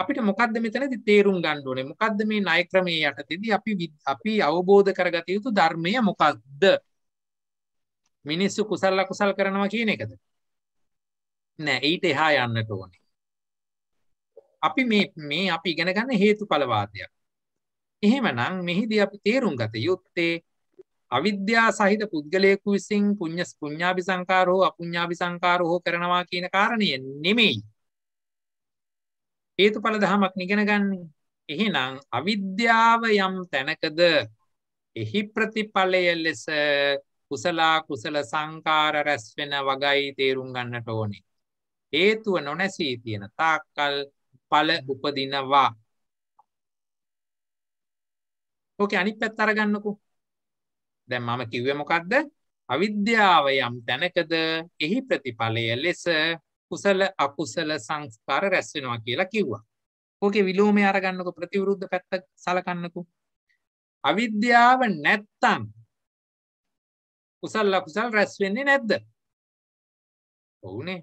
අපිට මොකක්ද මෙතනදි තේරුම් ගන්න ඕනේ මොකක්ද මේ ණය ක්‍රමයේ යටතේදී අපි අපි අවබෝධ කරගත යුතු ධර්මය මොකක්ද මිනිස්සු කුසල කුසල් කරනවා කියන එකද නෑ ඊට එහා යන්නට ඕනේ අපි මේ මේ අපි ඉගෙන ගන්න හේතුඵලවාදයක් එහෙමනම් මෙහිදී අපි තේරුම් ගත යුත්තේ අවිද්‍යා සහිත පුද්ගලයෙකු විසින් පුඤ්ඤස් පුඤ්ඤාභි සංකාරෝ අපුඤ්ඤාභි සංකාරෝ කරනවා කියන කාරණය නෙමෙයි හේතු පල දහමක් නිගෙන ගන්නේ එහෙනම් අවිද්‍යාව යම් තැනකද එහි ප්‍රතිඵලය ලෙස කුසලා කුසල සංකාර රැස්වෙන වගයි තේරුම් ගන්නට ඕනේ හේතුව නොනැසී තියෙන තාක්කල් පල උපදිනවා ඕකේ අනිත් පැත්ත අරගන්නකෝ දැන් මම කිව්වේ මොකද්ද අවිද්‍යාව යම් තැනකද එහි ප්‍රතිඵලය ලෙස කුසල අකුසල සංස්කාර රැස් වෙනවා කියලා කිව්වා. ඕකේ විලෝමය අරගන්නකො ප්‍රතිවිරුද්ධ පැත්ත සලකන්නකු. අවිද්‍යාව නැත්තම් කුසල් අකුසල් රැස් වෙන්නේ නැද්ද? ඔවුනේ.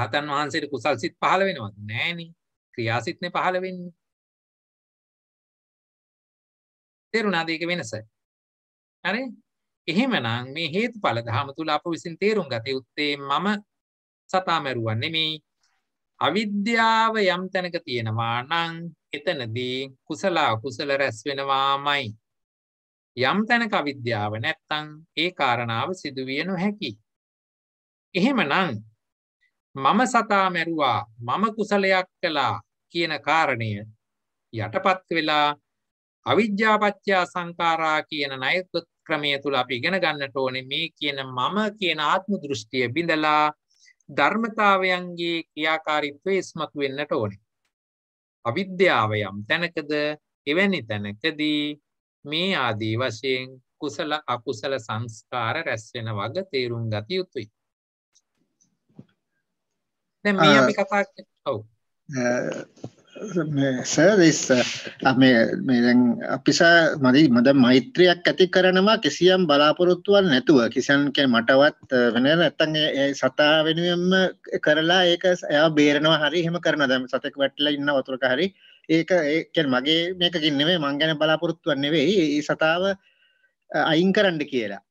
රහතන් වහන්සේට කුසල් සිත් පහළ වෙනවද? නෑනේ. ක්‍රියාසිටනේ පහළ වෙන්නේ. තේරුණාද ඒක වෙනස? හරි? එහෙමනම් මේ හේතුඵල ධහම තුල අප විසින් තේරුම් ගත යුත්තේ මම සතා මැරුවන් නෙමෙයි අවිද්‍යාව යම් තැනක තියෙනවා නං එතනදී කුසලා කුසල රැස් වෙනවාමයි යම් තැනක අවිද්‍යාව නැත්තං ඒ කාරණාව සිදුවිය නොහැකි එහෙම නං මම සතා මැරුවා මම කුසලයක් කළා කියන කාරණය යටපත් වෙලා අවිද්‍යාපච්චා සංකාරා කියන නයකුත් ක්‍රමය තුළ අපි ඉගෙන ගන්නට ඕනේ මේ කියන මම කියන ආත්ම දෘෂ්ටිය බිඳලා ධර්මතාවයන්ගේ ක්‍රියාකාරීත්වය ඉස්මතු වෙන්නට ඕනේ. අවිද්‍යාව යම් තැනකද එවැනි තැනකදී මේ ආදී වශයෙන් කුසල අකුසල සංස්කාර රැස් වෙන වග තේරුම් ගත යුතුයි. දැන් මේ අපි කතා ඔව් සදස්මිරෙන් අපිසා මදි මද මෛත්‍රයක් ඇති කරනවා කිසියම් බලාපොරොත්තුවල් නැතුව කිසියන්ක මටවත් වෙන නැත්තන් සතා වෙනුවම කරලා ඒක එය බේරනවා හරි හෙම කරන දම සතෙක් වැටල ඉන්න වතුරක හරි ඒක ඒකෙන් මගේ මේක ගින්නෙවේ මං ගැන බලාපොරොත්තුවන්න වෙයි ඒ සතාව අයින් කරන්න කියලා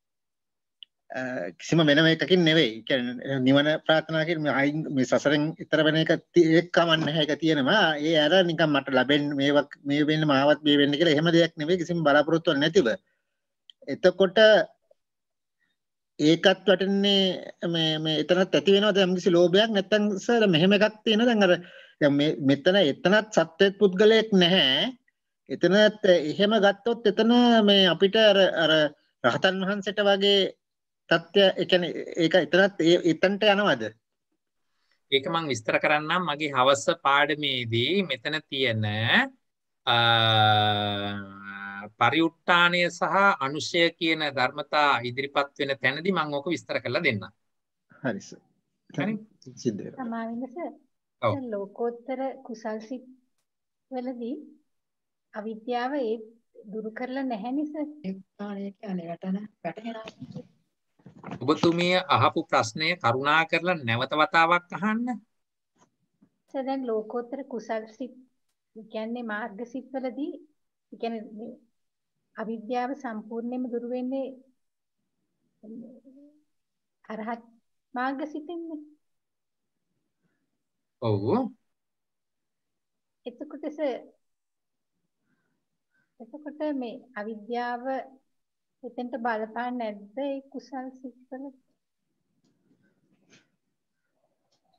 කිසිම වෙන එකකින් නෙවෙයි කියන්නේ නිවන ප්‍රාර්ථනා කිරීම අයින් මේ සසරෙන් ඈතර වෙන එක එක්කමන්න නැහැ ඒක තියෙනවා ඒ ඇර නිකන් මට ලැබෙන්න මේවක් මේ වෙන්න මාවත් මේ වෙන්න කියලා එහෙම දෙයක් නෙවෙයි කිසිම බලාපොරොත්තුවක් නැතිව එතකොට ඒකත් වටන්නේ මේ මේ එතනත් ඇති වෙනවා දැන් කිසි ලෝභයක් නැත්තම් සර් මෙහෙම එකක් තියෙනවා දැන් අර දැන් මේ මෙතන එතනත් සත්වෙත් පුද්ගලයෙක් නැහැ එතනත් එහෙම ගත්තොත් එතන මේ අපිට අර අර රහතන් වහන්සේට වගේ තත්ත්වය එකැන ඒක එතනත් එතන්ට යනවද ඒක මං විස්තර කරන්නම් මගේ හවස පාඩමේදී මෙතන තියෙන පරිඋට්ටානය සහ අනුෂය කියන ධර්මතා ඉදිරිපත් වෙන තැනදි මං ඕක විස්තර කරලා දෙන්න හරිස ලෝකෝත්තර කුසල් සිත් වලදී අවිද්‍යාව ඒ දුරු කරලා නැහැ නිසා ඒ ප්‍රාණය කියන්නේ රටන රටන ඔබතුමිය අහපු ප්‍රශ්නය කරුණා කරලා නැවත වතාවක් අහන්න. සර් දැන් ලෝකෝත්තර කුසල් සිත් කියන්නේ මාර්ග සිත්වලදී කියන්නේ අවිද්‍යාව සම්පූර්ණයෙන්ම දුරු වෙන්නේ අරහත් මාර්ග සිතින්නේ. ඔව්. එතකොට සර් එතකොට මේ අවිද්‍යාව එතෙන්ට බලපාන්නේ නැද්ද ඒ කුසල් සිත්වල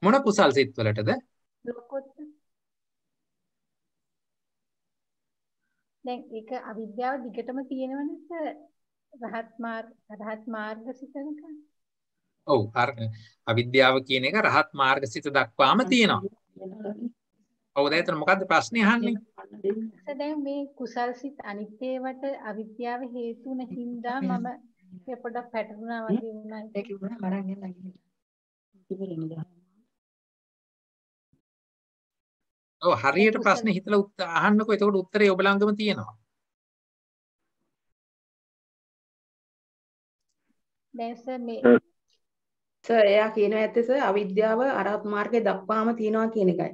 මොන කුසල් සිත්වලටද ලොකොත් දැන් ඒක අවිද්‍යාව දිගටම තියෙනවනස රහත් මාර්ග රහත් මාර්ග සිතනක ඔව් අවිද්‍යාව කියන එක රහත් මාර්ග සිත දක්වාම තියෙනවා ඔව් දැන් එතන මොකද්ද ප්‍රශ්නේ අහන්නේ? දැන් මේ කුසල් සිත් අනිත් ඒවට අවිද්‍යාව හේතු නැහින්දා මම පොඩක් පැටුණා වගේ වුණා. ඒක වුණා අරන් යන්න ගිහින්. ඉතින් ඔව් හරියට ප්‍රශ්නේ හිතලා අහන්නකෝ එතකොට උත්තරේ ඔබ ළඟම තියෙනවා දැන් සර් මේ සර් එයා කියනවා ඇත්තේ සර් අවිද්‍යාව අරහත් මාර්ගයේ දක්වාම තියෙනවා කියන එකයි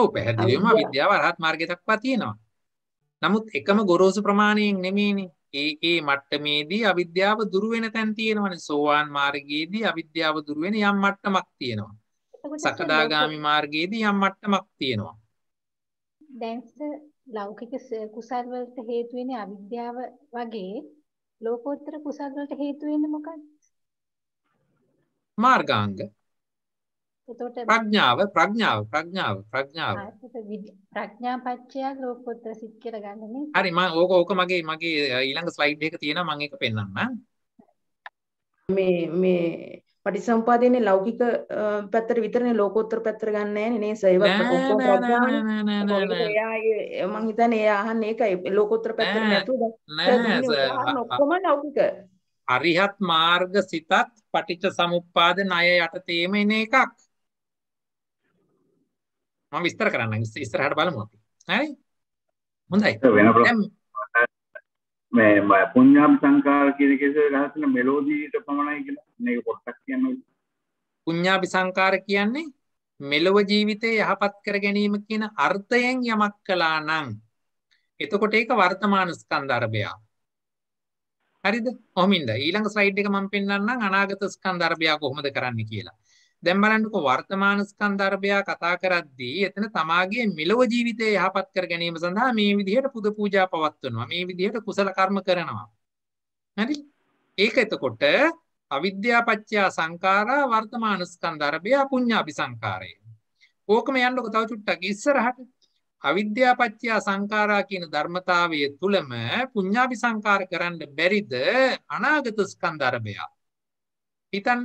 ඔව් පැහැදිලිවම විද්‍යාව අරහත් මාර්ගය දක්වා තියෙනවා. නමුත් එකම ගොරෝසු ප්‍රමාණයෙන් නෙමෙයිනේ. ඒ ඒ මට්ටමේදී අවිද්‍යාව දුරු වෙන තැන් තියෙනවනේ. සෝවාන් මාර්ගයේදී අවිද්‍යාව දුරු වෙන යම් මට්ටමක් තියෙනවා. සකදාගාමි මාර්ගයේදී යම් මට්ටමක් තියෙනවා. දැන් ලෞකික කුසල් වලට හේතු වෙන්නේ අවිද්‍යාව වගේ ලෝකෝත්තර කුසල් වලට හේතු වෙන්නේ මොකක්ද? මාර්ගාංග. එතකොට ප්‍රඥාව ප්‍රඥාව ප්‍රඥාව ප්‍රඥාව ප්‍රඥාපච්චය ලෝකෝත්තර සිත් කියලා ගන්නනේ හරි මම ඕක ඕක මගේ මගේ ඊළඟ ස්ලයිඩ් එක තියෙනවා මම ඒක පෙන්නන්නම් මේ මේ පටිසම්පාදයේනේ ලෞකික පැත්තට විතරනේ ලෝකෝත්තර පැත්තට ගන්න නෑනේ නේ සේවක ඔක්කොම ප්‍රඥාවනේ මම හිතන්නේ එයා අහන්නේ ඒකයි ලෝකෝත්තර පැත්තට නැතුව නෑ ඔක්කොම ලෞකික අරිහත් මාර්ග සිතත් පටිච්ච සමුප්පාද ණය යටතේම එන එකක් මම විස්තර කරන්න ඉස්සරහට බලමු අපි. හරි? හොඳයි. දැන් මේ පුඤ්ඤාම් සංකාර කියන කේසෙ ගහන මෙලෝදීට පමණයි කියලා මේක පොඩ්ඩක් කියන්න ඕනේ. පුඤ්ඤාපි සංකාර කියන්නේ මෙලොව ජීවිතය යහපත් කර ගැනීම කියන අර්ථයෙන් යමක් කළා නම් එතකොට ඒක වර්තමාන ස්කන්ධර්භය. හරිද? ඔහොමින්ද ඊළඟ ස්ලයිඩ් එක මම පෙන්වන්නම් අනාගත ස්කන්ධර්භය කොහොමද කරන්න කියලා. දැන් බලන්නකෝ වර්තමාන ස්කන්ධර්භයා කතා කරද්දී එතන තමාගේ මෙලොව ජීවිතය යහපත් කර ගැනීම සඳහා මේ විදිහට පුද පූජා පවත්වනවා මේ විදිහට කුසල කර්ම කරනවා හරි ඒක එතකොට අවිද්‍යාපච්චයා සංකාරා වර්තමාන ස්කන්ධර්භයා පුඤ්ඤාපි සංකාරය ඕකම යන්නකො තව චුට්ටක් ඉස්සරහට අවිද්‍යාපච්චයා සංකාරා කියන ධර්මතාවය තුලම පුඤ්ඤාපි සංකාර කරන්න බැරිද අනාගත ස්කන්ධර්භයා හිතන්න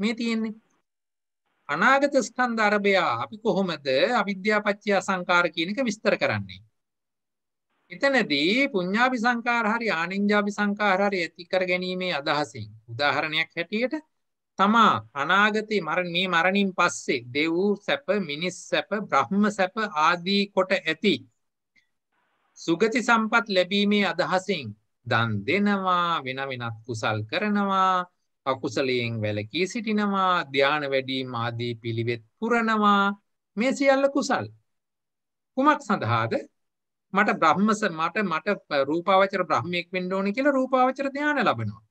මේ තියෙන්නේ අනාගත ස්කන්ධ අරබයා අපි කොහොමද අවිද්‍යාපච්චය සංකාර කියන එක විස්තර කරන්නේ එතනදී පුඤ්ඤාපි සංකාර හරි ආනිඤ්ඤාපි සංකාර හරි ඇති කර ගැනීමේ අදහසින් උදාහරණයක් හැටියට තමා අනාගතේ මරණ මේ මරණින් පස්සේ දෙව් සැප මිනිස් සැප බ්‍රහ්ම සැප ආදී කොට ඇති සුගති සම්පත් ලැබීමේ අදහසින් දන් දෙනවා වෙන වෙනත් කුසල් කරනවා අකුසලයෙන් වැලකී සිටිනවා ධ්‍යාන වැඩීම ආදී පිළිවෙත් පුරනවා මේ සියල්ල කුසල්. කුමක් සඳහාද මට බ්‍රහ්මස මට මට රූපාවචර බ්‍රහ්මයෙක් වෙන්න ඕනේ කියලා රූපාවචර ධ්‍යාන ලබනවා.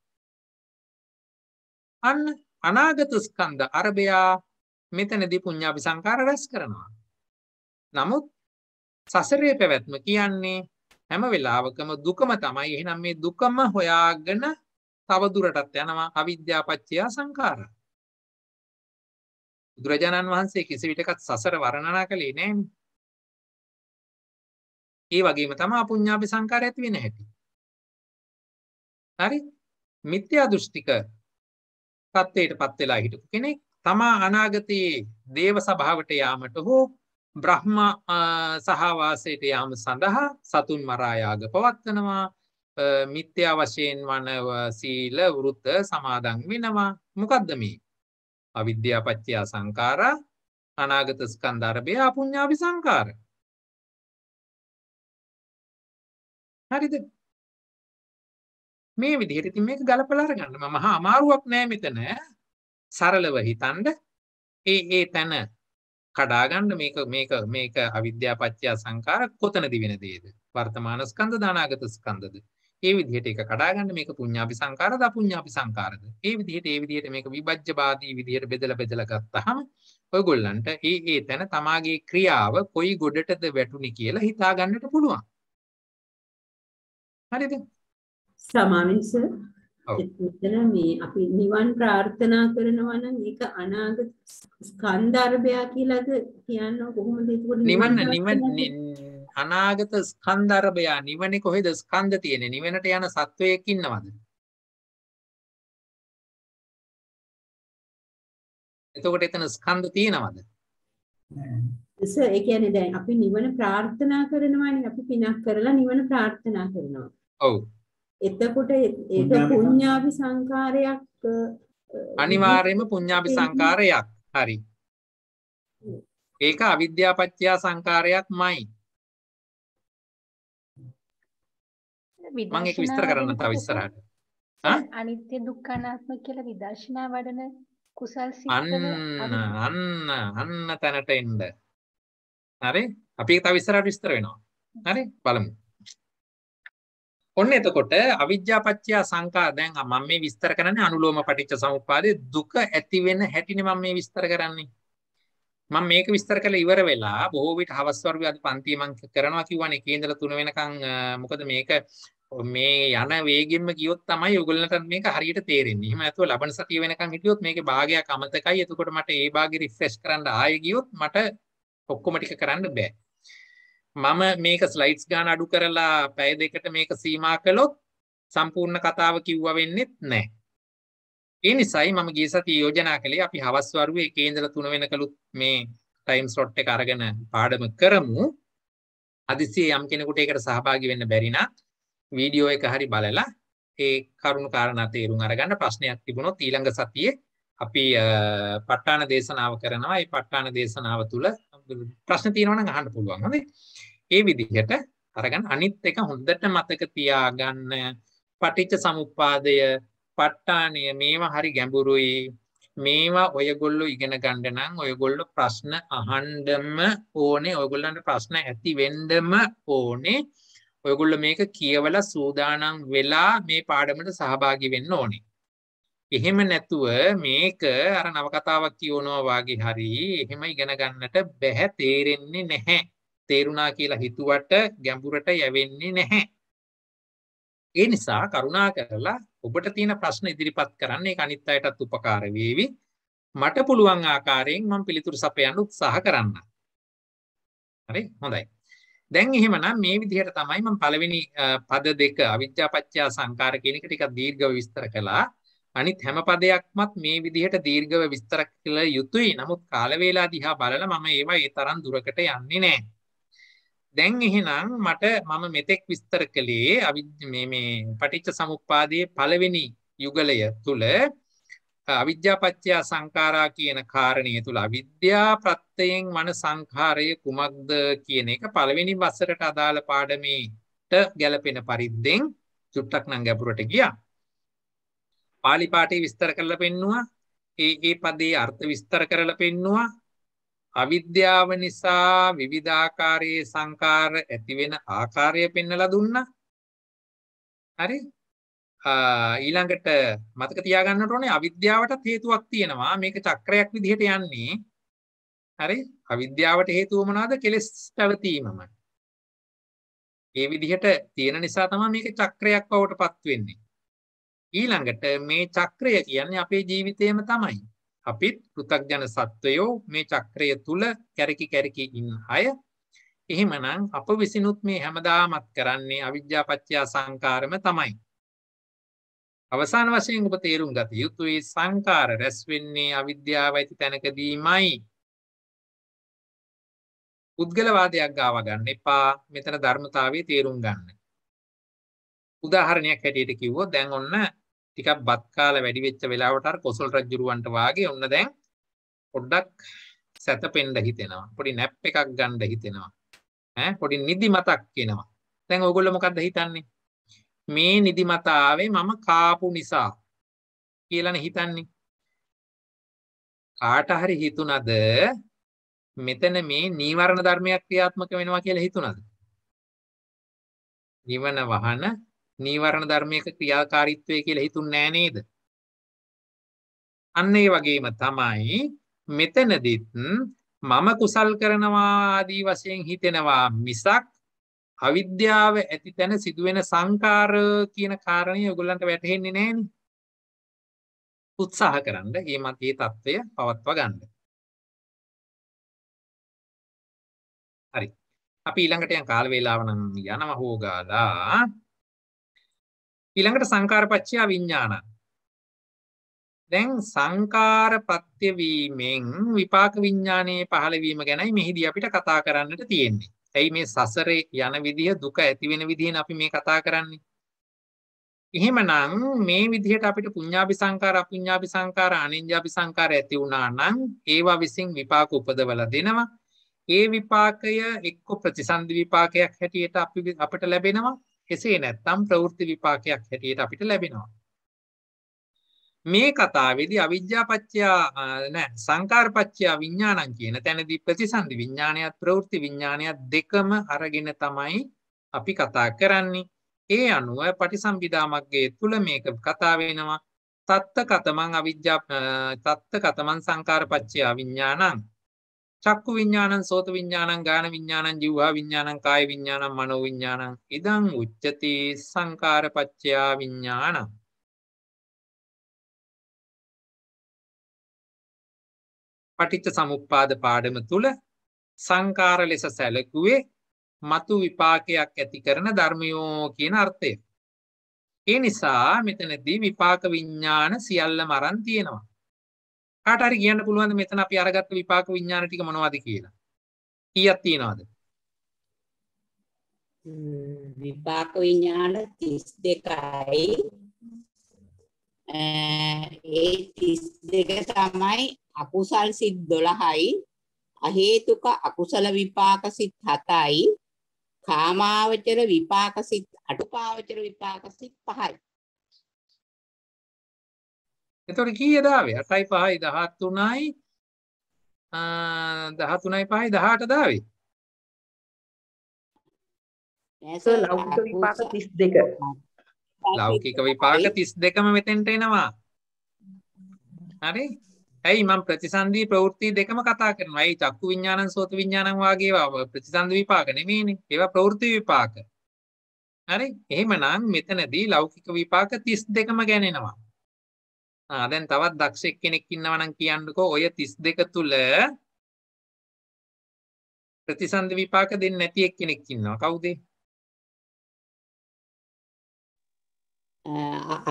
අන්න අනාගත ස්කන්ධ අරබයා මෙතනදී පුඤ්ඤාපි සංකාර රැස් කරනවා. නමුත් සසරේ පැවැත්ම කියන්නේ හැම වෙලාවකම දුකම තමයි. එහෙනම් මේ දුකම හොයාගෙන තවදුරටත් යනවා අවිද්‍යාපච්චයා සංකාර බුදුරජාණන් වහන්සේ කිසි විටකත් සසර වරණනා කළේ නෑ ඒ වගේම තම අපුඤ්ඥාපි සංකාර ඇති වෙන හැටි හරි මිත්‍යා දෘෂ්ටික තත්ත්වයට පත් වෙලා හිටපු කෙනෙක් තමා අනාගතයේ දේව සභාවට යාමට හෝ බ්‍රහ්ම සහවාසයට යාම සඳහා සතුන් මරායාග පවත්වනවා මිත්‍ය වශයෙන් වනව සීල වෘත්ත සමාදන් වෙනවා මොකක්දම අවිද්‍යාපච්චයා සංකාර අනාගත ස්කන්ධර්භය අපුඥාවි සංකාර හරිද මේ විදිහට ඉතින් මේක ගලපලා අරගන්න මම මහා අමාරුවක් නෑ මෙතන සරලව හිතන්න ඒ ඒ තැන කඩාගන්න මේක මේක මේක අවිද්‍යාපච්චයා සංකාර කොතනදි වෙන දේද වර්තමාන ස්කන්ධ දානාගත ස්කන්ධද ඒ විදිහට එක කඩාගන්න මේක පුඤ්ඤාපි සංකාරද අපුඤ්ඤාපි සංකාරද ඒ විදිහට ඒ විදිහට මේක විභජ්‍යවාදී විදිහට බෙදලා බෙදලා ගත්තහම ඔයගොල්ලන්ට ඒ ඒ තැන තමාගේ ක්‍රියාව කොයි ගොඩටද වැටුනේ කියලා හිතා ගන්නට පුළුවන් හරිද සමාවෙන් සර් එතන මේ අපි නිවන් ප්‍රාර්ථනා කරනවා නම් ඒක අනාගත ස්කන්ධ අරබයා කියලාද කියන්න කොහොමද ඒක නිවන් නිවන් අනාගත ස්කන්ධර්භයා නිවනේ කොහෙද ස්කන්ධ තියෙන්නේ? නිවනට යන සත්වයක් ඉන්නවද? එතකොට එතන ස්කන්ධ තියෙනවද? සර් ඒ කියන්නේ දැන් අපි නිවන ප්‍රාර්ථනා කරනවානේ අපි පිනක් කරලා නිවන ප්‍රාර්ථනා කරනවා. ඔව්. එතකොට ඒක පුඤ්ඤාපි සංකාරයක් අනිවාර්යයෙන්ම පුඤ්ඤාපි සංකාරයක්. හරි. ඒක අවිද්‍යාපච්චය සංකාරයක්මයි. මං ඒක විස්තර කරන්න තව ඉස්සරහට අනිත්‍ය දුක්ඛ අනාත්ම කියලා විදර්ශනා වඩන කුසල් සිත් අන්න අන්න අන්න තැනට එන්න හරි අපි තව ඉස්සරහට විස්තර වෙනවා හරි බලමු ඔන්න එතකොට අවිද්‍යාපච්චය සංකා දැන් මම මේ විස්තර කරන්නේ අනුලෝම පටිච්ච සමුප්පාදේ දුක ඇති වෙන හැටිනේ මම මේ විස්තර කරන්නේ මම මේක විස්තර කරලා ඉවර වෙලා බොහෝ විට හවස් වර්ගය අද පන්තිය මම කරනවා කිව්වනේ කේන්දර 3 වෙනකන් මොකද මේක මේ යන වේගෙන්ම ගියොත් තමයි ඔයගොල්ලන්ට මේක හරියට තේරෙන්නේ. එහෙම නැතුව ලබන සතිය වෙනකන් හිටියොත් මේකේ භාගයක් අමතකයි. එතකොට මට ඒ භාගෙ රිෆ්‍රෙෂ් කරන්න ආයෙ ගියොත් මට ඔක්කොම ටික කරන්න බෑ. මම මේක ස්ලයිඩ්ස් ගාන අඩු කරලා පැය දෙකට මේක සීමා කළොත් සම්පූර්ණ කතාව කිව්වා වෙන්නෙත් නැහැ. ඒ නිසායි මම ගිය සතියේ යෝජනා කළේ අපි හවස් වරුවේ එකේ ඉඳලා 3 වෙනකලුත් මේ ටයිම් ස්ලොට් එක අරගෙන පාඩම කරමු. අදිසිය යම් කෙනෙකුට ඒකට සහභාගී වෙන්න බැරි නම් වීඩියෝ එක හරි බලලා ඒ කරුණු කාරණා තේරුම් අරගන්න ප්‍රශ්නයක් තිබුණොත් ඊළඟ සතියේ අපි ප ဋ ාණ දේශනාව කරනවා. ඒ ප ဋ ාණ දේශනාව තුල ප්‍රශ්න තියෙනවා නම් අහන්න පුළුවන්. හරි. ඒ විදිහට අරගන්න අනිත් එක හොඳට මතක තියාගන්න පටිච්ච සමුප්පාදය ප ဋ ාණය මේවා හරි ගැඹුරුයි මේවා ඔයගොල්ලෝ ඉගෙන ගන්න නම් ඔයගොල්ලෝ ප්‍රශ්න අහන්නම ඕනේ ඔයගොල්ලන්ට ප්‍රශ්න ඇති වෙන්නම ඕනේ ඔයගොල්ලෝ මේක කියවලා සූදානම් වෙලා මේ පාඩමට සහභාගී වෙන්න ඕනේ. එහෙම නැතුව මේක අර නවකතාවක් කියවනවා වාගේ හරි එහෙම ඉගෙන ගන්නට බැහැ තේරෙන්නේ නැහැ. තේරුණා කියලා හිතුවට ගැඹුරට යවෙන්නේ නැහැ. ඒ නිසා කරුණා කරලා ඔබට තියෙන ප්‍රශ්න ඉදිරිපත් කරන්න ඒක අනිත් අයටත් උපකාර වේවි. මට පුළුවන් ආකාරයෙන් මම පිළිතුරු සපයන්න උත්සාහ කරන්නම්. හරි හොඳයි. දැන් එහෙමනම් මේ විදිහට තමයි මම පළවෙනි පද දෙක අවිජ්ජාපච්චය සංකාර කියන එක ටිකක් දීර්ඝව විස්තර කළා. අනිත් හැම පදයක්මත් මේ විදිහට දීර්ඝව විස්තර කළ යුතුයි. නමුත් කාල වේලා දිහා බලලා මම ඒවා ඒ තරම් දුරකට යන්නේ නැහැ. දැන් එහෙනම් මට මම මෙතෙක් විස්තර කළේ මේ මේ පටිච්ච සමුප්පාදයේ පළවෙනි යුගලය තුල අවිද්‍යාපච්චයා සංකාරා කියන කාරණය තුළ අවිද්‍යා ප්‍රත්්‍යයෙන් වන සංකාරය කුමක්ද කියන එක පළවෙනි වසරට අදාළ පාඩමීට ගැලපෙන පරිද්දෙන් චුට්ටක් නං ගැපුරට ගියා. පාලිපාටේ විස්තර කරල පෙන්නවා ඒ ඒ පදේ අර්ථ විස්තර කරල පෙන්නවා අවිද්‍යාව නිසා විවිධාකාරයේ සංකාර ඇතිවෙන ආකාරය පෙන්නල දුන්න හරි ඊළඟට මතක තියාගන්නට ඕනේ අවිද්‍යාවට හේතුවක් තියෙනවා මේක චක්‍රයක් විදිහට යන්නේ හරි අවිද්‍යාවට හේතුව මොනවාද කෙලෙස් පැවතීමම ඒ විදිහට තියෙන නිසා තමයි මේක චක්‍රයක් බවට පත් වෙන්නේ ඊළඟට මේ චක්‍රය කියන්නේ අපේ ජීවිතේම තමයි අපිත් පෘථග්ජන සත්වයෝ මේ චක්‍රය තුල කැරකි කැරකි ඉන්න අය එහෙමනම් අප විසිනුත් මේ හැමදාමත් කරන්නේ අවිද්‍යාපච්චය සංකාරම තමයි අවසාන වශයෙන් ඔබ තේරුම් ගත යුතුයි සංකාර රැස් වෙන්නේ අවිද්‍යාව ඇති තැනකදීමයි. පුද්ගලවාදයක් ගාව ගන්න එපා. මෙතන ධර්මතාවයේ තේරුම් ගන්න. උදාහරණයක් හැටියට කිව්වොත් දැන් ඔන්න ටිකක් බත් කාලා වැඩි වෙච්ච වෙලාවට අර කොසල් රජුරවන්ට වාගේ ඔන්න දැන් පොඩ්ඩක් සැතපෙන්න හිතෙනවා. පොඩි නැප් එකක් ගන්න හිතෙනවා. ඈ පොඩි නිදි මතක් වෙනවා. දැන් ඕගොල්ලෝ මොකද්ද හිතන්නේ? මේ නිදිමතාවේ මම කාපු නිසා කියලන හිතන්නේ කාට හරි හිතුනද මෙතන මේ නීවරණ ධර්මයක් ක්‍රියාත්මක වෙනවා කියලා හිතුනද නිවන වහන නීවරණ ධර්මයක ක්‍රියාකාරීත්වය කියලා හිතුන්නේ නෑ නේද අන්න ඒ වගේම තමයි මෙතනදිත් මම කුසල් කරනවා ආදී වශයෙන් හිතෙනවා මිසක් අවිද්‍යාව ඇති තැන සිදුවෙන සංකාර කියන කාරණය ඔගොල්ලන්ට වැටහෙන්නේ නෑන උත්සාහ කරන්න ඒ මතයේ තත්ත්වය පවත්වා ගන්න හරි අපි ඊළඟට යන් කාල වේලාව නම් යනව හෝගාලා ඊළඟට සංකාරපච්චය විඥාන දැන් සංකාර පත්‍ය වීමෙන් විපාක විඥානයේ පහළ වීම ගැනයි මෙහිදී අපිට කතා කරන්නට තියෙන්නේ ඇයි මේ සසරේ යන විදිහ දුක ඇති වෙන විදිහෙන් අපි මේ කතා කරන්නේ. එහෙමනම් මේ විදිහට අපිට පුඤ්ඤාපි සංකාර අපුඤ්ඤාපි සංකාර අනිඤ්ඤාපි සංකාර ඇති වුණා නම් ඒවා විසින් විපාක උපදවලා දෙනවා. ඒ විපාකය එක්ක ප්‍රතිසන්දි විපාකයක් හැටියට අපි අපිට ලැබෙනවා. එසේ නැත්නම් ප්‍රවෘත්ති විපාකයක් හැටියට අපිට ලැබෙනවා. මේ කතාවේදී අවිද්‍යාපච්චයා නෑ සංකාරපච්චයා විඥානන් කියන තැනදී ප්‍රතිසන්දි විඥානයත් ප්‍රවෘත්ති විඥානයත් දෙකම අරගෙන තමයි අපි කතා කරන්නේ. ඒ අනුව පටිසම්භිදාමක්ගේ තුල මේක කතා වෙනවා. තත්ත කතමං අවිද්‍යා තත්ත කතමන් සංකාරපච්චයා විඥානං චක්කු විඤ්ඥාණන් සෝත විඤ්ඥාණන් ගාන විඤ්ඥාණන් ජිවවා විඤ්ඥාණන් කාය විඤ්ඥාණන් මනෝ විඤ්ඥාණන් ඉදං උච්චති සංකාරපච්චයා විඤ්ඥාණන් පටිච්ච සමුප්පාද පාඩම තුළ සංකාර ලෙස සැලකුවේ මතු විපාකයක් ඇති කරන ධර්මයෝ කියන අර්ථය. ඒ නිසා මෙතනදී විපාක විඤ්ඥාන සියල්ල මරන් තියෙනවා. කාටර කියන්න පුළුවන් මෙතන අපි අරගත්ත විපාක විඤ්ඥාන ටික මොනවද කියලා. කියත් තියෙනවාද. විපාක විඤ්ඥාන තිස් දෙකයි Eh, ඒ 32 තමයි අකුසල් සිත් 12යි අහේතුක අකුසල විපාක සිත් 7යි කාමාවචර විපාක සිත් අටුපාවචර විපාක සිත් 5යි එතකොට කීයද ආවේ 8යි 5යි 13යි 13යි 5යි 18ද ආවේ නෑ සර් ලෞකික විපාක 32 ලෞකික විපාක 32ම මෙතෙන්ට එනවා. හරි? ඇයි මම ප්‍රතිසන්දී ප්‍රවෘත්ති දෙකම කතා කරනවා. ඒ චක්කු විඥානං සෝත විඥානං වාගේ ඒවා ප්‍රතිසන්ද විපාක නෙමෙයිනේ. ඒවා ප්‍රවෘත්ති විපාක. හරි? එහෙමනම් මෙතනදී ලෞකික විපාක 32ම ගණනෙනවා. ආ දැන් තවත් දක්ෂ කෙනෙක් ඉන්නවා නම් කියන්නකෝ ඔය 32 තුල ප්‍රතිසන්ද විපාක දෙන්නේ නැති එක්කෙනෙක් ඉන්නවා. කවුද?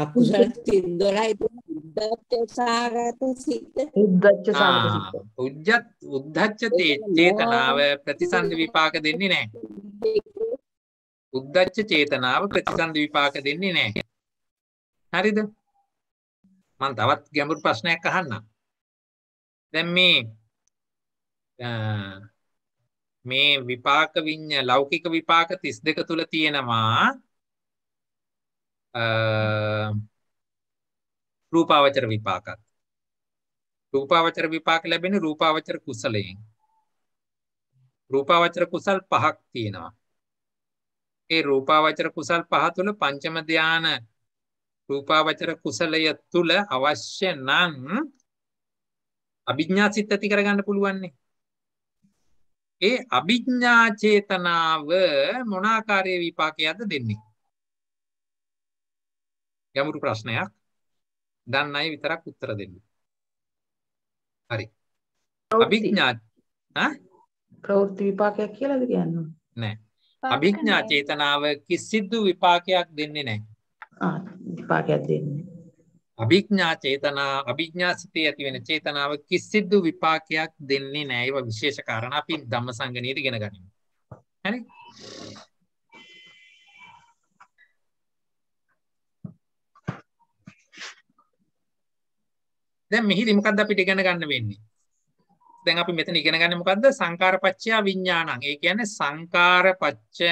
අකුසල සිත් 12 උද්දච්ච සාගත සිත් උද්දච්ච සාගත සිත් උද්දච්ච උද්දච්ච චේතනාව ප්‍රතිසන්දි විපාක දෙන්නේ නැහැ උද්දච්ච චේතනාව ප්‍රතිසන්දි විපාක දෙන්නේ නැහැ හරිද මම තවත් ගැඹුරු ප්‍රශ්නයක් අහන්නම් දැන් මේ මේ විපාක විඤ්ඤා ලෞකික විපාක 32 තුල තියෙනවා රූපාවචර විපාකත් රූපාවචර විපාක ලැබෙන රූපාවචර කුසලයෙන් රූපාවචර කුසල් පහක් තියෙනවා ඒ රූපාවචර කුසල් පහ තුළ පංචම ධ්‍යාන රූපාවචර කුසලය තුළ අවශ්‍ය නම් අභිඥා සිත් ඇති කරගන්න පුළුවන්නේ ඒ අභිඥා චේතනාව මොනාකාරය විපාකයක්ද දෙන්නේ ගැඹුරු ප්‍රශ්නයක්. දන්න අය විතරක් උත්තර දෙන්න. හරි. අභිඥා ආ ප්‍රවෘත්ති විපාකයක් කියලාද කියන්නේ? නෑ. අභිඥා චේතනාව කිසිදු විපාකයක් දෙන්නේ නැහැ. ආ විපාකයක් දෙන්නේ. අභිඥා චේතනා අභිඥා සිතේ ඇති වෙන චේතනාව කිසිදු විපාකයක් දෙන්නේ නැහැ. ඒවා විශේෂ කාරණා අපි ධම්මසංගණයේ ඉගෙන ගනිමු. හරි? දැන් මෙහිදී මොකද්ද අපිට ඉගෙන ගන්න වෙන්නේ? දැන් අපි මෙතන ඉගෙන ගන්නේ මොකද්ද? සංකාරපච්චය විඥානං. ඒ කියන්නේ සංකාරපච්චය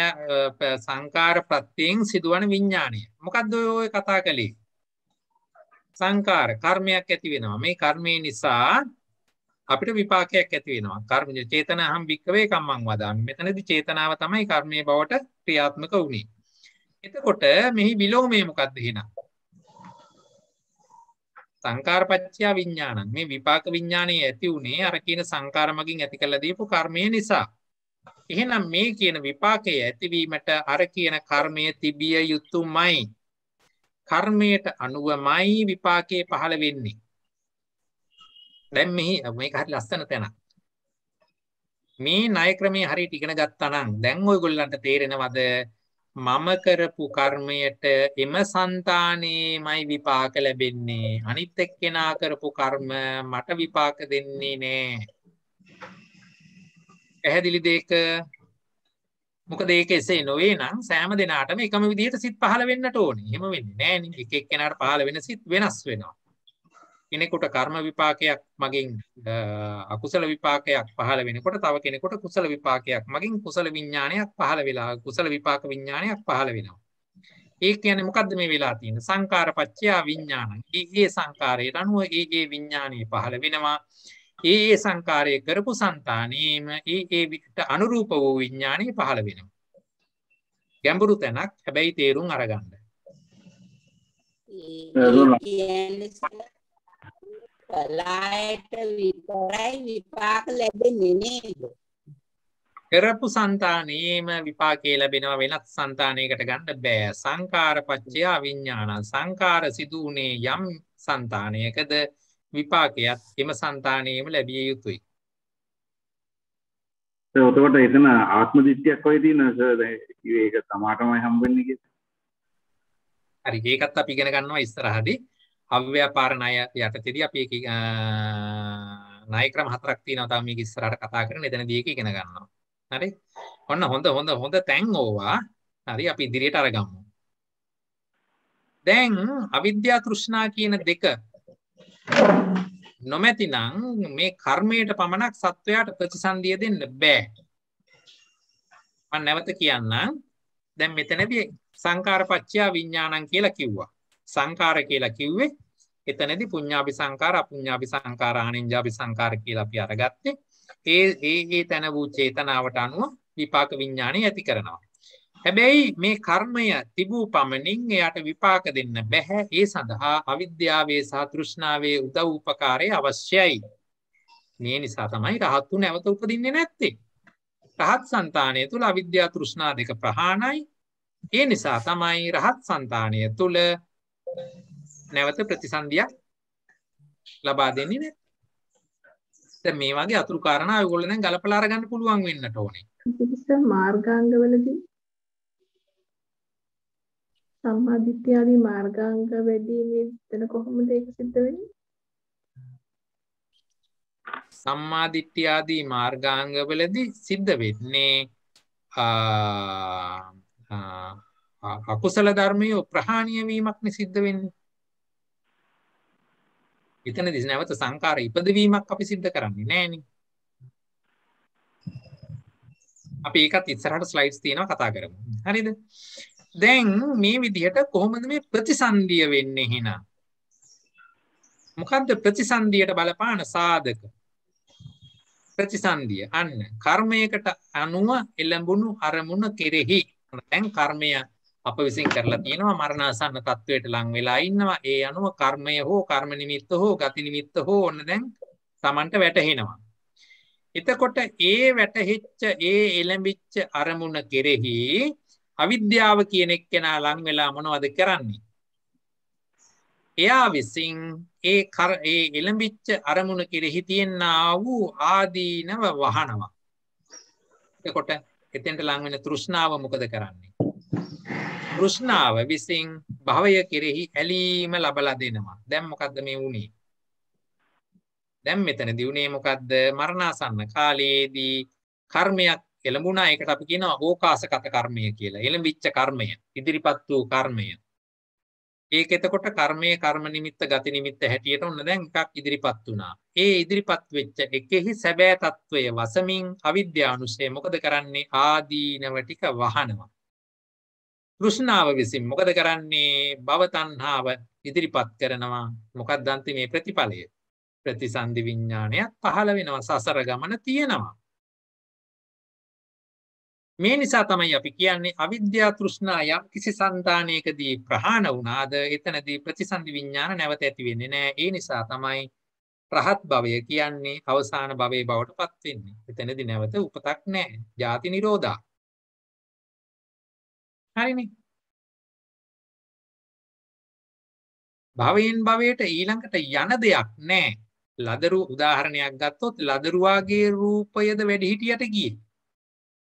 සංකාර ප්‍රත්‍යයෙන් සිදුවන විඥානය. මොකද්ද ඔය කතා කළේ? සංකාර කර්මයක් ඇති වෙනවා. මේ කර්මය නිසා අපිට විපාකයක් ඇති වෙනවා. කර්මජ චේතනාහම් වික්කවේ කම්මං වදාමි. මෙතනදී චේතනාව තමයි කර්මයේ බවට ක්‍රියාත්මක වුනේ. එතකොට මෙහි විලෝමය මොකද්ද එහෙනම්? සංකාරපච්චයා විඥානං මේ විපාක විඥානයේ ඇති උනේ අර කියන සංකාරමකින් ඇති කළ දීපු කර්මය නිසා එහෙනම් මේ කියන විපාකය ඇතිවීමට අර කියන කර්මය තිබිය යුතුමයි කර්මයට අනුවමයි විපාකයේ පහළ වෙන්නේ දැන් මෙහි මේක හරි ලස්සන තැනක් මේ ණය ක්‍රමයේ හරියට ඉගෙන ගත්තා නම් දැන් ඔයගොල්ලන්ට තේරෙනවද මම කරපු කර්මයට එම సంతානේමයි විපාක ලැබෙන්නේ අනිත් එක්කෙනා කරපු කර්ම මට විපාක දෙන්නේ නෑ පැහැදිලි දෙක මොකද ඒක එසේ නොවේ නම් සෑම දෙනාටම එකම විදිහට සිත් පහළ වෙන්නට ඕනේ. එහෙම වෙන්නේ නැහැ නේ. එක එක්කෙනාට පහළ වෙන සිත් වෙනස් වෙනවා. කෙනෙකුට කර්ම විපාකයක් මගින් අකුසල විපාකයක් පහළ වෙනකොට තව කෙනෙකුට කුසල විපාකයක් මගින් කුසල විඥානයක් පහළ වෙලා කුසල විපාක විඥානයක් පහළ වෙනවා. ඒ කියන්නේ මොකද්ද මේ වෙලා තියෙන? සංකාරපච්චය විඥානං. ඒගේ සංකාරයට අනුව ඒගේ විඥානය පහළ වෙනවා. ඒ ඒ සංකාරය කරපු సంతානෙම ඒ ඒ විකට අනුරූප වූ විඥානය පහළ වෙනවා. ගැඹුරු තැනක් හැබැයි තේරුම් අරගන්න. ඒ කියන්නේ කලායට විතරයි විපාක ලැබෙන්නේ නේද? කරපු సంతානේම විපාකේ ලැබෙනවා වෙනත් సంతානයකට ගන්න බෑ. සංකාර පච්චය අවිඥාන සංකාර සිදුුනේ යම් సంతානයකද විපාකයක් එම సంతානේම ලැබිය යුතුයි. එතකොට එතන ආත්ම දිට්ඨියක් වගේ තියෙනවා සර් ඒක තමාටමයි හම්බෙන්නේ කියලා. හරි ඒකත් අපි ඉගෙන ගන්නවා ඉස්සරහදී. අව්‍යාපාර ණය යටතේදී අපි ණය ක්‍රම හතරක් තියෙනවා තාම මේක ඉස්සරහට කතා කරන එතනදී ඒක ඉගෙන ගන්නවා. හරි? ඔන්න හොඳ හොඳ හොඳ තැන් ඕවා. හරි අපි ඉදිරියට අරගමු. දැන් අවිද්‍යා තෘෂ්ණා කියන දෙක නොමැතිනම් මේ කර්මයට පමණක් සත්වයාට ප්‍රතිසන්දිය දෙන්න බෑ. මම නැවත කියන්නම්. දැන් මෙතනදී සංකාරපච්චය විඥානං කියලා කිව්වා. සංකාර කියලා කිව්වේ එතනැති පුඤ්ඥාපි සංකාර පුඤ්ඥාපි සංකාරාණෙන් ජාපි සංකාර කියලා අපි අරගත්තේ ඒ ඒ ඒ තැන වූ චේතනාවට අනුව විපාක විඤ්ඥානය ඇති කරනවා. හැබැයි මේ කර්මය තිබූ පමණින් එයට විපාක දෙන්න බැහැ ඒ සඳහා අවිද්‍යාවේ සාතෘෂ්ණාවේ උදව් උපකාරය අවශ්‍යයි. මේ නිසා තමයි රහත්තු නැවත උපදින්නේ නැත්තේ. රහත් සන්තානය තුළ අවිද්‍යා තෘෂ්ණා දෙක ප්‍රහාණයි ඒ නිසා තමයි රහත් සන්තානය තුළ නැවත ප්‍රතිසන්දියක් ලබා දෙන්නේ නැහැ. දැන් මේ වගේ අතුරු කාරණා ඔයගොල්ලෝ දැන් ගලපලා අරගන්න පුළුවන් වෙන්නට ඕනේ. පිටිස මාර්ගාංගවලදී සම්මාදිට්ඨිය ආදී මාර්ගාංග වැඩිීමේ එතන කොහොමද ඒක සිද්ධ වෙන්නේ? සම්මාදිට්ඨිය ආදී මාර්ගාංගවලදී සිද්ධ වෙන්නේ අකුසල ධර්මයේ ප්‍රහාණය වීමක් නේ සිද්ධ වෙන්නේ. එතනදී නැවත සංකාර ඉපදවීමක් අපි සිද්ධ කරන්නේ නෑනේ. අපි ඒකත් ඉස්සරහට ස්ලයිඩ්ස් තියෙනවා කතා කරමු. හරිද? දැන් මේ විදිහට කොහොමද මේ ප්‍රතිසන්දිය වෙන්නේ එහෙනම්? මොකද්ද ප්‍රතිසන්දියට බලපාන සාධක? ප්‍රතිසන්දිය අන්න කර්මයකට අනුව එළඹුණු අරමුණ කෙරෙහි දැන් කර්මය අප විසින් කරලා තියෙනවා මරණාසන්න තත්වයට ලං වෙලා ඉන්නවා. ඒ අනුව කර්මය හෝ කර්ම නිමිත්ත හෝ ගති නිමිත්ත හෝ ඔන්න දැන් Tamanට වැටහෙනවා. එතකොට ඒ වැටහෙච්ච ඒ එළඹිච්ච අරමුණ කෙරෙහි අවිද්‍යාව කියන එක්කෙනා ලං වෙලා මොනවද කරන්නේ? එයා විසින් ඒ ඒ එළඹිච්ච අරමුණ කෙරෙහි තියෙනා වූ ආදීනව වහනවා. එතකොට එතෙන්ට ලං වෙන තෘෂ්ණාව මොකද කරන්නේ? තෘෂ්ණාව විසින් භවය කෙරෙහි ඇලීම ලබලා දෙනවා. දැන් මොකද්ද මේ වුනේ? දැන් මෙතනදී උනේ මොකද්ද? මරණාසන්න කාලයේදී කර්මයක් එළඹුණා. ඒකට අපි කියනවා ඕකාසගත කර්මය කියලා. එළඹිච්ච කර්මය, ඉදිරිපත් වූ කර්මය. ඒක එතකොට කර්මයේ කර්ම නිමිත්ත ගති නිමිත්ත හැටියට ඔන්න දැන් එකක් ඉදිරිපත් වුණා. ඒ ඉදිරිපත් වෙච්ච එකෙහි සැබෑ తත්වය වසමින් අවිද්‍යානුසය මොකද කරන්නේ ආදීනව ටික වහනවා. තෘෂ්ණාව විසින් මොකද කරන්නේ භවතන්හාාව ඉදිරිපත් කරනවා මොකක් දන්ති මේ ප්‍රතිඵලය ප්‍රතිසන්ධි විඤ්ඥානයක් පහළ වෙනවා සසර ගමන තියෙනවා. මේ නිසා තමයි අපි කියන්නේ අවිද්‍යා තෘෂ්ණායක් කිසි සන්ධානයකදී ප්‍රහාණ වුණාද එතනදී ප්‍රතිසන්ධි විඤ්ඥාන නැවත ඇතිවෙන්නේ නෑ ඒ නිසා තමයි ප්‍රහත් භවය කියන්නේ අවසාන භවය බවට පත්වෙන්නේ එතනදි නැවත උපතක් නෑ ජාති නිරෝධා හරිනේ. භවයෙන් භවයට ඊළඟට යන දෙයක් නැහැ. ලදරු උදාහරණයක් ගත්තොත් ලදරුවාගේ රූපයද වැඩිහිටියට ගියේ.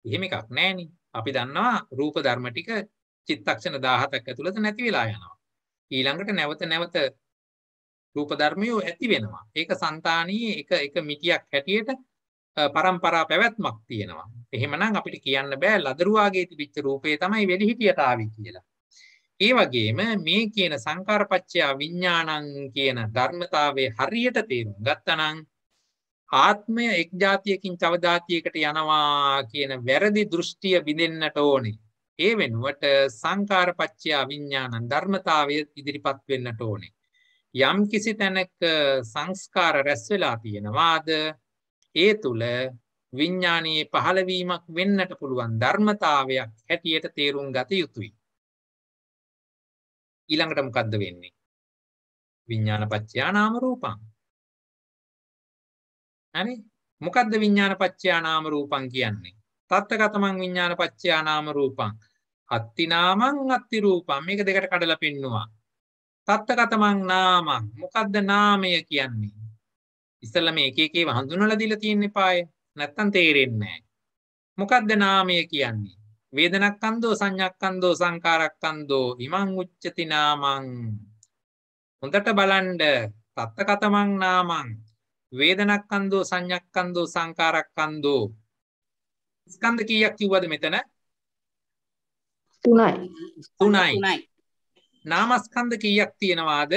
එහෙම එකක් නැහෙනේ. අපි දන්නවා රූප ධර්ම ටික චිත්තක්ෂණ 17ක් ඇතුළත නැති වෙලා යනවා. ඊළඟට නැවත නැවත රූප ධර්මියෝ ඇති වෙනවා. ඒක సంతානීය එක එක මිටියක් හැටියට પરම්පරා පැවැත්මක් තියෙනවා. එහෙමනම් අපිට කියන්න බෑ ලදරුවාගේ තිබිච්ච රූපේ තමයි වෙලිහිටියට ආවේ කියලා. ඒ වගේම මේ කියන සංකාරපච්චය විඥානං කියන ධර්මතාවයේ හරියට තේරුම් ගත්තනම් ආත්මය එක් જાතියකින් තව જાතියකට යනවා කියන වැරදි දෘෂ්ටිය බිඳෙන්නට ඕනේ. ඒ වෙනුවට සංකාරපච්චය විඥානං ධර්මතාවය ඉදිරිපත් වෙන්නට ඕනේ. යම් කිසි තැනක සංස්කාර රැස් වෙලා තියෙනවාද ඒ තුළ විඤ්ඥානයේ පහළවීමක් වෙන්නට පුළුවන් ධර්මතාවයක් හැටියට තේරුම් ගත යුතුයි. ඊළඟට මොකක්ද වෙන්නේ. විඤ්ඥාන පච්චයානාම රූපන්. ඇනි මොකක්ද විඤ්ඥාන පච්චයානාම රූපන් කියන්නේ. තත්ථගතමං විඤ්ඥාන පච්චයානාම රූපන්. අත්තිනාමං අත්තිරූපන් මේක දෙකට කඩල පෙන්නවා. තත්ථගතමං නාමං මොකක්ද නාමය කියන්නේ. ඉස්සල්ල මේ එක එකේ හඳුනලා දීලා තියෙන්නේ පාය. නැත්තම් තේරෙන්නේ නැහැ. මොකද්ද නාමය කියන්නේ? වේදනක්ඛන්தோ සංඤ්ඤක්ඛන්தோ සංකාරක්ඛන්தோ ඉමං උච්චති නාමං. හොඳට බලන්න තත්තකතමං නාමං වේදනක්ඛන්தோ සංඤ්ඤක්ඛන්தோ සංකාරක්ඛන්தோ ස්කන්ධ කීයක් කිව්වද මෙතන? තුනයි. තුනයි. නාමස්කන්ධ කීයක් තියෙනවාද?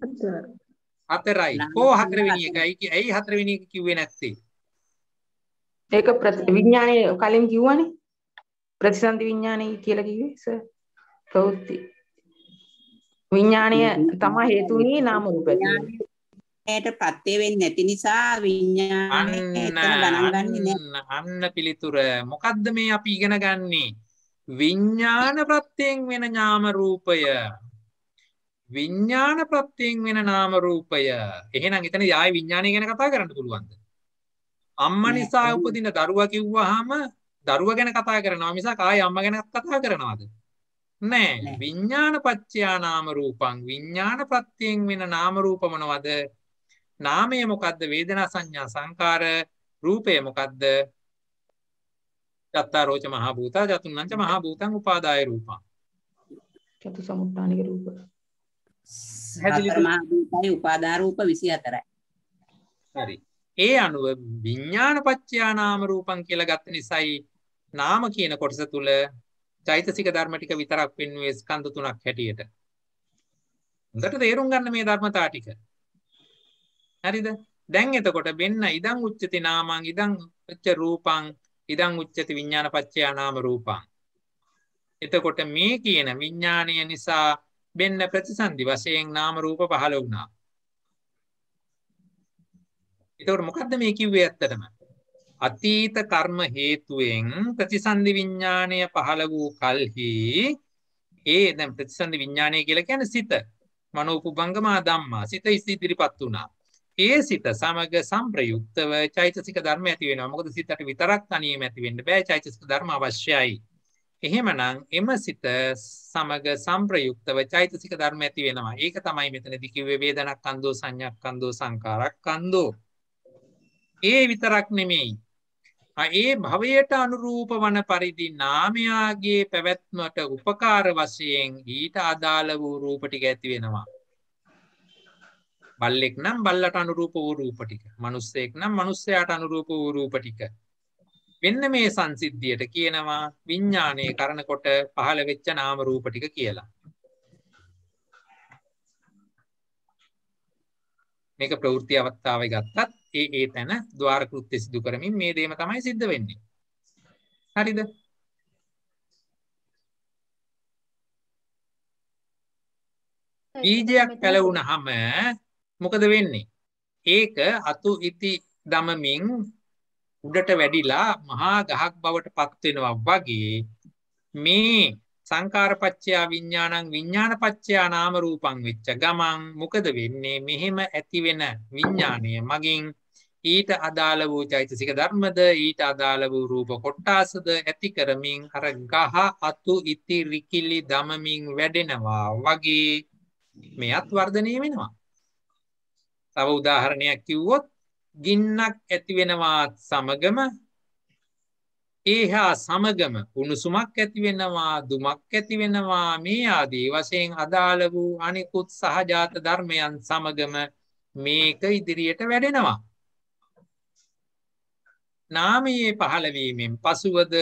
හතර. හතරයි. කෝ හතරවෙනි එකයි කි ඇයි හතරවෙනි එක කිව්වේ නැත්තේ? ඒක විඥානයේ කලින් කිව්වනේ. ප්‍රතිසන්දි විඥානය කියලා කිව්වේ සර්. ප්‍රවෘත්ති. විඥානය තමයි හේතුණී නාම රූප ඇති. ඒට පත්‍ය වෙන්නේ නැති නිසා විඥානය එතන ගණන් ගන්නේ නැහැ. අන්න පිළිතුර. මොකද්ද මේ අපි ඉගෙන ගන්නේ? විඥාන ප්‍රත්‍යයෙන් වෙන ඥාම රූපය විඤ්ඥාන ප්‍රත්තියෙන් වෙන නාම රූපය එහෙනම් එතන යයි විඤ්ඥානය ගැන කතා කරන්න පුළුවන්ද අම්ම නිසා උපදින දරුව කිව්වහම දරුව ගැන කතා කරනවා මිසා කාය අම්ම ගැන කතා කරනවාද නෑ විඤ්ඥාන පච්චයා නාම රූපං විඤ්ඥාන ප්‍රත්තියෙන් වෙන නාම රූපමනවද නාමය මොකක්ද වේදනා සංඥා සංකාර රූපය මොකක්ද ජත්තා රෝච මහා භූතා ජතුන්නංච මහා භූතන් උපාදාය රූපා චතු සමුට්ටානික රූප හැදිලිමයි උපාදාරූප විසි අතරයි හරි ඒ අනුව විඤ්ඥාන පච්චයා නාම රූපන් කියලා ගත්ත නිසයි නාම කියන කොටස තුළ චෛතසික ධර්මටික විතරක් පෙන්වේ ස්කන්ධ තුනක් හැටියට දට තේරුම් ගන්න මේ ධර්මතා ටික හරිද දැන් එතකොට බෙන්න්න ඉදං උච්චති නාමං ඉදං පච්ච රූපං ඉදං උච්චති විඤ්ඥාන පච්චයා නාම රූපං එතකොට මේ කියන විඤ්ඥානය නිසා මෙන්න ප්‍රතිසන්දි වශයෙන් නාම රූප පහළ වුණා. එතකොට මොකද්ද මේ කිව්වේ ඇත්තටම? අතීත කර්ම හේතුවෙන් ප්‍රතිසන්දි විඥාණය පහළ වූ කල්හි ඒ දැන් ප්‍රතිසන්දි විඥාණය කියලා කියන්නේ සිත. මනෝපුබංගමා ධම්මා සිත ඉදිරිපත් වුණා. ඒ සිත සමග සම්ප්‍රයුක්තව චෛතසික ධර්ම ඇති වෙනවා. මොකද සිතට විතරක් තනියම ඇති වෙන්න බෑ. චෛතසික ධර්ම අවශ්‍යයි. එහෙමනම් එම සිත සමග සම්ප්‍රයුක්තව චෛතසික ධර්ම ඇති වෙනවා. ඒක තමයි මෙතනදී කිව්වේ වේදනක් කන්දෝ සංඥාක් කන්දෝ සංකාරක් කන්දෝ. ඒ විතරක් නෙමෙයි. ඒ භවයට අනුරූප වන පරිදි නාමයාගේ පැවැත්මට උපකාර වශයෙන් ඊට අදාළ වූ රූප ටික ඇති වෙනවා. බල්ලෙක් නම් බල්ලට අනුරූප වූ රූප ටික. මිනිස්සෙක් නම් මිනිස්සයාට අනුරූප වූ රූප ටික. මෙන්න මේ සංසිද්ධියට කියනවා විඤ්ඥානය කරනකොට පහළ වෙච්ච නාම රූපටික කියලා. මේක ප්‍රෘති අවත්තාව ගත්තත් ඒ ඒ තැන දවාර්කෘත්්‍ය සිදු කරමින් මේ දේම තමයි සිද්ධ වෙන්නේ. හරිද ඊජයක් පැලවුණ හම මොකද වෙන්නේ. ඒක අතු ඉති දමමින් උඩට වැඩිලා මහා ගහක් බවට පත් වෙනවා වගේ මේ සංකාරපච්චය විඥානං විඥානපච්චය නාම රූපං වෙච්ච ගමන් මොකද වෙන්නේ මෙහෙම ඇති වෙන විඥාණය මගින් ඊට අදාළ වූ චෛතසික ධර්මද ඊට අදාළ වූ රූප කොටාසද ඇති කරමින් අර ගහ අතු ඉති රිකිලි දමමින් වැඩෙනවා වගේ මෙයත් වර්ධනය වෙනවා. තව උදාහරණයක් කිව්වොත් ගින්නක් ඇතිවෙනවාත් සමගම ඒහා සමගම උණුසුමක් ඇතිවෙනවා දුමක් ඇතිවෙනවා මේ ආදී වශයෙන් අදාළ වූ අනිකුත් සහජාත ධර්මයන් සමගම මේක ඉදිරියට වැඩෙනවා. නාමයේ පහළවීමෙන් පසුවද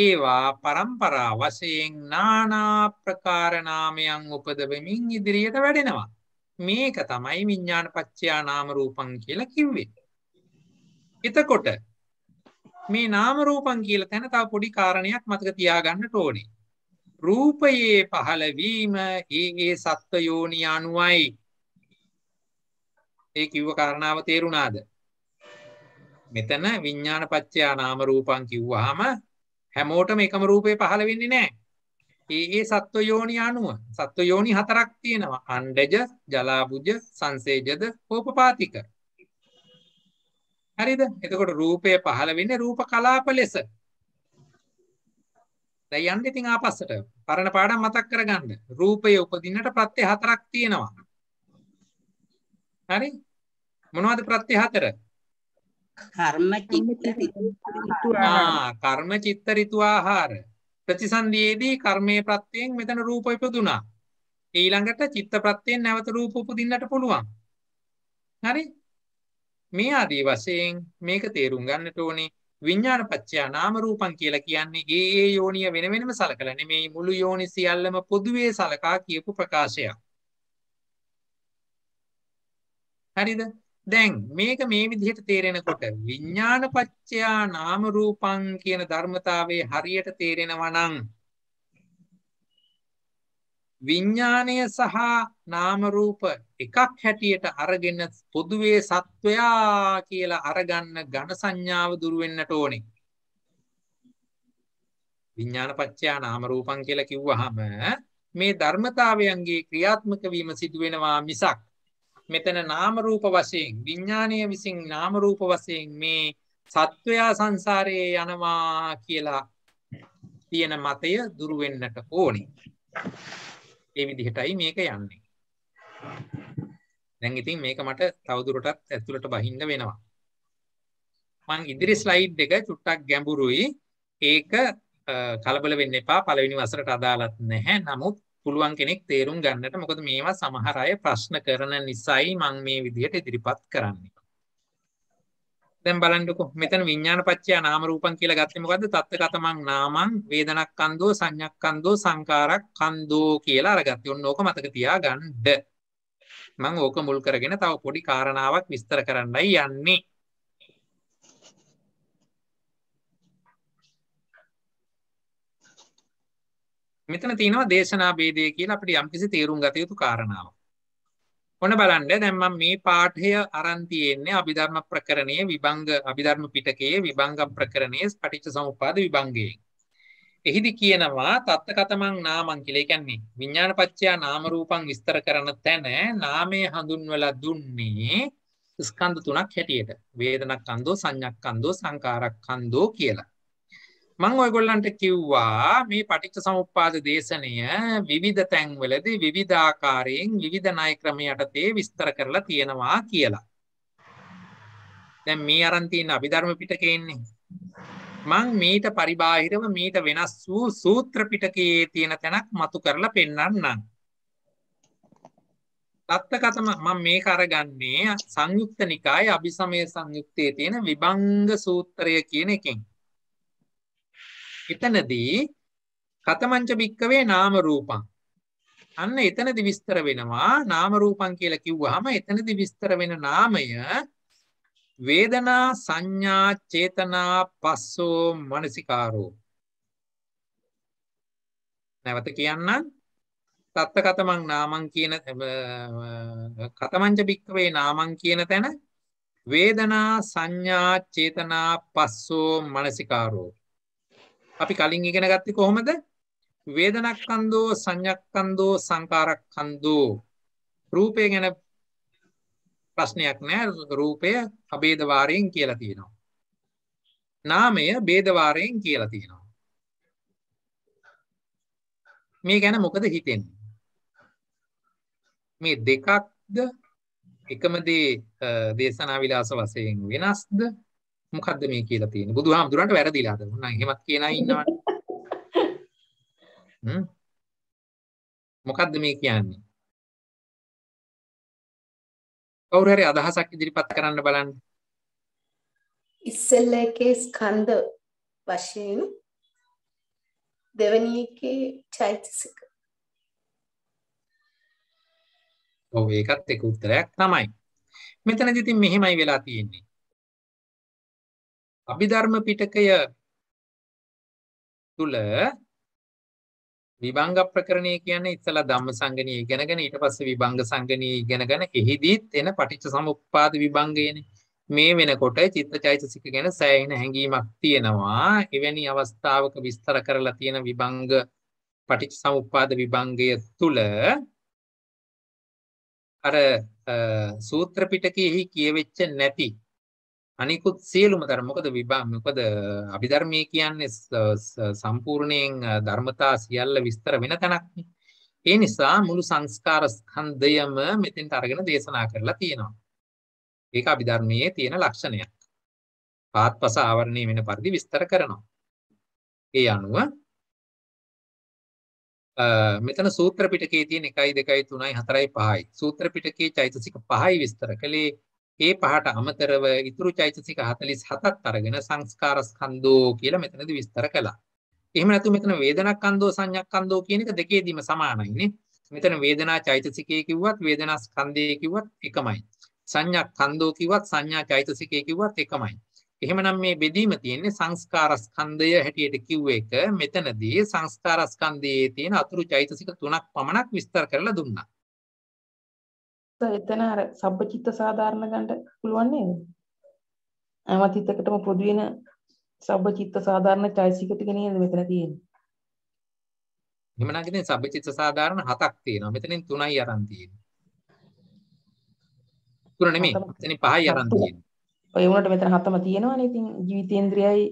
ඒවා පරම්පරා වශයෙන් නානා ප්‍රකාරනාමයන් උපදවමින් ඉදිරියට වැඩෙනවා. මේක තමයි විඤ්ඥාන පච්චයා නාම රූපන් කියලා කිව්වේ. එතකොට මේ නාම රූපන් කියල තැන තා පොඩි කාරණයක් මතක තියාගන්න ටෝනි. රූපයේ පහලවීම ඒගේ සත්ව යෝනි අනුවයි ඒ කිව්ව කාරණාව තේරුණාද. මෙතන විඤ්ඥාන පච්චයා නාම රූපන් කිව්වාහම හැමෝටම එකම රූපය පහළ වෙන්නේ නෑ ඒ සත්ව යෝනි අනුව සත්ව යෝනි හතරක් තියෙනවා අන්ඩජ ජලාබුජ සංසේජද හෝපපාතික හරිද එතකොට රූපය පහළ වෙන්න රූප කලාප ලෙස දැයන්ට ඉතිං ආපස්සට පරණ පාඩම් මතක් කරගන්න රූපය උපදින්නට ප්‍රත්්‍ය හතරක් තියෙනවා හරි මොනවද ප්‍රත්්‍ය හතර කර්ම චිත්ත රිතුආහාර ප්‍රතිසන්දියේදී කර්මයේ ප්‍රත්‍යයෙන් මෙතන රූප ඉපදුනා. ඊළඟට චිත්ත ප්‍රත්‍යයෙන් නැවත රූප උපදින්නට පුළුවන්. හරි? මේ ආදී වශයෙන් මේක තේරුම් ගන්නට ඕනේ විඥාන පත්‍යා නාම රූපං කියලා කියන්නේ ඒ ඒ යෝනිය වෙන වෙනම සලකලා නෙමෙයි මුළු යෝනි සියල්ලම පොදුවේ සලකා කියපු ප්‍රකාශයක්. හරිද? දැන් මේක මේ විදිහට තේරෙනකොට විඥාන පච්චයා නාම රූපං කියන ධර්මතාවයේ හරියට තේරෙනවා නම් විඥානය සහ නාම රූප එකක් හැටියට අරගෙන පොදුවේ සත්වයා කියලා අරගන්න ඝන සංඥාව දුරු වෙන්නට ඕනේ විඥාන පච්චයා නාම රූපං කියලා කිව්වහම මේ ධර්මතාවයන්ගේ ක්‍රියාත්මක වීම සිදු වෙනවා මිසක් මෙතන නාමරූප වශයෙන් විඤ්ඥානය විසින් නාමරූප වශයෙන් මේ සත්වයා සංසාරයේ යනවා කියලා තියෙන මතය දුරුවෙන්නට ඕනි එවිදිහටයි මේක යන්නේ දැන් ඉතින් මේක මට තවදුරටත් ඇතුළට බහින්න වෙනවා මං ඉදිරි ස්ලයිඩ් එක චුට්ටක් ගැඹුරුයි ඒක කලබල වෙන්න එපා පළවෙනි වසරට අදාළත් නැහැ නමුත් පුළුවන් කෙනෙක් තේරුම් ගන්නට මොකද මේවා සමහර අය ප්‍රශ්න කරන නිසයි මං මේ විදිහට ඉදිරිපත් කරන්නේ. දැන් බලන්නකෝ මෙතන විඥාන පත්‍ය නාම රූපං කියලා ගත්තේ මොකද්ද? තත්ත්වගතමං නාමං වේදනක්ඛන්தோ සංඤක්ඛන්தோ සංකාරක්ඛන්தோ කියලා අරගත්තේ. ඔන්න ඕක මතක තියාගන්න. මම ඕක මුල් කරගෙන තව පොඩි කාරණාවක් විස්තර කරන්නයි යන්නේ. මෙතන තියෙනවා දේශනා ભેදය කියලා අපිට යම්කිසි තේරුම් ගත යුතු කාරණාවක්. ඔන්න බලන්න දැන් මම මේ පාඩය අරන් තියෙන්නේ අභිධර්ම ප්‍රකරණයේ විභංග අභිධර්ම පිටකයේ විභංග ප්‍රකරණයේ පටිච්ච සමුප්පාද විභංගයෙන්. එහිදී කියනවා තත්තකතමං නාමං කියලා. ඒ කියන්නේ විඥාන පත්‍ය නාම රූපං විස්තර කරන තැන නාමය හඳුන්වලා දුන්නේ ස්කන්ධ තුනක් හැටියට. වේදනක් කන්දෝ, සංඥක් කන්දෝ, සංකාරක් කන්දෝ කියලා. මං ඔයගොල්ලන්ට කිව්වා මේ පටිච්ච සමුප්පාද දේශනය විවිධ තැන්වලදී විවිධාකාරයෙන් විවිධ ණය ක්‍රම යටතේ විස්තර කරලා තියෙනවා කියලා. දැන් මේ අරන් තියෙන අභිධර්ම පිටකේ ඉන්නේ. මං මීට පරිබාහිරව මීට වෙනස් වූ සූත්‍ර පිටකයේ තියෙන තැනක් මතු කරලා පෙන්වන්නම්. තත්තකතම මම මේක අරගන්නේ සංයුක්ත නිකායේ අභිසමය සංයුක්තයේ තියෙන විභංග සූත්‍රය කියන එකෙන්. එතනදී කතමංච භික්කවේ නාම රූපං අන්න එතනදි විස්තර වෙනවා නාම රූපං කියලා කිව්වහම එතනදි විස්තර වෙන නාමය වේදනා සංඥා චේතනා පස්සෝ මනසිකාරෝ නැවත කියන්න තත්ත කතමං නාමං කියන කතමංච භික්කවේ නාමං කියන තැන වේදනා සංඥා චේතනා පස්සෝ මනසිකාරෝ අපි කලින් ඉගෙන ගත්තේ කොහොමද? වේදනක්ඛන්‍தோ සංඤක්ඛන්‍தோ සංකාරක්ඛන්‍தோ රූපය ගැන ප්‍රශ්නයක් නෑ රූපය අභේද වාරයෙන් කියලා තියෙනවා. නාමය ભેද වාරයෙන් කියලා තියෙනවා. මේ ගැන මොකද හිතෙන්නේ? මේ දෙකක්ද එකම දේ දේශනා විලාස වශයෙන් වෙනස්ද මොකක්ද මේ කියලා තියෙන්නේ බුදුහාමුදුරන්ට වැරදිලාද මොනවා එහෙමත් කියන අය ඉන්නවනේ හ්ම් මොකක්ද මේ කියන්නේ කවුරු හරි අදහසක් ඉදිරිපත් කරන්න බලන්න ඉස්සෙල්ල එකේ ස්කන්ධ වශයෙන් දෙවෙනි එකේ චෛතසික ඔව් ඒකත් එක උත්තරයක් තමයි මෙතනදි ඉතින් මෙහෙමයි වෙලා තියෙන්නේ අභිධර්ම පිටකය තුල විභංග ප්‍රකරණය කියන්නේ ඉතලා ධම්ම සංගණී ඉගෙනගෙන ඊට පස්සේ විභංග සංගණී ඉගෙනගෙන එහිදීත් එන පටිච්ච සමුප්පාද විභංගයනේ මේ වෙනකොට චිත්තචෛතසික ගැන සෑහෙන හැඟීමක් තියෙනවා එවැනි අවස්ථාවක විස්තර කරලා තියෙන විභංග පටිච්ච සමුප්පාද විභංගය තුල අර සූත්‍ර පිටකයේහි කියවෙච්ච නැති අනිකුත් සියලුම ධර්ම මොකද විභා මොකද අභිධර්මයේ කියන්නේ සම්පූර්ණයෙන් ධර්මතා සියල්ල විස්තර වෙන තැනක්නේ. ඒ නිසා මුළු සංස්කාර ස්කන්ධයම මෙතෙන්ට අරගෙන දේශනා කරලා තියෙනවා. ඒක අභිධර්මයේ තියෙන ලක්ෂණයක්. පාත්පස ආවරණය වෙන පරිදි විස්තර කරනවා. ඒ අනුව මෙතන සූත්‍ර පිටකයේ තියෙන 1 2 3 4 5යි. සූත්‍ර පිටකයේ චෛතසික 5යි විස්තර කළේ ඒ පහට අමතරව ඉතුරු චෛතසික 47ක් අරගෙන සංස්කාර ස්කන්ධෝ කියලා මෙතනදි විස්තර කළා. එහෙම නැතු මෙතන වේදනාස්කන්ධෝ සංඥාස්කන්ධෝ කියන එක දෙකේදීම සමානයිනේ. මෙතන වේදනා චෛතසිකය කිව්වත් වේදනා ස්කන්ධය කිව්වත් එකමයි. සංඥාස්කන්ධෝ කිව්වත් සංඥා චෛතසිකය කිව්වත් එකමයි. එහෙමනම් මේ බෙදීම තියෙන්නේ සංස්කාර ස්කන්ධය හැටියට කිව්ව එක මෙතනදී සංස්කාර ස්කන්ධයේ තියෙන අතුරු චෛතසික තුනක් පමණක් විස්තර කරලා දුන්නා. එතන අර සබ්බචිත්ත සාධාරණ ගන්න පුළුවන් නේද? හැමත් හිතකටම පොදු වෙන සබ්බචිත්ත සාධාරණ චෛසික ටික නේද මෙතන තියෙන්නේ. එහෙම නම් කියන්නේ සබ්බචිත්ත සාධාරණ හතක් තියෙනවා. මෙතනින් තුනයි අරන් තියෙන්නේ. තුන නෙමෙයි. මෙතනින් පහයි අරන් තියෙන්නේ. ඔය වුණාට මෙතන හතම තියෙනවානේ. ඉතින් ජීවිතේන්ද්‍රයයි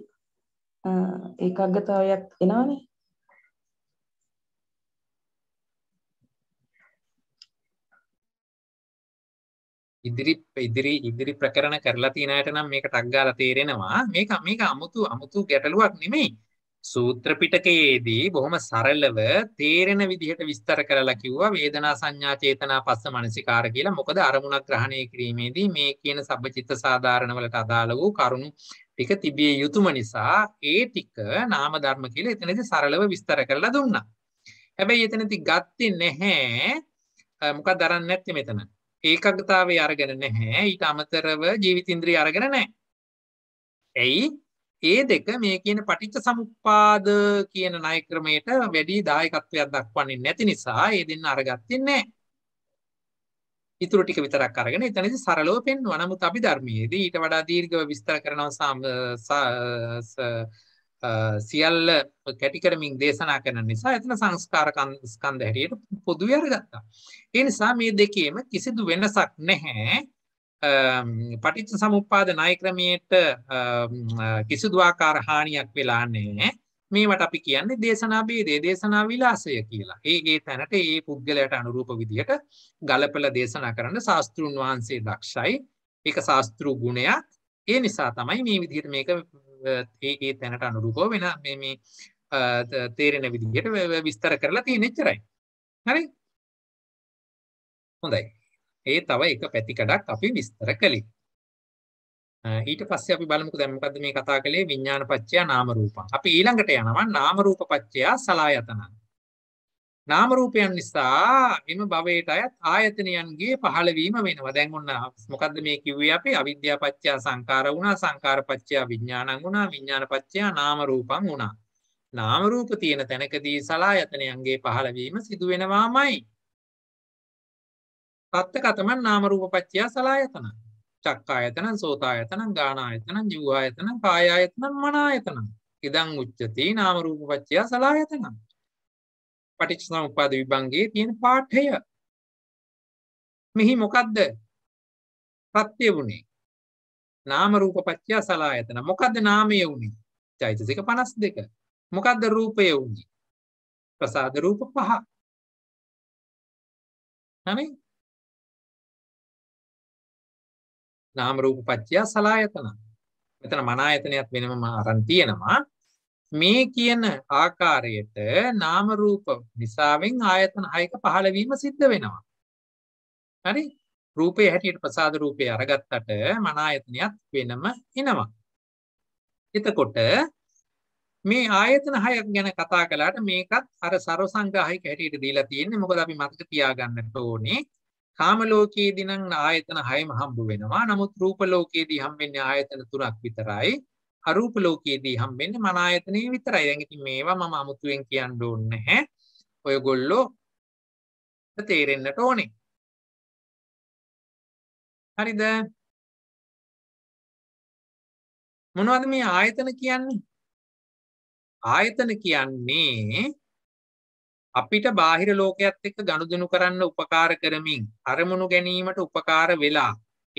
ඒකාග්‍රතාවයත් එනවානේ. ඉදිරි ඉදිරි ඉදිරි ප්‍රකරණ කරලා තියෙන අයට නම් මේක ටක් ගාලා තේරෙනවා මේක මේක 아무තු 아무තු ගැටලුවක් නෙමෙයි සූත්‍ර පිටකයේදී බොහොම සරලව තේරෙන විදිහට විස්තර කරලා කිව්වා වේදනා සංඥා චේතනා පස්ස මනසිකාර කියලා මොකද අරමුණක් ග්‍රහණය කිරීමේදී මේ කියන සබ්බචිත්ත සාධාරණ වලට අදාළ වූ කරුණු ටික තිබිය යුතුම නිසා ඒ ටික නාම ධර්ම කියලා එතනදී සරලව විස්තර කරලා දුන්නා හැබැයි එතනදී ගත්තේ නැහැ මොකක් දරන්නේ නැත්තේ මෙතන ඒකගතාවේ අරගෙන නැහැ ඊට අමතරව ජීවිතින්ද්‍රී අරගෙන නෑ. ඇයි ඒ දෙක මේ කියන පටිච්ච සමුපාද කියන ණයක්‍රමයට වැඩි දායකත්වයක් දක්වන්නේ නැති නිසා ඒ දෙන්න අරගත්තේ නැහැ. ඊටු ටික විතරක් අරගෙන එතනදි සරලව පෙන්වනවා. නමුත් අපි ධර්මයේදී ඊට වඩා දීර්ඝව විස්තර කරනවා සියල්ල කැටි කරමින් දේශනා කරන නිසා එතන සංස්කාර ස්කන්ධ හැටියට පොදුවේ අරගත්තා. ඒ නිසා මේ දෙකේම කිසිදු වෙනසක් නැහැ. පටිච්ච සමුප්පාද ණය ක්‍රමයට කිසිදු ආකාර හානියක් වෙලා නැහැ. මේවට අපි කියන්නේ දේශනා ભેදේ දේශනා විලාසය කියලා. ඒ ඒ තැනට ඒ පුද්ගලයාට අනුරූප විදියට ගලපලා දේශනා කරන්න ශාස්ත්‍රුන් වහන්සේ දක්ෂයි. ඒක ශාස්ත්‍රු ගුණයක්. ඒ නිසා තමයි මේ විදිහට මේක ඒ තැනට අනුරුකෝ වෙන මෙම තේරෙන විදිහයට විස්තර කරලා තියෙන එච්චරයි හරි හොඳයි ඒ තව එක පැතිකඩක් අපි විස්තර කළේ ඊට පස්සේ අපි බලමුකෝ දැන් මොකද්ද මේ කතා කළේ විඥාන පත්‍ය නාම රූපං අපි ඊළඟට යනවා නාම රූප පත්‍ය සලායතනං නාම රූපයන් නිසා එම භවයට අයත් ආයතනයන්ගේ පහළවීම වෙනවා. දැන් ඔන්න මොකද්ද මේ කිව්වේ අපි? අවිද්‍යාව පත්‍ය සංකාර වුණා, සංකාර පත්‍ය විඥානං වුණා, විඥාන පත්‍ය නාම රූපං වුණා. නාම රූප තියෙන තැනකදී සලායතනයන්ගේ පහළවීම සිදු වෙනවාමයි. පත්තකතමන් නාම රූප පත්‍ය සලායතන. චක්කායතන, සෝතායතන, ගානායතන, ජීවායතන, කායායතන, මනායතන. ඉදං උච්චති නාම රූප පත්‍ය සලායතනං. පටිච්චසමුප්පාද විභංගයේ තියෙන පාඨය. මෙහි මොකද්ද? සත්‍ය වුණේ. නාම රූප පත්‍ය සලායතන. මොකද්ද නාමය වුණේ? චෛතසික 52. මොකද්ද රූපය වුණේ? ප්‍රසාද රූප පහ. හරි? නාම රූප පත්‍ය සලායතන. මෙතන මනායතනයත් වෙනම අරන් තියෙනවා. මේ කියන ආකාරයට නාම රූප නිසාවෙන් ආයතන 6ක පහළවීම සිද්ධ වෙනවා. හරි? රූපේ හැටියට ප්‍රසාද රූපේ අරගත්තට මන ආයතනයක් වෙනම එනවා. එතකොට මේ ආයතන 6ක් ගැන කතා කළාට මේකත් අර ਸਰව සංග්‍රහයක හැටියට දීලා තියෙන්නේ. මොකද අපි මතක තියාගන්නට ඕනේ කාම ලෝකයේදී නම් ආයතන 6ම හම්බ වෙනවා. නමුත් රූප ලෝකයේදී හම්බෙන්නේ ආයතන 3ක් විතරයි. අරූප ලෝකයේදී හම්බෙන්නේ මන ආයතනයේ විතරයි. දැන් ඉතින් මේවා මම අමුතුවෙන් කියන්න ඕනේ නැහැ. ඔයගොල්ලෝ තේරෙන්නට ඕනේ. හරිද? මොනවද මේ ආයතන කියන්නේ? ආයතන කියන්නේ අපිට බාහිර ලෝකයක් එක්ක ගනුදෙනු කරන්න උපකාර කරමින් අරමුණු ගැනීමට උපකාර වෙලා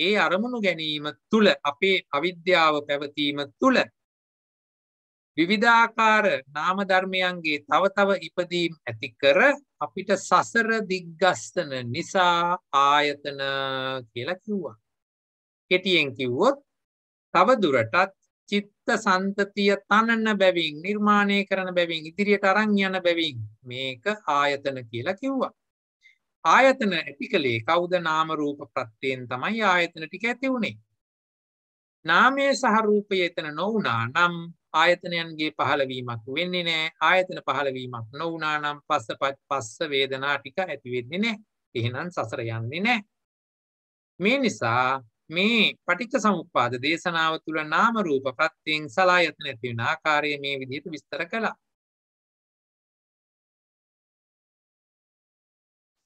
ඒ අරමුණු ගැනීම තුළ අපේ අවිද්‍යාව පැවතීම තුළ විවිධාකාර නාමධර්මයන්ගේ තව තව ඉපදීම් ඇති කර අපිට සසර දිග්ගස්තන නිසා ආයතන කියලා කිව්වා. කෙටියෙන් කිව්වොත් තවදුරටත් චිත්ත සන්තතිය තනන බැවින් නිර්මාණය කරන බැවින් ඉදිරියට අරං යන බැවින් මේක ආයතන කියලා කිව්වා. ආයතන ඇති කළේ කෞද නාම රූප ප්‍රත්තියෙන් තමයි ආයතන ටික ඇති වුණේ. නාමය සහරූපය එතන නොවනා නම් ආයතනයන්ගේ පහළවීමක් වෙන්නේ නෑ ආයතන පහළවීමක් නොවනා නම් පස්ස පත් පස්ස වේදනා ටික ඇතිවෙන්නේ නෑ එහෙනම් සසර යන්නේ නෑ. මේ නිසා මේ පටික සමුපාද දේශනාව තුළ නාමරූප ප්‍රත්තියෙන් සලායතන ඇතිවෙන ආකාරය මේ විදිහට විස්තර කළා.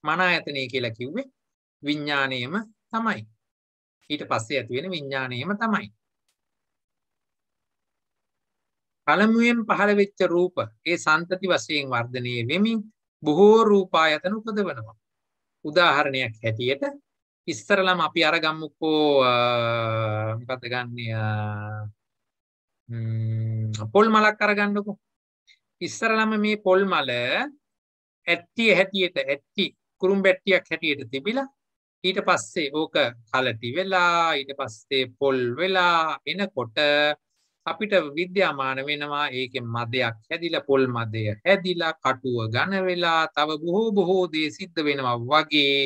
මනායතනය කියලා කිව්වේ විඤ්ඥානයම තමයි. ඊට පස්සේ ඇතිවෙන විඤ්ඥානයම තමයි. පළමුුවෙන් පහළ වෙච්ච රූප ඒ සන්තති වසයෙන් වර්ධනය වෙමින් බොහෝ රූපායතන උපදවනවා. උදාහරණයක් හැටියට ඉස්සරලම අපි අරගම්මුකෝ කතගන්නය පොල් මලක් අරගන්නකු. ඉස්සරලම මේ පොල් මල ඇත්තිය හැටියට ඇත්ති කුරුම් බැට්ටියක් හැටියට තිබිලා ඊට පස්සේ ඕක කලටි වෙලා ඊට පස්සේ පොල් වෙලා එනකොට අපිට විද්‍යාමාන වෙනවා ඒකෙන් මදයක් හැදිලා පොල් මදය හැදිලා කටුව ඝන වෙලා තව බොහෝ බොහෝ දේ සිද්ධ වෙනවා වගේ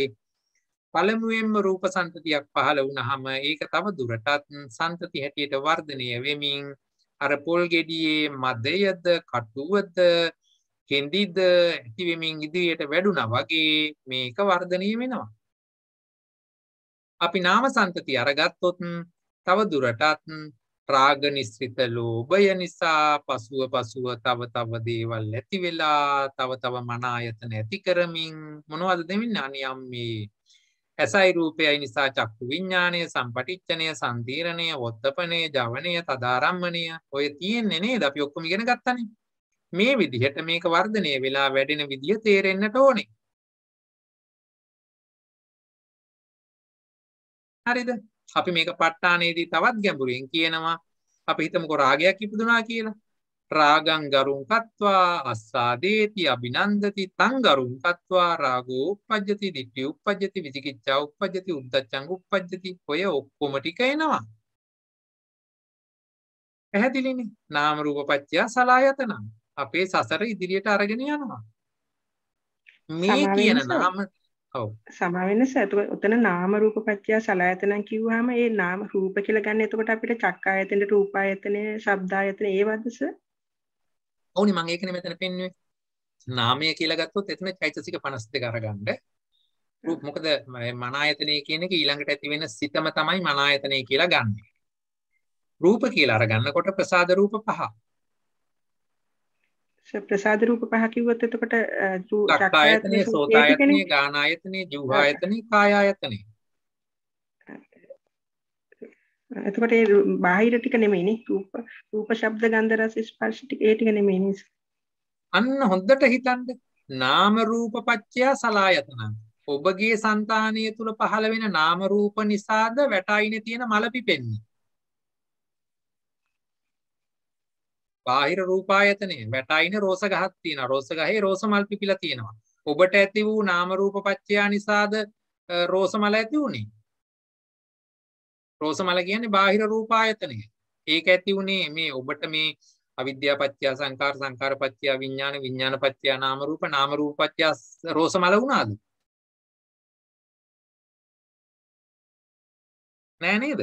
පළමුවෙන්ම රූප සන්තතියක් පහළ වුණාම ඒක තව දුරටත් සන්තති හැටියට වර්ධනය වෙමින් අර පොල් ගෙඩියේ මදයද කටුවද කෙන්දිද්ද ඇතිවෙමින් ඉදිරියට වැඩුණා වගේ මේක වර්ධනය වෙනවා. අපි නාම සන්තති අරගත්තොත් තව දුරටත් රාග නිස්ෘත ලෝභය නිසා පසුව පසුව තව තව දේවල් ඇති වෙලා තව තව මන ආයතන ඇති කරමින් මොනවද දෙමින් අනියම් මේ ඇසයි රූපයයි නිසා චක්කු විඤ්ඤාණය සම්පටිච්ඡනය සම්දීරණය වොත්තපණය ජවණය තදාරම්මණය ඔය තියෙන්නේ නේද අපි ඔක්කොම ඉගෙන ගත්තනේ මේ විදිහට මේක වර්ධනය වෙලා වැඩෙන විදිහ තේරෙන්න්නට ඕනේ. හරිද අපි මේක පට්ටානයේදී තවත් ගැඹුරින් කියනවා අපි හිතම කොරාගයක් ඉපදුනා කියලා. රාගං ගරුම් කත්වා අස්සාදේති අභිනන්දති තං ගරුම් කත්වා රාගෝ උප්පජ්ජති දිට්ඨි උප්පජ්ජති විචිකිච්ඡා උප්පජ්ජති උද්ධච්චං උප්පජ්ජති ඔය ඔක්කොම ටික එනවා පැහැදිලිනේ නාම රූප පත්‍ය සලායතනම් අපේ සසර ඉදිරියට අරගෙන යනවා. මේ කියන නාම ඔව් සමාවෙන්න සතු උතන නාම රූප පත්‍ය සලආයතන කිව්වහම ඒ නාම රූප කියලා ගන්න එතකොට අපිට චක්කායතන රූපායතන ශබ්දායතන ඒවදස ඔවුනි මම ඒකනේ මෙතන පෙන්වුවේ නාමය කියලා ගත්තොත් එතන චෛතසික 52 අරගන්න රූප මොකද මනායතනය කියන එක ඊළඟට ඇති වෙන සිතම තමයි මනායතනය කියලා ගන්න. රූප කියලා අරගන්නකොට ප්‍රසාද රූප පහ. ප්‍රසාද රූප පහ කිව්වොත් එතකොට චක්කායතනෙ සෝතායතනෙ ගානායතනෙ ජීවායතනෙ කායායතනෙ එතකොට ඒ බාහිර ටික නෙමෙයිනේ රූප රූප ශබ්ද ගන්ධ රස ස්පර්ශ ටික ඒ ටික නෙමෙයිනේ අන්න හොඳට හිතන්න නාම රූප පත්‍ය සලායතන ඔබගේ సంతානිය තුල පහළ වෙන නාම රූප නිසාද වැටයිනේ තියෙන මල පිපෙන්නේ බාහිර රූපායතනය වැටයින රෝස ගහක් තියෙන රෝස ගහේ රෝස මල් පිපිලා තියෙනවා. ඔබට ඇති වූ නාම රූප පත්‍යා නිසාද රෝස මල ඇති වුණේ. රෝස මල කියන්නේ බාහිර රූපායතනය. ඒක ඇති වුණේ මේ ඔබට මේ අවිද්‍යා පත්‍ය සංකාර සංකාර පත්‍ය විඥාන විඥාන පත්‍ය නාම රූප නාම රූප පත්‍ය රෝස මල වුණාද? නෑ නේද?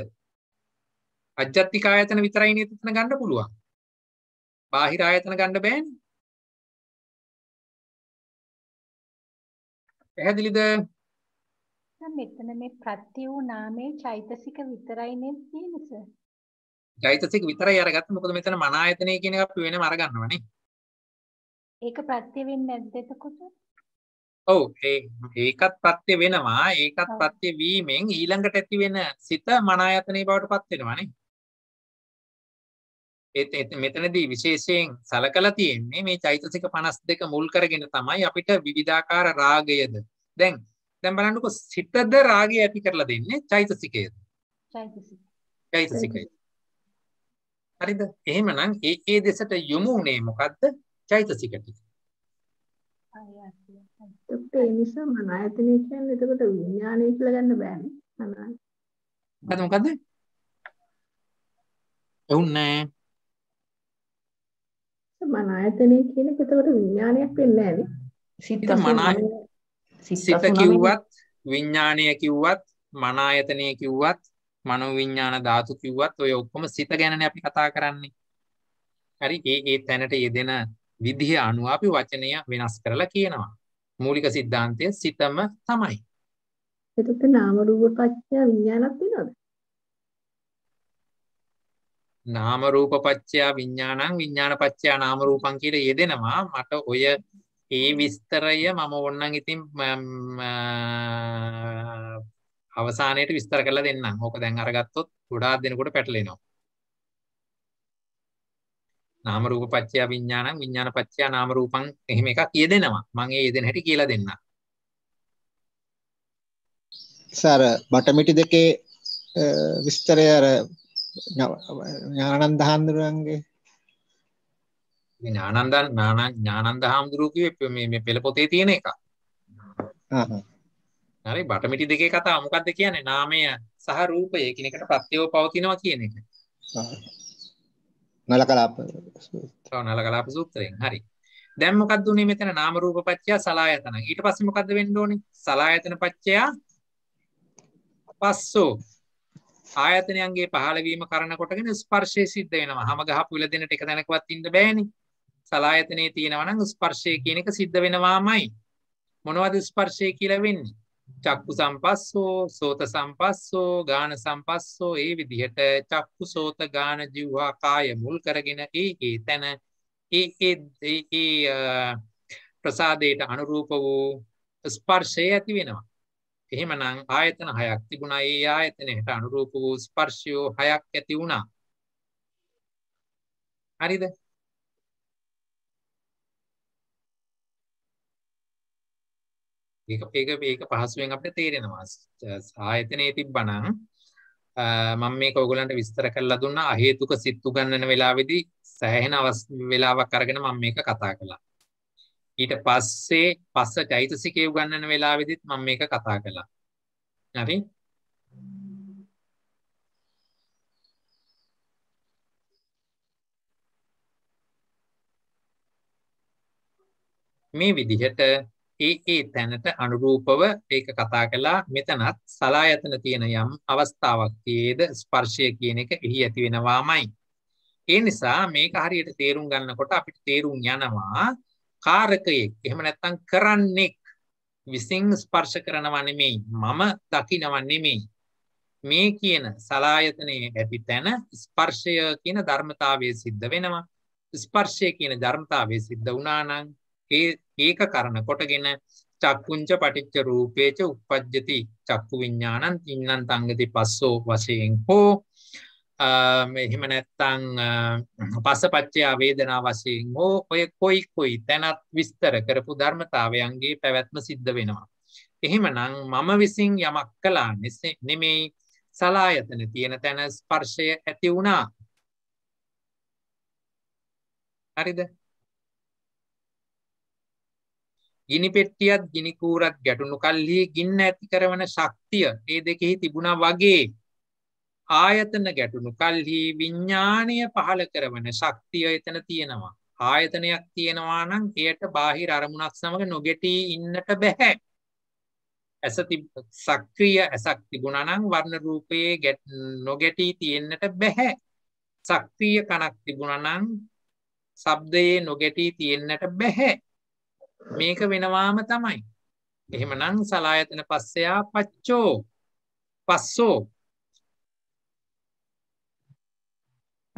අජ්ජත්තිකායතන විතරයි නේද එතන ගන්න පුළුවන්. බාහිර ආයතන ගන්න බෑනේ. පැහැදිලිද? මෙතන මේ ප්‍රත්‍ය වූ නාමයේ චෛතසික විතරයි නේද තියෙන්නේ සර්? චෛතසික විතරයි අරගත්තේ මොකද මෙතන මන ආයතනය කියන එක අපි වෙනම අරගන්නවනේ. ඒක ප්‍රත්‍ය වෙන්නේ නැද්ද එතකොට? ඔව් ඒ ඒකත් ප්‍රත්‍ය වෙනවා ඒකත් ප්‍රත්‍ය වීමෙන් ඊළඟට ඇති වෙන සිත මන ආයතනයේ බවට පත් වෙනවානේ. මෙතනදී විශේෂයෙන් සලකලා තියෙන්නේ මේ චෛතසික 52 මුල් කරගෙන තමයි අපිට විවිධාකාර රාගයද දැන් දැන් බලන්නකො සිතද රාගය ඇති කරලා දෙන්නේ චෛතසිකයද චෛතසිකය හරිද එහෙමනම් ඒ ඒ දෙසට යොමු වුණේ මොකද්ද චෛතසික ටික ඒ නිසා මන ආයතනය කියන්නේ එතකොට විඥානය කියලා ගන්න බෑනේ මන මොකද මොකද්ද එවුන්නේ මනායතනය කියන එක එතකොට විඥානයක් වෙන්නේ නැහැ සිත මනාය සිත කිව්වත් විඥානය කිව්වත් මනායතනය කිව්වත් මනෝ විඥාන ධාතු කිව්වත් ඔය ඔක්කොම සිත ගැනනේ අපි කතා කරන්නේ හරි ඒ ඒ තැනට යෙදෙන විදිහ අනුව අපි වචනය වෙනස් කරලා කියනවා මූලික සිද්ධාන්තය සිතම තමයි එතකොට නාම රූප පත්‍ය විඥානක් වෙනවද නාම රූප පත්‍යා විඥානං විඥාන පත්‍යා නාම රූපං කියලා යෙදෙනවා මට ඔය ඒ විස්තරය මම ඕන්නම් ඉතින් අවසානයේට විස්තර කරලා දෙන්නම්. ඕක දැන් අරගත්තොත් ගොඩාක් දෙනකොට පැටලෙනවා. නාම රූප පත්‍යා විඥානං විඥාන පත්‍යා නාම රූපං එහෙම එකක් යෙදෙනවා. මම ඒ යෙදෙන හැටි කියලා දෙන්නම්. සර බටමිටි දෙකේ විස්තරය අර ඥානන්ද හාමුදුරුවන්ගේ මේ ඥානන්ද ඥානන්ද හාමුදුරුවෝ කිව්වේ මේ මේ පෙළ පොතේ තියෙන එක. හරි බටමිටි දෙකේ කතාව මොකද්ද කියන්නේ? නාමය සහ රූපය එකිනෙකට ප්‍රත්‍යව පවතිනවා කියන එක. නලකලාප සූත්‍රය. ඔව් නලකලාප සූත්‍රයෙන්. හරි. දැන් මොකක්ද උනේ මෙතන නාම රූප පත්‍ය සලායතන. ඊට පස්සේ මොකද්ද වෙන්න ඕනේ? සලායතන පත්‍ය පස්සෝ ආයතනයන්ගේ පහළවීම කරන කොටගෙන ස්පර්ශය සිද්ධ වෙනවා හම ගහපු විල දෙනට එක දැනකවත් ඉන්න බෑනි සලායතනය තියෙනවනම් ස්පර්ශය කියන එක සිද්ධ වෙනවාමයි මොනවද ස්පර්ශය කියලා වෙන්නේ චක්කු සම්පස්සෝ සෝත සම්පස්සෝ ගාන සම්පස්සෝ ඒ විදිහට චක්කු සෝත ගාන ජිව්වා කාය මුල් කරගෙන ඒ ඒ තැන ඒ ප්‍රසාදයට අනුරූප වූ ස්පර්ශය ඇති වෙනවා එහෙමනම් ආයතන හයක් තිබුණා ඒ ආයතනයට අනුරූප වූ ස්පර්ශයෝ හයක් ඇති වුණා. හරිද? ඒක ඒක ඒක පහසුවෙන් අපිට තේරෙනවා. ආයතනයේ තිබ්බනම් මම මේක ඔයගොල්ලන්ට විස්තර කරලා දුන්නා. අහේතුක සිත් උගන්වන වෙලාවේදී සෑහෙන වෙලාවක් අරගෙන මම මේක කතා කළා. ඊට පස්සේ පස්ස චෛතසිකය උගන්වන වෙලාවෙදිත් මම මේක කතා කළා. හරි? මේ විදිහට ඒ ඒ තැනට අනුරූපව ඒක කතා කළා මෙතනත් සලායතන තියෙන යම් අවස්ථාවක් තියේද ස්පර්ශය කියන එක එහි ඇති වෙනවාමයි. ඒ නිසා මේක හරියට තේරුම් ගන්නකොට අපිට තේරුම් යනවා කාරකයෙක් එහෙම නැත්නම් කරන්නෙක් විසින් ස්පර්ශ කරනවා නෙමෙයි මම දකිනවා නෙමෙයි මේ කියන සලායතනයේ ඇති තැන ස්පර්ශය කියන ධර්මතාවය සිද්ධ වෙනවා ස්පර්ශය කියන ධර්මතාවය සිද්ධ වුණා නම් ඒක කරන කොටගෙන චක්කුංච පටිච්ච රූපේච උප්පජ්ජති චක්කු විඥානං තින්නම් තංගති පස්සෝ වශයෙන් හෝ එහෙම නැත්තං පස පච්චයා වේදනා වශයෙන් හෝ ඔය කොයි කොයි තැනත් විස්තර කරපු ධර්මතාවයන්ගේ පැවැත්ම සිද්ධ වෙනවා. එහෙමනං මම විසින් යමක් කලා නෙමෙයි සලායතන තියෙන තැන ස්පර්ශය ඇති වුණා. හරිද? ගිනි පෙට්ටියත් ගිනි කූරත් ගැටුණු කල්හි ගින්න ඇති කරන ශක්තිය ඒ දෙකෙහි තිබුණා වගේ ආයතන ගැටුණු කල්හි විඤ්ඥානය පහළ කරවන ශක්තිය එතන තියෙනවා. ආයතනයක් තියෙනවා නම් එයට බාහිර අරමුණක් සමඟ නොගෙටී ඉන්නට බැහැ. ඇස සක්‍රිය ඇසක් තිබුණනං වර්ණ රූපයේ ගැ නොගැටී තියෙන්න්නට බැහැ. සක්‍රිය කනක් තිබුණනං සබ්දයේ නොගැටී තියෙන්න්නට බැහැ. මේක වෙනවාම තමයි. එහෙමනං සලායතන පස්සයා පච්චෝ පස්සෝ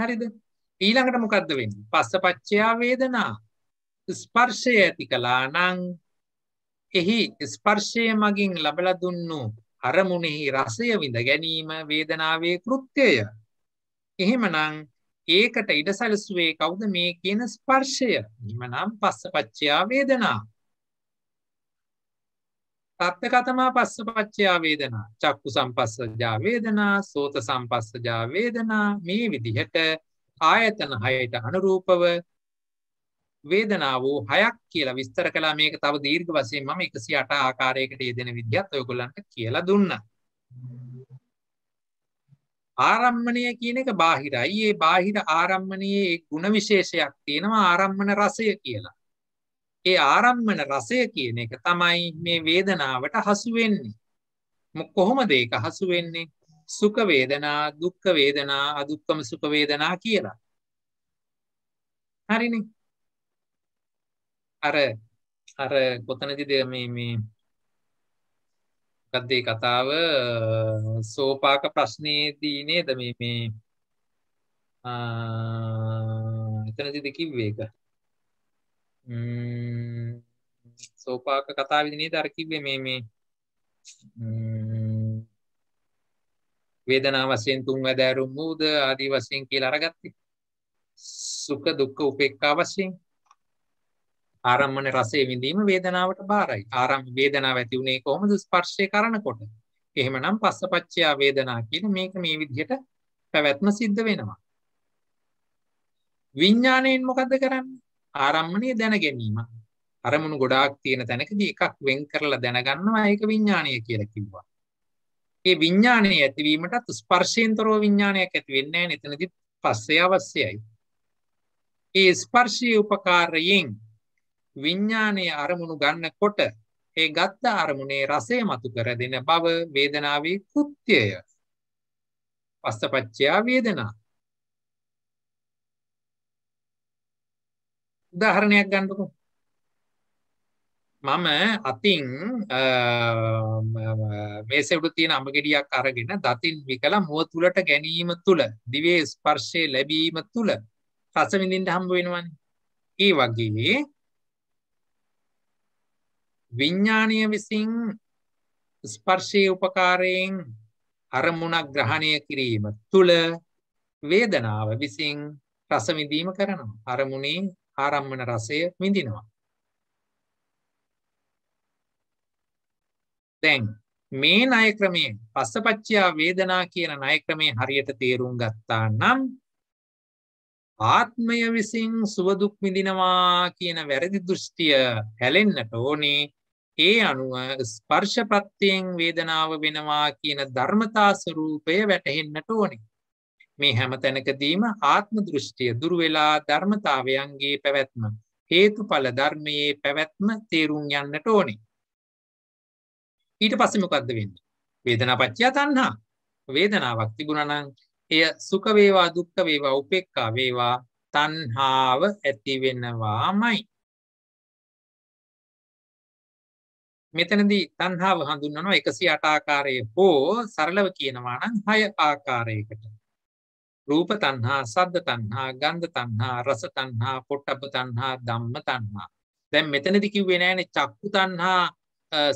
හරිද ඊළඟට මොකක්ද වෙන්නේ පස්සපච්චයා වේදනා ස්පර්ශය ඇති කළා නම් එහි ස්පර්ශය මගින් ලබලා දුන්නු අරමුණෙහි රසය විඳ ගැනීම වේදනාවේ කෘත්‍යය එහෙමනම් ඒකට ඉඩ සැලසුවේ කවුද මේ කියන ස්පර්ශය නිමනම් පස්සපච්චයා වේදනා තත්ථකතමා පස්ස පච්චයා වේදනා චක්කු සම්පස්සජා වේදනා සෝත සම්පස්සජා වේදනා මේ විදිහට ආයතන හයට අනුරූපව වේදනා වූ හයක් කියලා විස්තර කලා මේක තව දීර්ග වසයෙන් මම එකසි අට ආකාරයකට යෙදෙන විද්‍යත් ඔයගොලන්ට කියලා දුන්න. ආරම්මණය කියන එක බාහිරයි ඒ බාහිර ආරම්මණයේ ගුණ විශේෂයක් තියෙනවා ආරම්මණ රසය කියලා ඒ ආරම්මන රසය කියන එක තමයි මේ වේදනාවට හසු වෙන්නේ. කොහොමද ඒක හසු වෙන්නේ? සුඛ වේදනා, දුක්ඛ වේදනා, අදුක්ඛම සුඛ වේදනා කියලා. හරිනේ. අර අර කොතනදද මේ මේ මොකද්ද මේ කතාව සෝපාක ප්‍රශ්නේදී නේද මේ මේ ආ එතනදද කිව්වේ ඒක Mm, සෝපාක කතා විදිනේ දරකිවේ මේ මේ mm, වේදනා වශයෙන් තුන් වැදෑරුම් වූද ආදී වශයෙන් කියලා අරගත්තේ සුඛ දුක්ඛ උපේක්ඛා වශයෙන් ආරම්මන රසයේ විඳීම වේදනාවට බාරයි ආරම් වේදනාව ඇති උනේ කොහොමද ස්පර්ශය කරනකොට එහෙමනම් පස්සපච්චය වේදනා කියන මේක මේ විදිහට පැවැත්ම සිද්ධ වෙනවා විඥාණයෙන් මොකද්ද කරන්නේ ආරම්මණය දැන ගැනීම අරමුණු ගොඩාක් තියෙන තැනකදී එකක් වෙන් කරලා දැනගන්නවා ඒක විඥානීය කියලා කිව්වා. ඒ විඥානයේ ඇතිවීමටත් ස්පර්ශයෙන්තරෝ විඥානයක් ඇති වෙන්නේ නැහැ නේද? පස්සේ අවශ්‍යයි. ඒ ස්පර්ශයේ උපකාරයෙන් විඥානයේ අරමුණු ගන්නකොට ඒ ගත්ත අරමුණේ රසය මතු කර දෙන බව වේදනාවේ කෘත්‍යය. පස්සපච්චයා වේදනා උදාහරණයක් ගන්නකො මම අතින් මේසෙවුඩු තියෙන අඹගෙඩියක් අරගෙන දතින් විකලා මුව තුලට ගැනීම තුල දිවේ ස්පර්ශය ලැබීම තුල රස විඳින්න හම්බ වෙනවනේ. ඒ වගේ විඥානීය විසින් ස්පර්ශයේ උපකාරයෙන් අරමුණක් ග්‍රහණය කිරීම තුල වේදනාව විසින් රස විඳීම කරනවා. අරමුණේ ආරම්මන රසය විඳිනවා. දැන් මේ ණය ක්‍රමයේ පස්සපච්චයා වේදනා කියන ණය ක්‍රමයේ හරියට තේරුම් ගත්තා නම් ආත්මය විසින් සුව දුක් විඳිනවා කියන වැරදි දෘෂ්ටිය හැලෙන්නට ඕනේ. ඒ අනුව ස්පර්ශ ප්‍රත්‍යයෙන් වේදනාව වෙනවා කියන ධර්මතා ස්වરૂපය වැටහෙන්නට ඕනේ. මේ හැම තැනකදීම ආත්ම දෘෂ්ටිය දුරවෙලා ධර්මතාවයන්ගේ පැවැත්ම හේතු පල ධර්මයේ පැවැත්ම තේරුම් යන්නට ඕනේ. ඊට පස්සමකක්ද වෙන්න. වේදනා පච්චා තන්හා වේදනාවක් තිබුණනං එය සුකවේවා දුක්කවේවා උපෙක්කා වේවා තන්හාව ඇතිවෙනවාමයි. මෙතනදී තන්හාාව හඳුන්නවා එකසි අටාකාරය හෝ සරලව කියනවානං හය ආකාරයකට. රූප තණ්හා, සද්ද තණ්හා, ගන්ධ තණ්හා, රස තණ්හා, පොට්ටබ්බ තණ්හා, ධම්ම තණ්හා. දැන් මෙතනදි කිව්වේ නෑනේ චක්කු තණ්හා,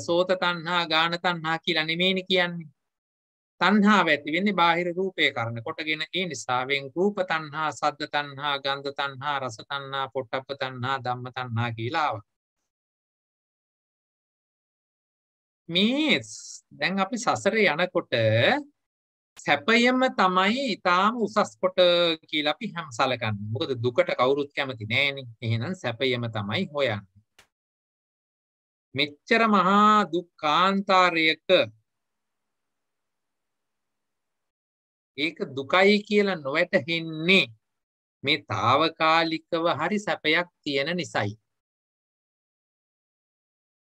සෝත තණ්හා, ගාන තණ්හා කියලා නෙමෙයිනේ කියන්නේ. තණ්හාව ඇති වෙන්නේ බාහිර රූපේ කරන කොටගෙන ඒ නිසාවෙන් රූප තණ්හා, සද්ද තණ්හා, ගන්ධ තණ්හා, රස තණ්හා, පොට්ටබ්බ තණ්හා, ධම්ම තණ්හා කියලා ආවා. මේ දැන් අපි සසරේ යනකොට සැපයම තමයි ඉතාම උසස් කොට කියලා අපි හැම සලකන්න මොකද දුකට කවුරුත් කැමති නෑන එහෙනම් සැපයම තමයි හොයන්න මෙච්චර මහා දුක්කාන්තාරයක ඒක දුකයි කියලා නොවැටහෙන්නේ මේ తాවකාලිකව හරි සැපයක් තියෙන නිසයි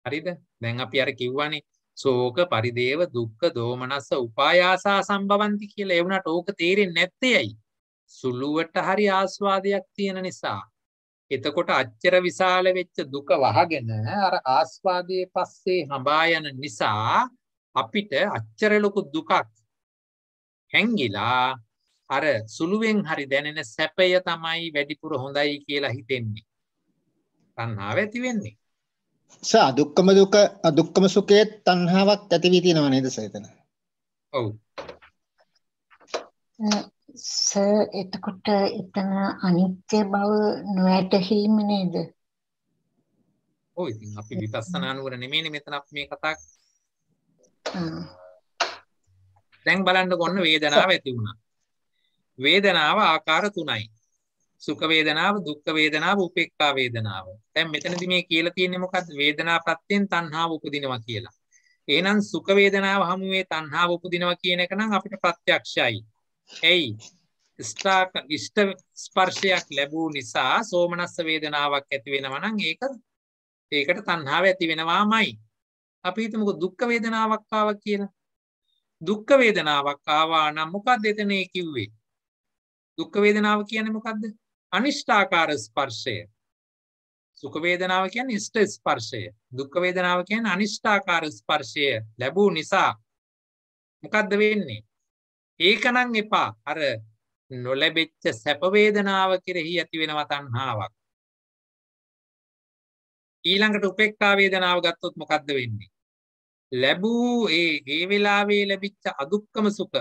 හරිද දැන් අපි අර කිව්වනේ සෝක පරිදේව දුක්ක දෝමනස්ස උපායාසා සම්බවන්ති කියලා එවුණට ඕක තේරෙන් නැත්තයයි. සුළුවට හරි ආස්වාදයක් තියෙන නිසා. එතකොට අච්චර විශාල වෙච්ච දුක වහගෙන අර ආස්වාදය පස්සේ හඹායන නිසා අපිට අච්චරලොකු දුකක් හැංගිලා අර සුළුවෙන් හරි දැනෙන සැපය තමයි වැඩිපුර හොඳයි කියලා හිතෙන්නේ. තන්නාව ඇති වෙන්නේ. සා දුක්ඛම දුක දුක්ඛම සුඛයේ තණ්හාවක් ඇති වී තියෙනව නේද සේතන? ඔව්. ස එතකොට එතන අනිත්‍ය බව නොඇතහිම නේද? ඔව් ඉතින් අපි විපස්සනා නුවර නෙමෙයිනේ මෙතන අපි මේ කතා දැන් බලන්න කොන්න වේදනාව ඇති වුණා. වේදනාව ආකාර තුනයි. සුඛ වේදනාව, දුක්ඛ වේදනාව, උපේක්ඛා වේදනාව. දැන් මෙතනදී මේ කියලා තියෙන්නේ මොකද්ද? වේදනා ප්‍රත්‍යයෙන් තණ්හාව උපදිනවා කියලා. එහෙනම් සුඛ වේදනාව හමුවේ තණ්හාව උපදිනවා කියන එක නම් අපිට ප්‍රත්‍යක්ෂයි. එයි ස්ථාක ඉෂ්ට ස්පර්ශයක් ලැබූ නිසා සෝමනස්ස වේදනාවක් ඇති වෙනවා නම් ඒක ඒකට තණ්හාව ඇති වෙනවාමයි. අපි හිතමුකෝ දුක්ඛ වේදනාවක් ආවා කියලා. දුක්ඛ වේදනාවක් ආවා නම් මොකක්ද එතන ඒ කිව්වේ? දුක්ඛ වේදනාව කියන්නේ මොකද්ද? අනිෂ්ඨාකාර ස්පර්ශය සුඛ වේදනාව කියන්නේ ඉෂ්ඨ ස්පර්ශය දුක් වේදනාව කියන්නේ අනිෂ්ඨාකාර ස්පර්ශය ලැබූ නිසා මොකද්ද වෙන්නේ ඒකනම් එපා අර නොලැබෙච්ච සැප වේදනාව කෙරෙහි ඇති වෙනවා තණ්හාවක් ඊළඟට උපේක්ඛා වේදනාව ගත්තොත් මොකද්ද වෙන්නේ ලැබූ ඒ ඒ වෙලාවේ ලැබිච්ච අදුක්කම සුඛ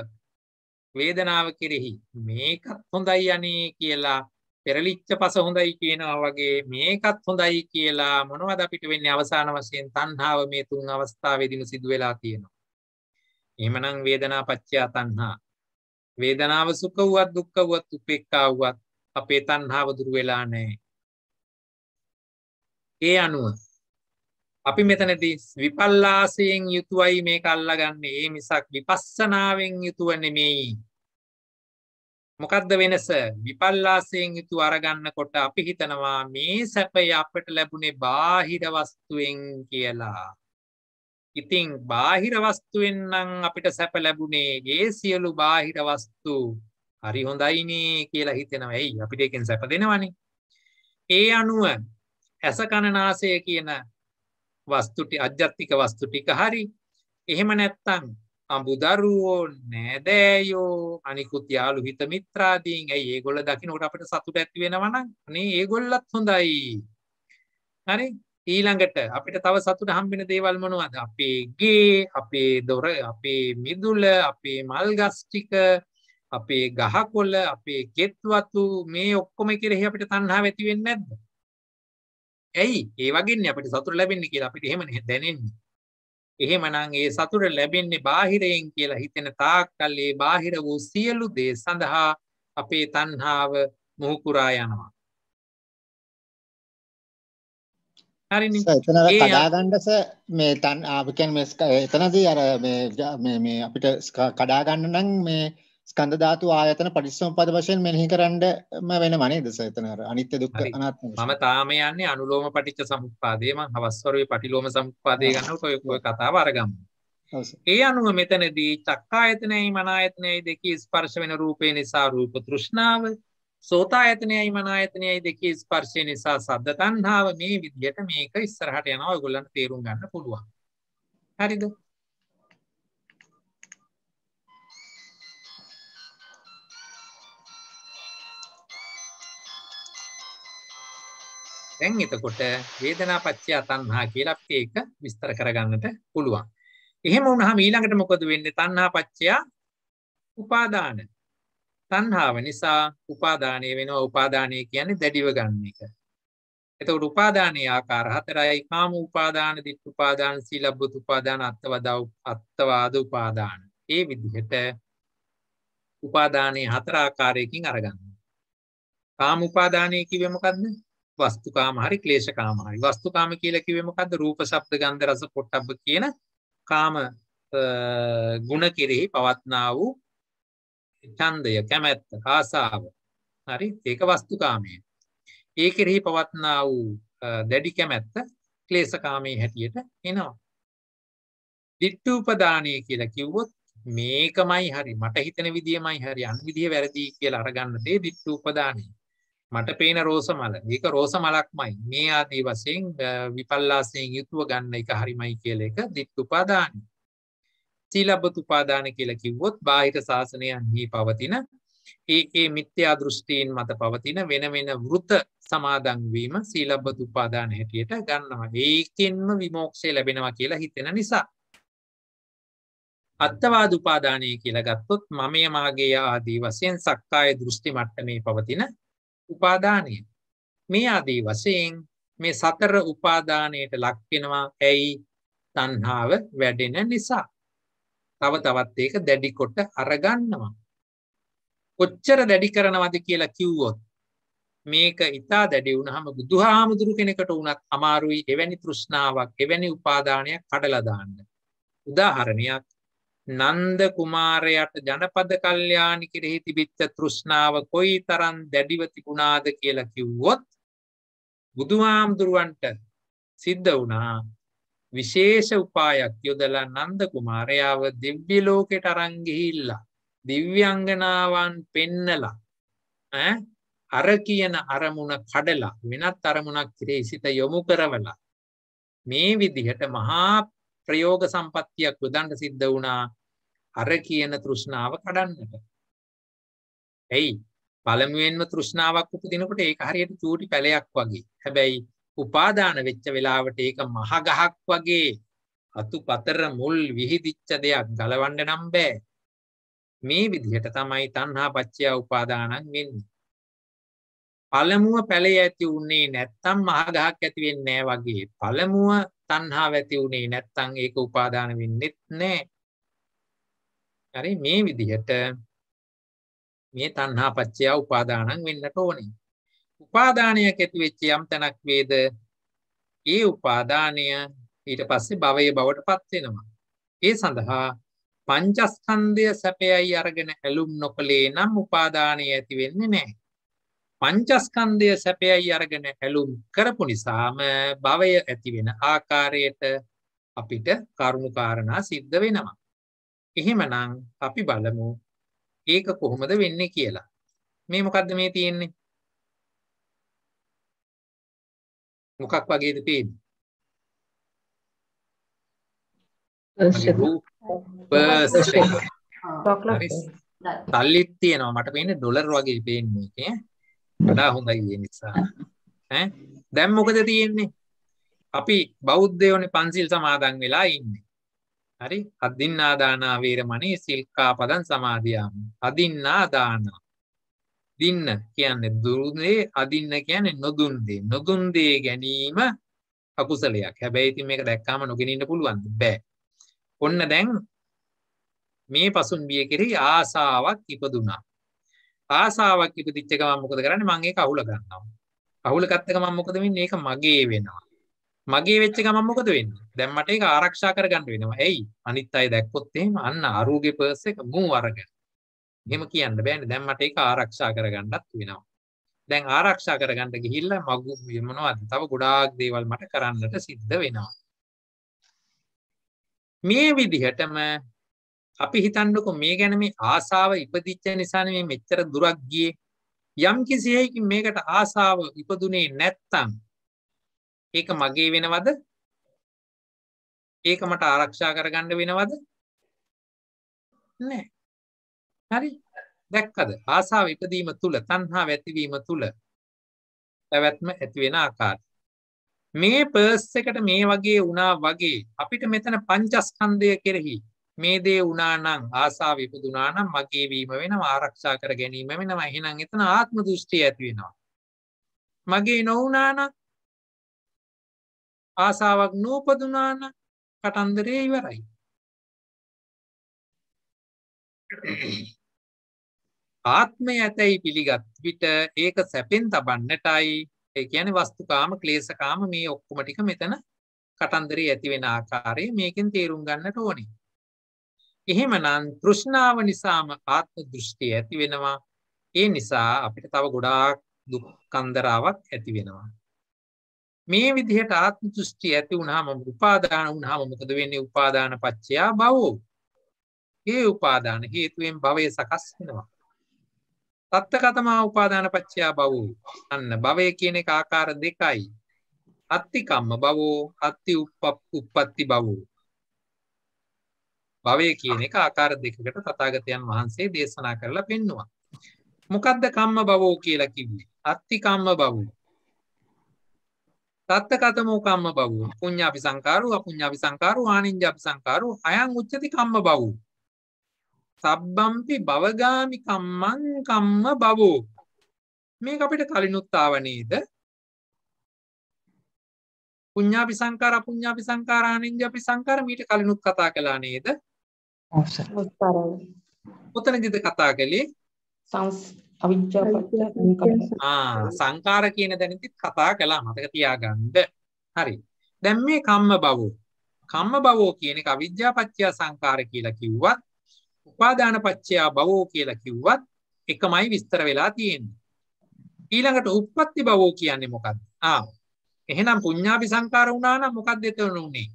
වේදනාව කෙරෙහි මේකත් හොඳයි අනේ කියලා පෙරලිච්ච පස හොඳයි කියනවා වගේ මේකත් හොඳයි කියලා මොනවද අපිට වෙන්නේ අවසාන වශයෙන් තණ්හාව මේ තුන් අවස්ථාවේදීම සිදු වෙලා තියෙනවා. එහෙමනම් වේදනා පත්‍ය තණ්හා. වේදනාව සුඛ වුවත් දුක්ඛ වුවත් උපේක්ඛා වුවත් අපේ තණ්හාව දුරු වෙලා නැහැ. ඒ අනුව අපි මෙතනදී විපල්ලාසයෙන් යුතුවයි මේක අල්ලගන්නේ. ඒ මිසක් විපස්සනාවෙන් යුතුව නෙමෙයි. මොකක්ද වෙනස විපල්ලාසයෙන් යුතු අරගන්නකොට අපි හිතනවා මේ සැපය අපට ලැබුණේ බාහිර වස්තුවෙන් කියලා. ඉතින් බාහිර වස්තුවෙන් නම් අපිට සැප ලැබුණේ ඒ සියලු බාහිර වස්තු හරි හොඳයිනේ කියලා හිතෙනවා. එයි අපිට එකෙන් සැප දෙනවනේ. ඒ අනුව ඇස කණනාසය කියන වස්තුටි අධ්‍යත්තික වස්තු ටික හරි. එහෙම නැත්තම් අඹුදරුවෝ නෑදෑයෝ අනිකුත් යාලු හිත මිත්‍රාදීන් ඇයි ඒගොල්ල දකිනකොට අපට සතුට ඇති වෙනවනම් අනේ ඒගොල්ලත් හොඳයි හරි ඊළඟට අපිට තව සතුට හම්බෙන දේවල් මොනවද අපේ ගේ අපේ දොර අපේ මිදුල අපේ මල් ගස් ටික අපේ ගහකොළ අපේ කෙත්වතු මේ ඔක්කොම කෙරෙහි අපිට තණ්හාව ඇති වෙන්නේ නැද්ද ඇයි ඒ වගේනේ අපිට සතුට ලැබෙන්නේ කියලා අපිට එහෙම දැනෙන්නේ එහෙමනම් ඒ සතුට ලැබෙන්නේ බාහිරයෙන් කියලා හිතෙන තාක්කල් ඒ බාහිර වූ සියලු දේ සඳහා අපේ තණ්හාව මුහුකුරා යනවා. හරිනේ. එතන කඩාගන්නස මේ තන් ආ කියන්නේ එතනදී අර මේ මේ අපිට කඩාගන්න නම් මේ ස්කන්ධ ධාතු ආයතන පටිච්චසමුප්පාද වශයෙන් මෙනෙහි කරන්නම වෙනවා නේද සර් එතන අර අනිත්‍ය දුක්ඛ අනාත්ම මම තාම යන්නේ අනුලෝම පටිච්ච සමුප්පාදේ මම හවස්වරුවේ පටිලෝම සමුප්පාදේ ගන්නකොට ඔය ඔය කතාව අරගමු ඒ අනුව මෙතනදී චක්කායතනයයි මනායතනයයි දෙකේ ස්පර්ශ වෙන රූපේ නිසා රූප තෘෂ්ණාව සෝතායතනයයි මනායතනයයි දෙකේ ස්පර්ශය නිසා සබ්ද තණ්හාව මේ විදිහට මේක ඉස්සරහට යනවා ඔයගොල්ලන්ට තේරුම් ගන්න පුළුවන්. හරිද? දැන් එතකොට වේදනා පත්‍ය තණ්හා කියලා අපිට ඒක විස්තර කරගන්නට පුළුවන්. එහෙම වුණාම ඊළඟට මොකද වෙන්නේ? තණ්හා පත්‍ය උපාදාන. තණ්හාව නිසා උපාදානය වෙනවා. උපාදානය කියන්නේ දැඩිව ගන්න එක. එතකොට උපාදානයේ ආකාර හතරයි. කාම උපාදාන, ditth උපාදාන, සීලබ්බුත් උපාදාන, අත්වදා අත්වාද උපාදාන. ඒ විදිහට උපාදානයේ හතර ආකාරයකින් අරගන්නවා. කාම උපාදානය කිව්වේ මොකද්ද? වස්තුකාම හරි ක්ලේශකාම හරි වස්තුකාම කියලා කිව්වේ මොකද්ද රූප ශබ්ද ගන්ධ රස පොට්ටබ්බ කියන කාම ගුණ කෙරෙහි පවත්නා වූ ඡන්දය කැමැත්ත ආසාව හරි ඒක වස්තුකාමය ඒ කෙරෙහි පවත්නා වූ දැඩි කැමැත්ත ක්ලේශකාමී හැටියට එනවා දිට්ඨු උපදානය කියලා කිව්වොත් මේකමයි හරි මට හිතන විදියමයි හරි අන් විදිය වැරදි කියලා අරගන්න දේ දිට්ඨු උපදානය මට පේන රෝස මල ඒක රෝස මලක්මයි මේ ආදී වශයෙන් විපල්ලාසයෙන් යුතුව ගන්න එක හරිමයි කියල එක දිත් උපාදාන සීලබ්බත උපාදාන කියලා කිව්වොත් බාහිර ශාසනයන්හි පවතින ඒ ඒ මිත්‍යා දෘෂ්ටීන් මත පවතින වෙන වෙන වෘත සමාදන් වීම සීලබ්බත උපාදාන හැටියට ගන්නවා ඒකෙන්ම විමෝක්ෂය ලැබෙනවා කියලා හිතෙන නිසා අත්තවාද උපාදානය කියලා ගත්තොත් මමය මාගේ ආදී වශයෙන් සක්කාය දෘෂ්ටි මට්ටමේ පවතින උපාදානය. මේ ආදී වශයෙන් මේ සතර උපාදානයට ලක්වෙනවා ඇයි තණ්හාව වැඩෙන නිසා. තව තවත් ඒක දැඩි කොට අරගන්නවා. කොච්චර දැඩි කරනවද කියලා කිව්වොත් මේක ඉතා දැඩි වුණහම බුදුහාමුදුරු කෙනෙකුට වුණත් අමාරුයි එවැනි තෘෂ්ණාවක් එවැනි උපාදානයක් කඩලා දාන්න. උදාහරණයක් නන්ද කුමාරයට ජනපද කල්යාණි කෙරෙහි තිබිච්ච තෘෂ්ණාව කොයි තරම් දැඩිව තිබුණාද කියලා කිව්වොත් බුදුහාමුදුරුවන්ට සිද්ධ වුණා විශේෂ උපායක් යොදලා නන්ද කුමාරයාව දිව්‍ය ලෝකෙට අරන් ගිහිල්ලා දිව්‍යංගනාවන් පෙන්නලා අර කියන අරමුණ කඩලා වෙනත් අරමුණක් කෙරෙහි සිත යොමු කරවලා මේ විදිහට මහා ප්‍රයෝග සම්පත්තියක් යොදන්න සිද්ධ වුණා අර කියන තෘෂ්ණාව කඩන්නට. ඇයි? පළමුවෙන්ම තෘෂ්ණාවක් උපදිනකොට ඒක හරියට චූටි පැලයක් වගේ. හැබැයි උපාදාන වෙච්ච වෙලාවට ඒක මහ ගහක් වගේ අතු පතර මුල් විහිදිච්ච දෙයක් ගලවන්න නම් බෑ. මේ විදිහට තමයි තණ්හා පච්චය උපාදානං වෙන්නේ. පළමුව පැලේ ඇති උන්නේ නැත්තම් මහ ගහක් ඇති වෙන්නේ නැහැ වගේ. පළමුව තණ්හාව ඇති උනේ නැත්තම් ඒක උපාදාන වෙන්නේත් නැහැ. හරි මේ විදිහට මේ තණ්හා පච්චය උපාදානං වෙන්නට ඕනේ. උපාදානයක් ඇති වෙච්ච යම් තැනක් වේද ඒ උපාදානය ඊට පස්සේ භවයේ බවට පත් වෙනවා. ඒ සඳහා පංචස්කන්ධය සැපයයි අරගෙන ඇලුම් නොකලේ නම් උපාදානය ඇති වෙන්නේ නැහැ. පංචස්කන්ධය සැපයයි අරගෙන ඇලුම් කරපු නිසාම භවය ඇති වෙන ආකාරයට අපිට කරුණු කාරණා සිද්ධ වෙනවා. එහෙමනම් අපි බලමු ඒක කොහොමද වෙන්නේ කියලා. මේ මොකද්ද මේ තියෙන්නේ? මොකක් වගේද පේන්නේ? තල්ලිත් තියෙනවා මට පේන්නේ ඩොලර් වගේ පේන්නේ ඒකේ. වඩා හොඳයි ඒ නිසා. ඈ දැන් මොකද තියෙන්නේ? අපි බෞද්ධයෝනේ පන්සිල් සමාදන් වෙලා ඉන්නේ. හරි අදින්නා දානා වීරමණී සිල්කා පදන් සමාදියාමි අදින්නා දානා දින්න කියන්නේ දුන්නේ අදින්න කියන්නේ නොදුන් දේ නොදුන් දේ ගැනීම අකුසලයක් හැබැයි ඉතින් මේක දැක්කාම නොගෙනින්න පුළුවන්ද බෑ ඔන්න දැන් මේ පසුන්බිය කෙරෙහි ආසාවක් ඉපදුනා ආසාවක් ඉපදිච්ච ගමන් මොකද කරන්නේ මම ඒක අහුල ගන්නවා අහුල ගත්ත ගමන් මොකද වෙන්නේ ඒක මගේ වෙනවා මගේ වෙච්ච ගමන් මොකද වෙන්නේ? දැන් මට ඒක ආරක්ෂා කරගන්න වෙනවා. එයි අනිත් අය දැක්කොත් එහෙම අන්න අරුගේ පර්ස් එක ගුම් අරගෙන. එහෙම කියන්න බෑනේ. දැන් මට ඒක ආරක්ෂා කරගන්නත් වෙනවා. දැන් ආරක්ෂා කරගන්න ගිහිල්ලා මගු මොනවද? තව ගොඩාක් දේවල් මට කරන්නට සිද්ධ වෙනවා. මේ විදිහටම අපි හිතන්නකො මේ ගැන මේ ආසාව ඉපදිච්ච නිසානේ මේ මෙච්චර දුරක් ගියේ. යම් කිසි හේකින් මේකට ආසාව ඉපදුනේ නැත්තම් ඒක මගේ වෙනවද ඒක මට ආරක්ෂා කරගන්න වෙනවද නෑ හරි දැක්කද ආසාාව ඉපදීම තුළ තන්හා ඇතිවීම තුළ පැවැත්ම ඇතිවෙන ආකාර මේ පර්ස් එකට මේ වගේ වනා වගේ අපිට මෙතන පංචස්කන්දය කෙරෙහි මේ දේ වනානං ආසා විපදුනානම් මගේවීම වෙන ආරක්ෂා කර ගැනීම වෙනවා එහෙනම් එතන ආත්ම දෘෂ්ටි ඇතිවෙනවා මගේ නොවනානක් ආසාාවක් නූපදුනාන කටන්දරේ ඉවරයි. ආත්මය ඇතැයි පිළිගත් විට ඒක සැපෙන් තබන්නටයි ඒකැන වස්තුකාම ක්ලේසකාම මේ ඔක්කොමටික මෙතන කටන්දරේ ඇතිවෙන ආකාරය මේකෙන් තේරුම් ගන්නට ඕනි. එහෙම නන් තෘෂ්ණාව නිසාම ආත්ම දෘෂ්ටිය ඇති වෙනවා ඒ නිසා අපිට තව ගොඩාක් දුකන්දරාවක් ඇති වෙනවා. මේ විදිහට ආත්ම දෘෂ්ටි ඇති වුණාම උපාදාන වුණාම මොකද වෙන්නේ උපාදාන පච්චයා භවෝ ඒ උපාදාන හේතුවෙන් භවය සකස් වෙනවා තත්තකතමා උපාදාන පච්චයා භවෝ අන්න භවය කියන එක ආකාර දෙකයි අත්තිකම්ම භවෝ අත්ති උප්පත්ති භවෝ භවය කියන එක ආකාර දෙකකට තථාගතයන් වහන්සේ දේශනා කරලා පෙන්නවා මොකද්ද කම්ම භවෝ කියලා කිව්වේ අත්තිකම්ම භවෝ තත්ත කතමෝ කම්ම බවූ පුඤ්ඤාපි සංකාරෝ අපුඤ්ඤාපි සංකාරෝ ආනිඤ්ඤාපි සංකාරෝ අයං උච්චති කම්ම බවූ සබ්බම්පි භවගාමි කම්මං කම්ම බවෝ මේක අපිට කලිනුත් ආව නේද පුඤ්ඤාපි සංකාර අපුඤ්ඤාපි සංකාර ආනිඤ්ඤාපි සංකාර මීට කලිනුත් කතා කළා නේද ඔව් සර් ඔතනදිද කතා කළේ සංස් අවිජ්ජා පත්‍ය සංඛාර. ආ සංඛාර කියන දැනෙතිත් කතා කළා මතක තියාගන්න. හරි. දැන් මේ කම්ම භවෝ. කම්ම භවෝ කියන එක අවිජ්ජා පත්‍ය සංඛාර කියලා කිව්වත්, උපාදාන පත්‍ය භවෝ කියලා කිව්වත් එකමයි විස්තර වෙලා තියෙන්නේ. ඊළඟට උප්පත්ති භවෝ කියන්නේ මොකක්ද? ආ එහෙනම් පුඤ්ඤාපි සංඛාර වුණා නම් මොකක්ද එතන උනේ?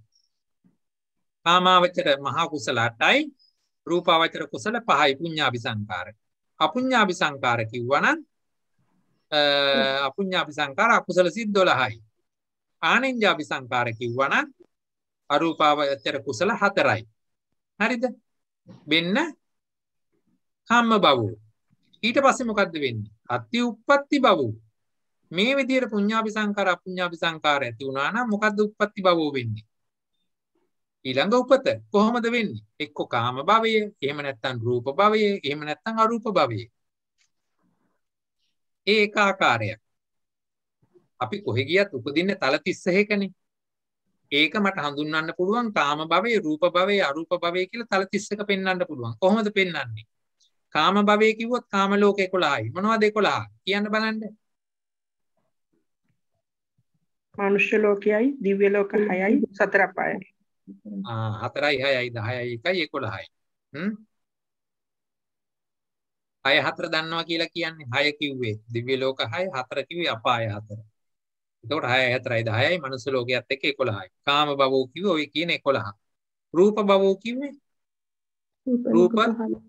කාමාවචර මහා කුසල 8යි රූපාවචර කුසල 5යි පුඤ්ඤාපි සංඛාරයි. අපුඥ්ඥාපි සංකාර කිව්වනන් අපුඥ්ඥාපි සංකාර අකුසල සිත් දොළහයි. ආනෙන්ජාපි සංකාර කිව්වන අරූපාවතර කුසල හතරයි. හරිද වෙන්න කම්ම බවූ. ඊට පස්සෙමකක්ද වෙන්න. අත්ති උපපත්ති බවූ. මේ විදිර පුඥාපි සංකාර පුඥාපි සංකාර ඇති වුණනා මොකද උපත්ති බවෝ වෙන්නේ. ඊළඟ උපත කොහොමද වෙන්නේ? එක්ක කාම භවය, එහෙම නැත්නම් රූප භවය, එහෙම නැත්නම් අරූප භවය. ඒක ආකාරයක්. අපි කොහෙ ගියත් උපදින්නේ තල 36කනේ. ඒක මට හඳුන්වන්න පුළුවන් කාම භවයේ, රූප භවයේ, අරූප භවයේ කියලා තල 31 පෙන්වන්න පුළුවන්. කොහොමද පෙන්වන්නේ? කාම භවය කිව්වොත් කාම ලෝක 11යි. මොනවද 11? කියන්න බලන්න. මනුෂ්‍ය ලෝකයයි, දිව්‍ය ලෝක 6යි, සතර අපායයි. හතරයි හයයි දහයයි එකයි එකොළහයි අය හතර දන්නවා කියලා කියන්නේ හය කිව්වේ දිව්‍ය ලෝක හය හතර කිව්වේ අපාය හතර එතකොට හය හතරයි දහයයි මනුස්ස ලෝකයේත් එක්ක එකොළහයි කාම භවෝ කිව්වේ ඔය කියන එකොළහ රූප භවෝ කිව්වේ රූප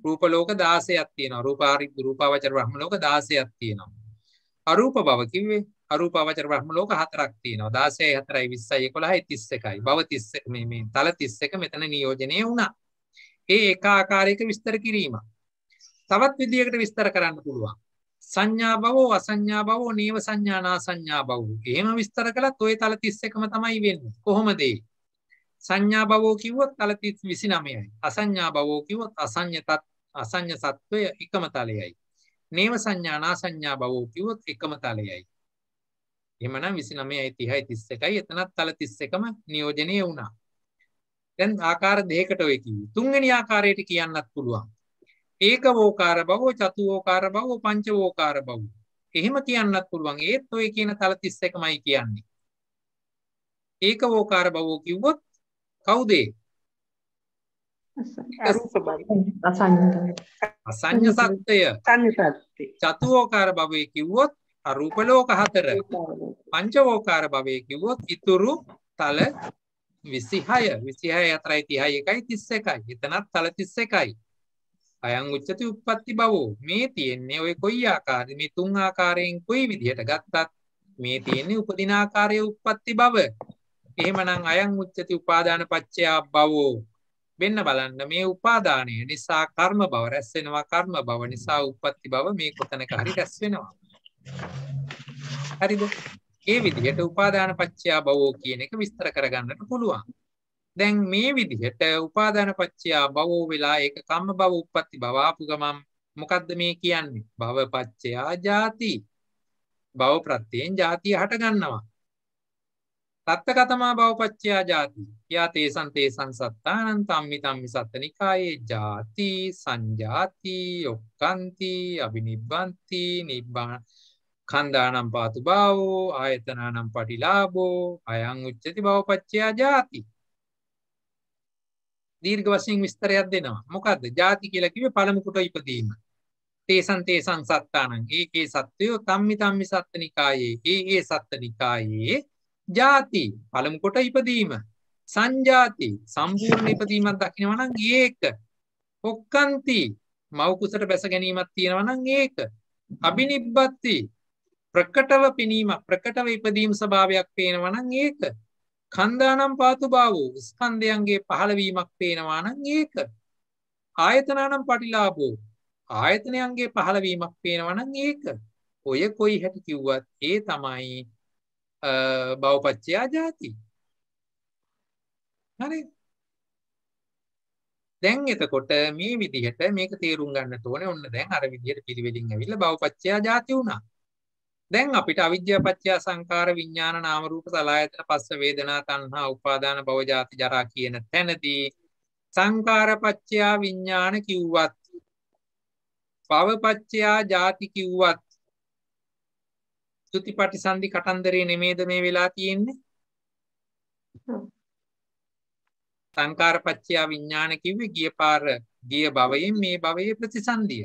රූප ලෝක 16ක් තියෙනවා රූපාරි රූපාවචර බ්‍රහ්ම ලෝක 16ක් තියෙනවා අරූප භව කිව්වේ අරූප අවචර බ්‍රහ්ම ලෝක හතරක් තියෙනවා 16 4යි 20යි 11යි 31යි භව 30 මේ මේ තල 31 මෙතන නියෝජනය වුණා ඒ එක ආකාරයක විස්තර කිරීම තවත් විදිහකට විස්තර කරන්න පුළුවන් සංඥා භවෝ අසංඥා භවෝ නීව සංඥානා සංඥා භවෝ එහෙම විස්තර කළත් ওই තල 31ම තමයි වෙන්නේ කොහොමද සංඥා භවෝ කිව්වොත් තල 29යි අසංඥා භවෝ කිව්වොත් අසඤ්ඤ අසඤ්ඤ සත්වය එකම තලයයි නේව සංඥානා සංඥා භවෝ කිව්වොත් එකම තලයයි එමනම් විසි නමයයි තිහයි තිස්ස එකයි එතනත් තල තිස්ස එකම නියෝජනය වුණා දැන් ආකාර දෙකට ඔයකිව තුන්ගනි ආකාරයට කියන්නත් පුළුවන් ඒක වෝකාර බවෝ චතු ෝකාර බවෝ පංච ෝකාර බව එහෙම කියන්නත් පුළුවන් ඒත් ඔය කියන තල තිස්ස එකමයි කියන්නේ ඒක වෝකාර බවෝ කිව්වොත් කවුදේ අසං්ඥ සත්‍යය චතුවෝකාර භවය කිව්වොත් රූපලෝක හතර පංචවෝකාර භවය කිව්වොත් ඉතුරු තල විසිහය විසිහය අතරයි තිහය එකයි තිස්ස එකයි එතනත් තල තිස්ස එකයි අයං උච්චති උප්පත්ති බවෝ මේ තියෙන්නේ ඔය කොයි ආකාර මේ තුන් ආකාරයෙන් කොයි විදිහට ගත්තත් මේ තියෙන්නේ උපදින ආකාරය උප්පත්ති බව එහෙමනම් අයං උච්චති උපාදාන පච්චයා බවෝ වෙන්න බලන්න මේ උපාදානය නිසා කර්ම බව රැස් වෙනවා කර්ම බව නිසා උප්පත්ති බව මේ කොතනක හරි රැස් වෙනවා හරිද ඒ විදිහට උපාදාන පච්චයා බවෝ කියන එක විස්තර කරගන්නට පුළුවන් දැන් මේ විදිහට උපාදාන පච්චයා බවෝ වෙලා ඒක කම්ම බව උප්පත්ති බවාපු ගමම් මොකක්ද මේ කියන්නේ භව පච්චයා ජාති බව ප්‍රත්තියෙන් ජාතිය හට ගන්නවා තත්තකතමා බවපච්චයා ජාති යා තේසන් තේසන් සත්තානන් තම්මි තම්මි සත්තනිකායේ ජාති සංජාති ඔක්කන්ති අභිනිබ්බන්ති නිබ්බාන කන්දානම් පාතු බාවෝ ආයතනානම් පටිලාබෝ අයං උච්චති බවපච්චයා ජාති දීර්ග වසින් විස්තරයක් දෙනවා මොකක්ද ජාති කියලකිව පළමුකුට ඉපදීම තේසන් තේසං සත්තානං ඒකේ සත්වයෝ තම්මි තම්මි සත්ත නිකායේ ඒ ඒ සත්ත නිකායේ ජාති පළමුකොට ඉපදීම සංජාති සම්පූර්ණ ඉපදීමක් දකිනවනම් ඒක ඔක්කන්ති මවකුසට බැස ගැනීමත් තියෙනවනම් ඒක අභිනිබ්බත්ති ප්‍රකටව පිනීම ප්‍රකටව ඉපදීම් ස්භාවයක් පේනවනං ඒක කන්දානම් පාතු බාව ස්කන්දයන්ගේ පහළවීමක් පේනවානං ඒක ආයතනානම් පටිලාබෝ ආයතනයන්ගේ පහළවීමක් පේනවනං ඒක ඔය කොයි හැටි කිව්වත් ඒ තමයි බවපච්චයා ජාති හරි දැන් එතකොට මේ විදිහට මේක තේරුම් ගන්න ඕනේ ඔන්න දැන් අර විදිහට පිළිවෙලින් ඇවිල්ලා බවපච්චයා ජාති වුණා දැන් අපිට අවිද්‍යාපච්චයා සංකාර විඥාන නාම රූප සලආයතන පස්ස වේදනා තණ්හා උපාදාන භව ජාති ජරා කියන තැනදී සංකාරපච්චයා විඥාන කිව්වත් පවපච්චයා ජාති කිව්වත් තුති පටිසන්ධි කටන්දරේ නෙමේද මේ වෙලා තියෙන්නේ සංකාරපච්චයා විඥාන කිව්වේ ගිය පාර ගිය භවයෙන් මේ භවයේ ප්‍රතිසන්ධිය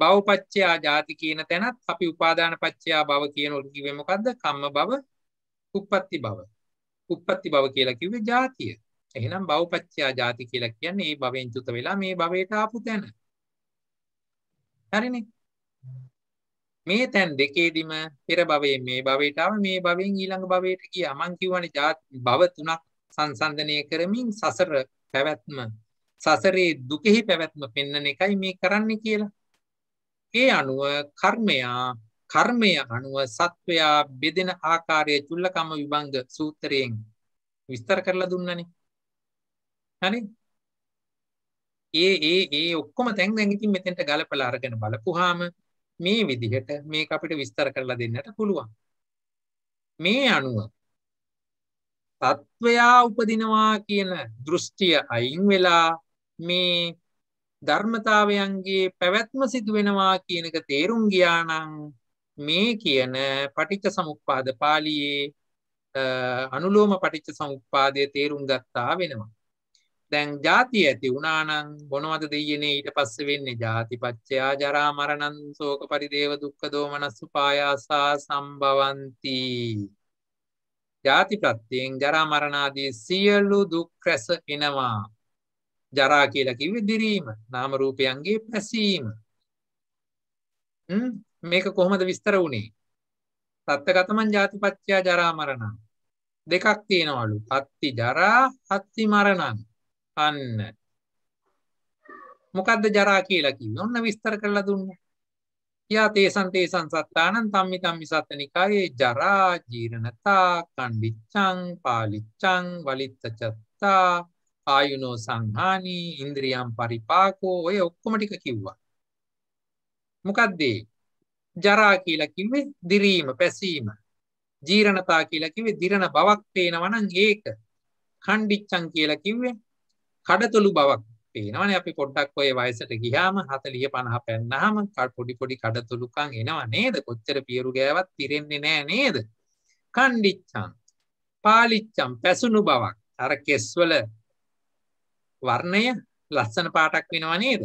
බවපච්චයා ජාති කියන තැනත් අපි උපාදාන පච්චයා බව කියන කිවමකක්ද කම්ම බව උප්පත්ති බව උප්පත්ති බව කියලා කිවේ ජාතිය එහෙනම් බවපච්චයා ජාති කියලා කියන්නේ ඒ භවෙන් චුත වෙලා මේ භවයට ආපු තැන හරිනේ මේ තැන් දෙකේදීම පෙර භවයෙන් මේ භවයට ආව මේ භවෙන් ඊළඟ භවයට ගියා මං කියවනේ ජාති භව තුනක් සංසන්දනය කරමින් සසර පැවැත්ම සසරේ දුකෙහි පැවැත්ම පෙන්වන එකයි මේ කරන්නේ කියලා ඒ අනුව කර්මයා කර්මය අනුව සත්වයා බෙදෙන ආකාරය චුල්ලකම විභංග සූත්‍රයෙන් විස්තර කරලා දුන්නනි හරි ඒ ඒ ඒ ඔක්කොම තැන් දැන් ඉතින් මෙතෙන්ට ගලපලා අරගෙන බලපුවාම මේ විදිහට මේක අපිට විස්තර කරලා දෙන්නට පුළුවන් මේ අනුව තත්වයා උපදිනවා කියන දෘෂ්ටිය අයින් වෙලා මේ ධර්මතාවයන්ගේ පැවැත්ම සිදුවෙනවා කියනක තේරුම් ගියානං මේ කියන පටිච්ච සමුපාද පාලියේ අනුලෝම පටිච්ච සමුපාදය තේරුම් ගත්තා වෙනවා. දැන් ජාති ඇති උනානං බොනවද දෙයනේ ඊට පස්ස වෙන්නේ ජාති පච්චයා ජරා මරණන් සෝක පරිදේව දුක්ක දෝමනස්සු පායාසා සම්බවන්ති. ජාති ප්‍රත්තියෙන් ජරා මරණාදී සියලු දුක් රැස එනවා ජරා කියලා කිව්වේ දිරීම නාම රූපයන්ගේ පැසීම මේක කොහොමද විස්තර වුණේ තත්ත්ගතමන් ජාතිපච්චයා ජරා මරණ දෙකක් තියෙනවලු අත්ති ජරා අත්ති මරණන් අන්න මොකක්ද ජරා කියලා කිව්වේ ඔන්න විස්තර කරලා දුන්න යා තේසන් තේසන් සත්තානන් තම්මි තම්මි සත්ත නිකායේ ජරා ජීරණතා කණ්ඩිච්චං පාලිච්චං වලිත්තචත්තා ආයුනෝ සංහානි ඉන්ද්‍රියම් පරිපාකෝ ඔය ඔක්කොමටික කිව්වා. මොකක්දේ ජරා කියලා කිව්වේ දිරීම පැසීම ජීරණතා කියලා කිවේ දිරණ බවක් පේනවනං ඒක කණ්ඩිච්චන් කියලා කිව්වේ කඩතුළු බවක් පේනවන අපි පොඩ්ඩක් ඔය වයසට ගියාම හතලිය පණහ පැන්නහම කල් පොඩි පොඩි කඩතුළුකං එනවා නේද කොච්චර පියරු ගෑවත් තිරෙන්නේ නෑ නේද කණ්ඩිච්චන් පාලිච්චම් පැසුණු බවක් අර කෙස්වල වර්ණය ලස්සන පාටක් වෙනවා නේද?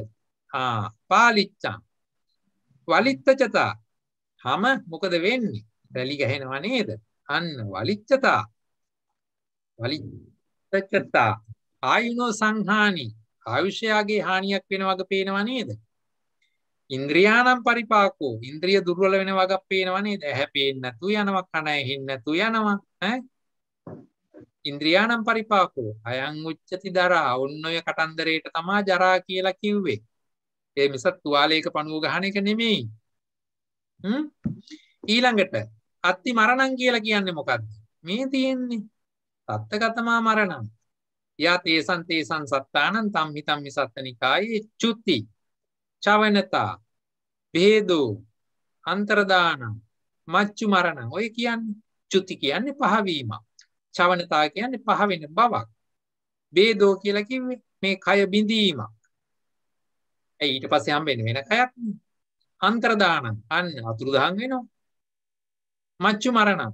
ආ පාලිච්ඡං වලිත්තචතා හැම මොකද වෙන්නේ? රැලි ගහනවා නේද? අන්න වලිච්ඡතා වලිත්තචතා ආයුනෝ සංහානි ආයුෂයාගේ හානියක් වෙන වගේ පේනවා නේද? ඉන්ද්‍රියානම් පරිපාකෝ ඉන්ද්‍රිය දුර්වල වෙන වගක් පේනවා නේද? ඇහැ පේන්නේ නැතු යනවා, කන ඇහෙන්නේ නැතු යනවා, ඈ ඉන්ද්‍රියානම් පරිපාකෝ අයං උච්චති දරා ඔන්න ඔය කතන්දරේට තමා ජරා කියලා කිව්වේ. ඒ මිස තුවාලයක පණුව ගහන එක නෙමෙයි. හ්ම් ඊළඟට අත්ති මරණං කියලා කියන්නේ මොකද්ද? මේ තියෙන්නේ සත්තගතමා මරණං. යා තේසන් තේසන් සත්තානං තම් හිතම් මිසත්තනිකායේ චුති චවනතා භේදෝ අන්තරදානං මච්චු මරණං ඔය කියන්නේ චුති කියන්නේ පහවීමක්. චවනතාව කියන්නේ පහ වෙන බවක්. බේදෝ කියලා කිව්වේ මේ කය බිඳීමක්. ඒ ඊට පස්සේ හම්බෙන්නේ වෙන කයක්. අන්තරදානං අන්න අතුරුදහන් වෙනවා. මච්චු මරණං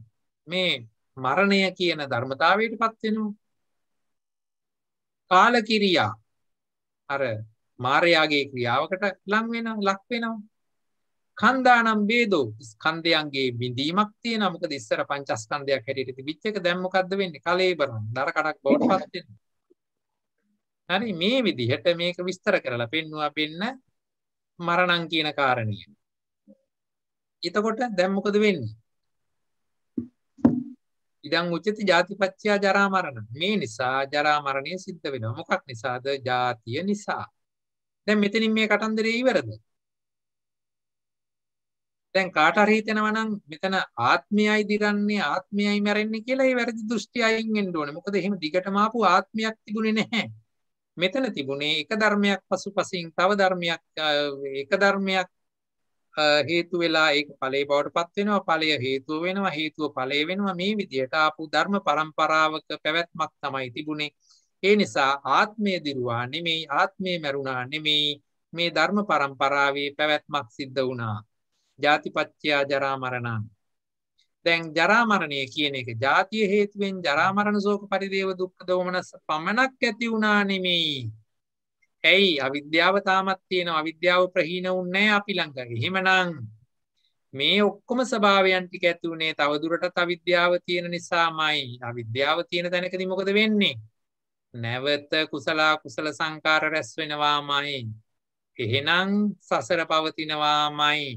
මේ මරණය කියන ධර්මතාවයටපත් වෙනවා. කාලකිරියා අර මාරයාගේ ක්‍රියාවකට ලං වෙනවා, ලක් වෙනවා. කන්දානම් වේදෝ ස්කන්ධයන්ගේ බිඳීමක් තියෙනවා මොකද ඉස්සර පංචස්කන්ධයක් හැටියට තිබිච්ච එක දැන් මොකද්ද වෙන්නේ කලේබරන් දර කඩක් බවට පත් වෙනවා හරි මේ විදිහට මේක විස්තර කරලා පෙන්නවා පෙන්න මරණං කියන කාරණිය එතකොට දැන් මොකද වෙන්නේ ඉදං උචිත ජාතිපච්චයා ජරා මරණ මේ නිසා ජරා මරණය සිද්ධ වෙනවා මොකක් නිසාද ජාතිය නිසා දැන් මෙතනින් මේ කතන්දරේ ඉවරද දැන් කාට හරි හිතෙනවා නම් මෙතන ආත්මයයි දිරන්නේ ආත්මයයි මැරෙන්නේ කියලා ඒ වැරදි දෘෂ්ටි අයින් වෙන්න ඕනේ. මොකද එහෙම දිගටම ආපු ආත්මයක් තිබුණේ නැහැ. මෙතන තිබුණේ එක ධර්මයක් පසුපසින් තව ධර්මයක් එක ධර්මයක් හේතු වෙලා ඒක ඵලයේ බවට පත් වෙනවා. ඵලය හේතුව වෙනවා. හේතුව ඵලය වෙනවා. මේ විදිහට ආපු ධර්ම પરම්පරාවක පැවැත්මක් තමයි තිබුණේ. ඒ නිසා ආත්මය දිරුවා නෙමෙයි ආත්මය මැරුණා නෙමෙයි මේ ධර්ම પરම්පරාවේ පැවැත්මක් සිද්ධ වුණා. ජාතිපච්චයා ජරාමරණන්. දැන් ජරාමරණය කියන එක ජාතිය හේතුවෙන් ජරාමරණ සෝක පරිදේව දුක්ක දෝමනස් පමණක් ඇති වුණානෙමෙයි. ඇයි අවිද්‍යාව තාමත් තියෙන අවිද්‍යාව ප්‍රහීන උන්නෑ අපි ලංඟගේ හෙමනං මේ ඔක්කොම ස්භාවයන් ටික ඇති වුණේ තවදුරට අවිද්‍යාව තියෙන නිසාමයි අවිද්‍යාව තියෙන තැනකද මොකද වෙන්නේ නැවත කුසලා කුසල සංකාර රැස් වෙනවාමයි එහෙනං සසර පවතිනවාමයි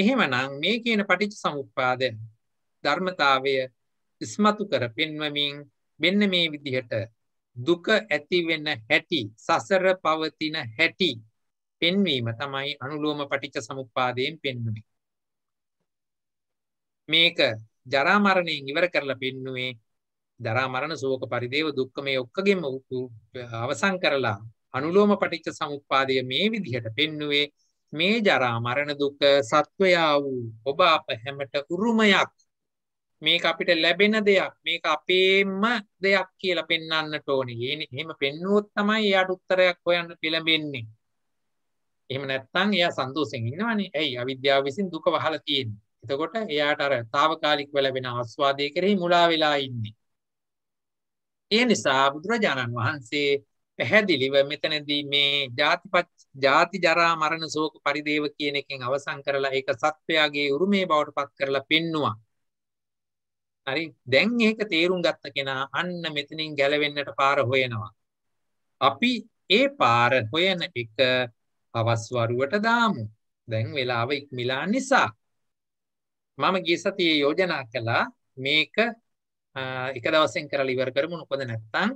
එහෙමනම් මේ කියන පටිච්ච සමුප්පාද ධර්මතාවය ඉස්මතු කර පෙන්වමින් මෙන්න මේ විදිහට දුක ඇති වෙන හැටි සසර පවතින හැටි පෙන්වීම තමයි අනුලෝම පටිච්ච සමුප්පාදයෙන් පෙන්වන්නේ. මේක ජරා මරණයෙන් ඉවර කරලා පෙන්වුවේ ජරා මරණ ශෝක පරිදේව දුක්ඛ මේ ඔක්කගෙම අවසන් කරලා අනුලෝම පටිච්ච සමුප්පාදය මේ විදිහට පෙන්වුවේ මේ ජරා මරණ දුක සත්වයා වූ ඔබ අප හැමට උරුමයක් මේක අපිට ලැබෙන දෙයක් මේක අපේම දෙයක් කියලා පෙන්වන්නට ඕනේ. ඒ එහෙම පෙන්වුවොත් තමයි එයාට උත්තරයක් හොයන්න පෙළඹෙන්නේ. එහෙම නැත්නම් එයා සන්තෝෂෙන් ඉන්නවනේ. ඇයි අවිද්‍යාව විසින් දුක වහලා තියෙන්නේ. එතකොට එයාට අර తాවකාලිකව ලැබෙන ආස්වාදයේ කෙරෙහි මුලා වෙලා ඉන්නේ. ඒ නිසා බුදුරජාණන් වහන්සේ පැහැදිලිව මෙතනදී මේ ජාතිපත් ජාති ජරා මරණ ශෝක පරිදේව කියන එකෙන් අවසන් කරලා ඒක සත්වයාගේ උරුමේ බවට පත් කරලා පෙන්නවා. හරි දැන් ඒක තේරුම් ගත්ත කෙනා අන්න මෙතනින් ගැලවෙන්නට පාර හොයනවා. අපි ඒ පාර හොයන එක හවස් වරුවට දාමු. දැන් වෙලාව ඉක්මලා නිසා. මම ගිය සතියේ යෝජනා කළා මේක එක දවසෙන් කරලා ඉවර කරමු. මොකද නැත්තම්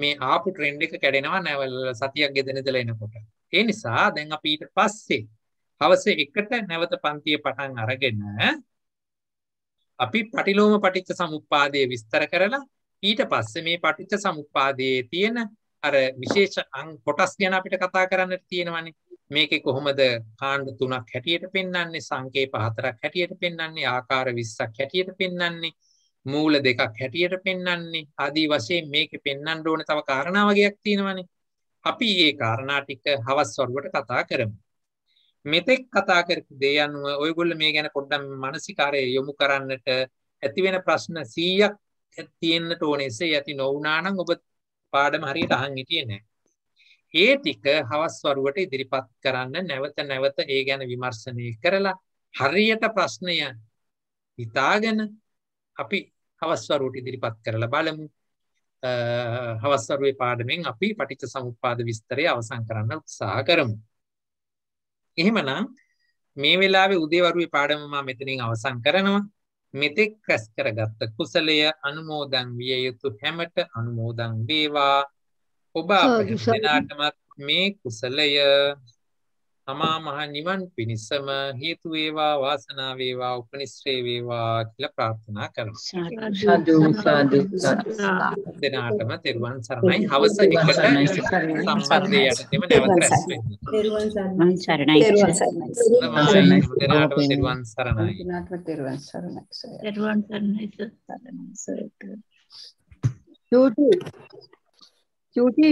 මේ ආපු ට්‍රෙන්ඩ් එක කැඩෙනවා නැවල් සතියක් ගෙදෙන ඉඳලා එනකොට. ඒ නිසා දැන් අපි ඊට පස්සේ හවස 1ට නැවත පන්තිය පටන් අරගෙන අපි පටිලෝම පටිච්ච සමුප්පාදය විස්තර කරලා ඊට පස්සේ මේ පටිච්ච සමුප්පාදයේ තියෙන අර විශේෂ අං කොටස් ගැන අපිට කතා කරන්නට තියෙනවානේ. මේකේ කොහොමද කාණ්ඩ තුනක් හැටියට පෙන්වන්නේ, සංකේප හතරක් හැටියට පෙන්වන්නේ, ආකාර 20ක් හැටියට පෙන්වන්නේ. මූල දෙකක් හැටියට පෙන්වන්නේ ආදී වශයෙන් මේකේ පෙන්වන්න ඕන තව කාරණා වගේක් තියෙනවානේ. අපි මේ කාරණා ටික හවස් වරුවට කතා කරමු. මෙතෙක් කතා කරපු දේ අනුව ඔයගොල්ලෝ මේ ගැන පොඩ්ඩක් මානසිකාරය යොමු කරන්නට ඇති වෙන ප්‍රශ්න 100ක් තියෙන්නට ඕනේ. ඒ ඇති නොවුනා නම් ඔබ පාඩම හරියට අහන් හිටියේ නැහැ. ඒ ටික හවස් වරුවට ඉදිරිපත් කරන්න නැවත නැවත ඒ ගැන විමර්ශනය කරලා හරියට ප්‍රශ්නය හිතාගෙන අපි හවස්වරුවට ඉදිරිපත් කරලා බලමු හවස්වරුවේ පාඩමෙන් අපි පටිච්ච සමුප්පාද විස්තරය අවසන් කරන්න උත්සාහ කරමු. එහෙමනම් මේ වෙලාවේ උදේවරුවේ පාඩම මම මෙතනින් අවසන් කරනවා. මෙතෙක් රැස් කරගත්ත කුසලය අනුමෝදන් විය යුතු හැමට අනුමෝදන් වේවා. ඔබ අප හැම මේ කුසලය තමා මහ නිවන් පිණිසම හේතු වේවා වාසනා වේවා උපනිශ්‍රේ වේවා කියලා ප්‍රාර්ථනා කරනවා. සාදු සාදු සාදු. දිනාටම තෙරුවන් සරණයි. හවස එකට සම්බන්ධය යටතේම නැවත රැස් වෙන්න. තෙරුවන් සරණයි. තෙරුවන් සරණයි. දිනාටම තෙරුවන් සරණයි. දිනාටම තෙරුවන් සරණයි. තෙරුවන් සරණයි සරණයි සරණයි. චූටි චූටි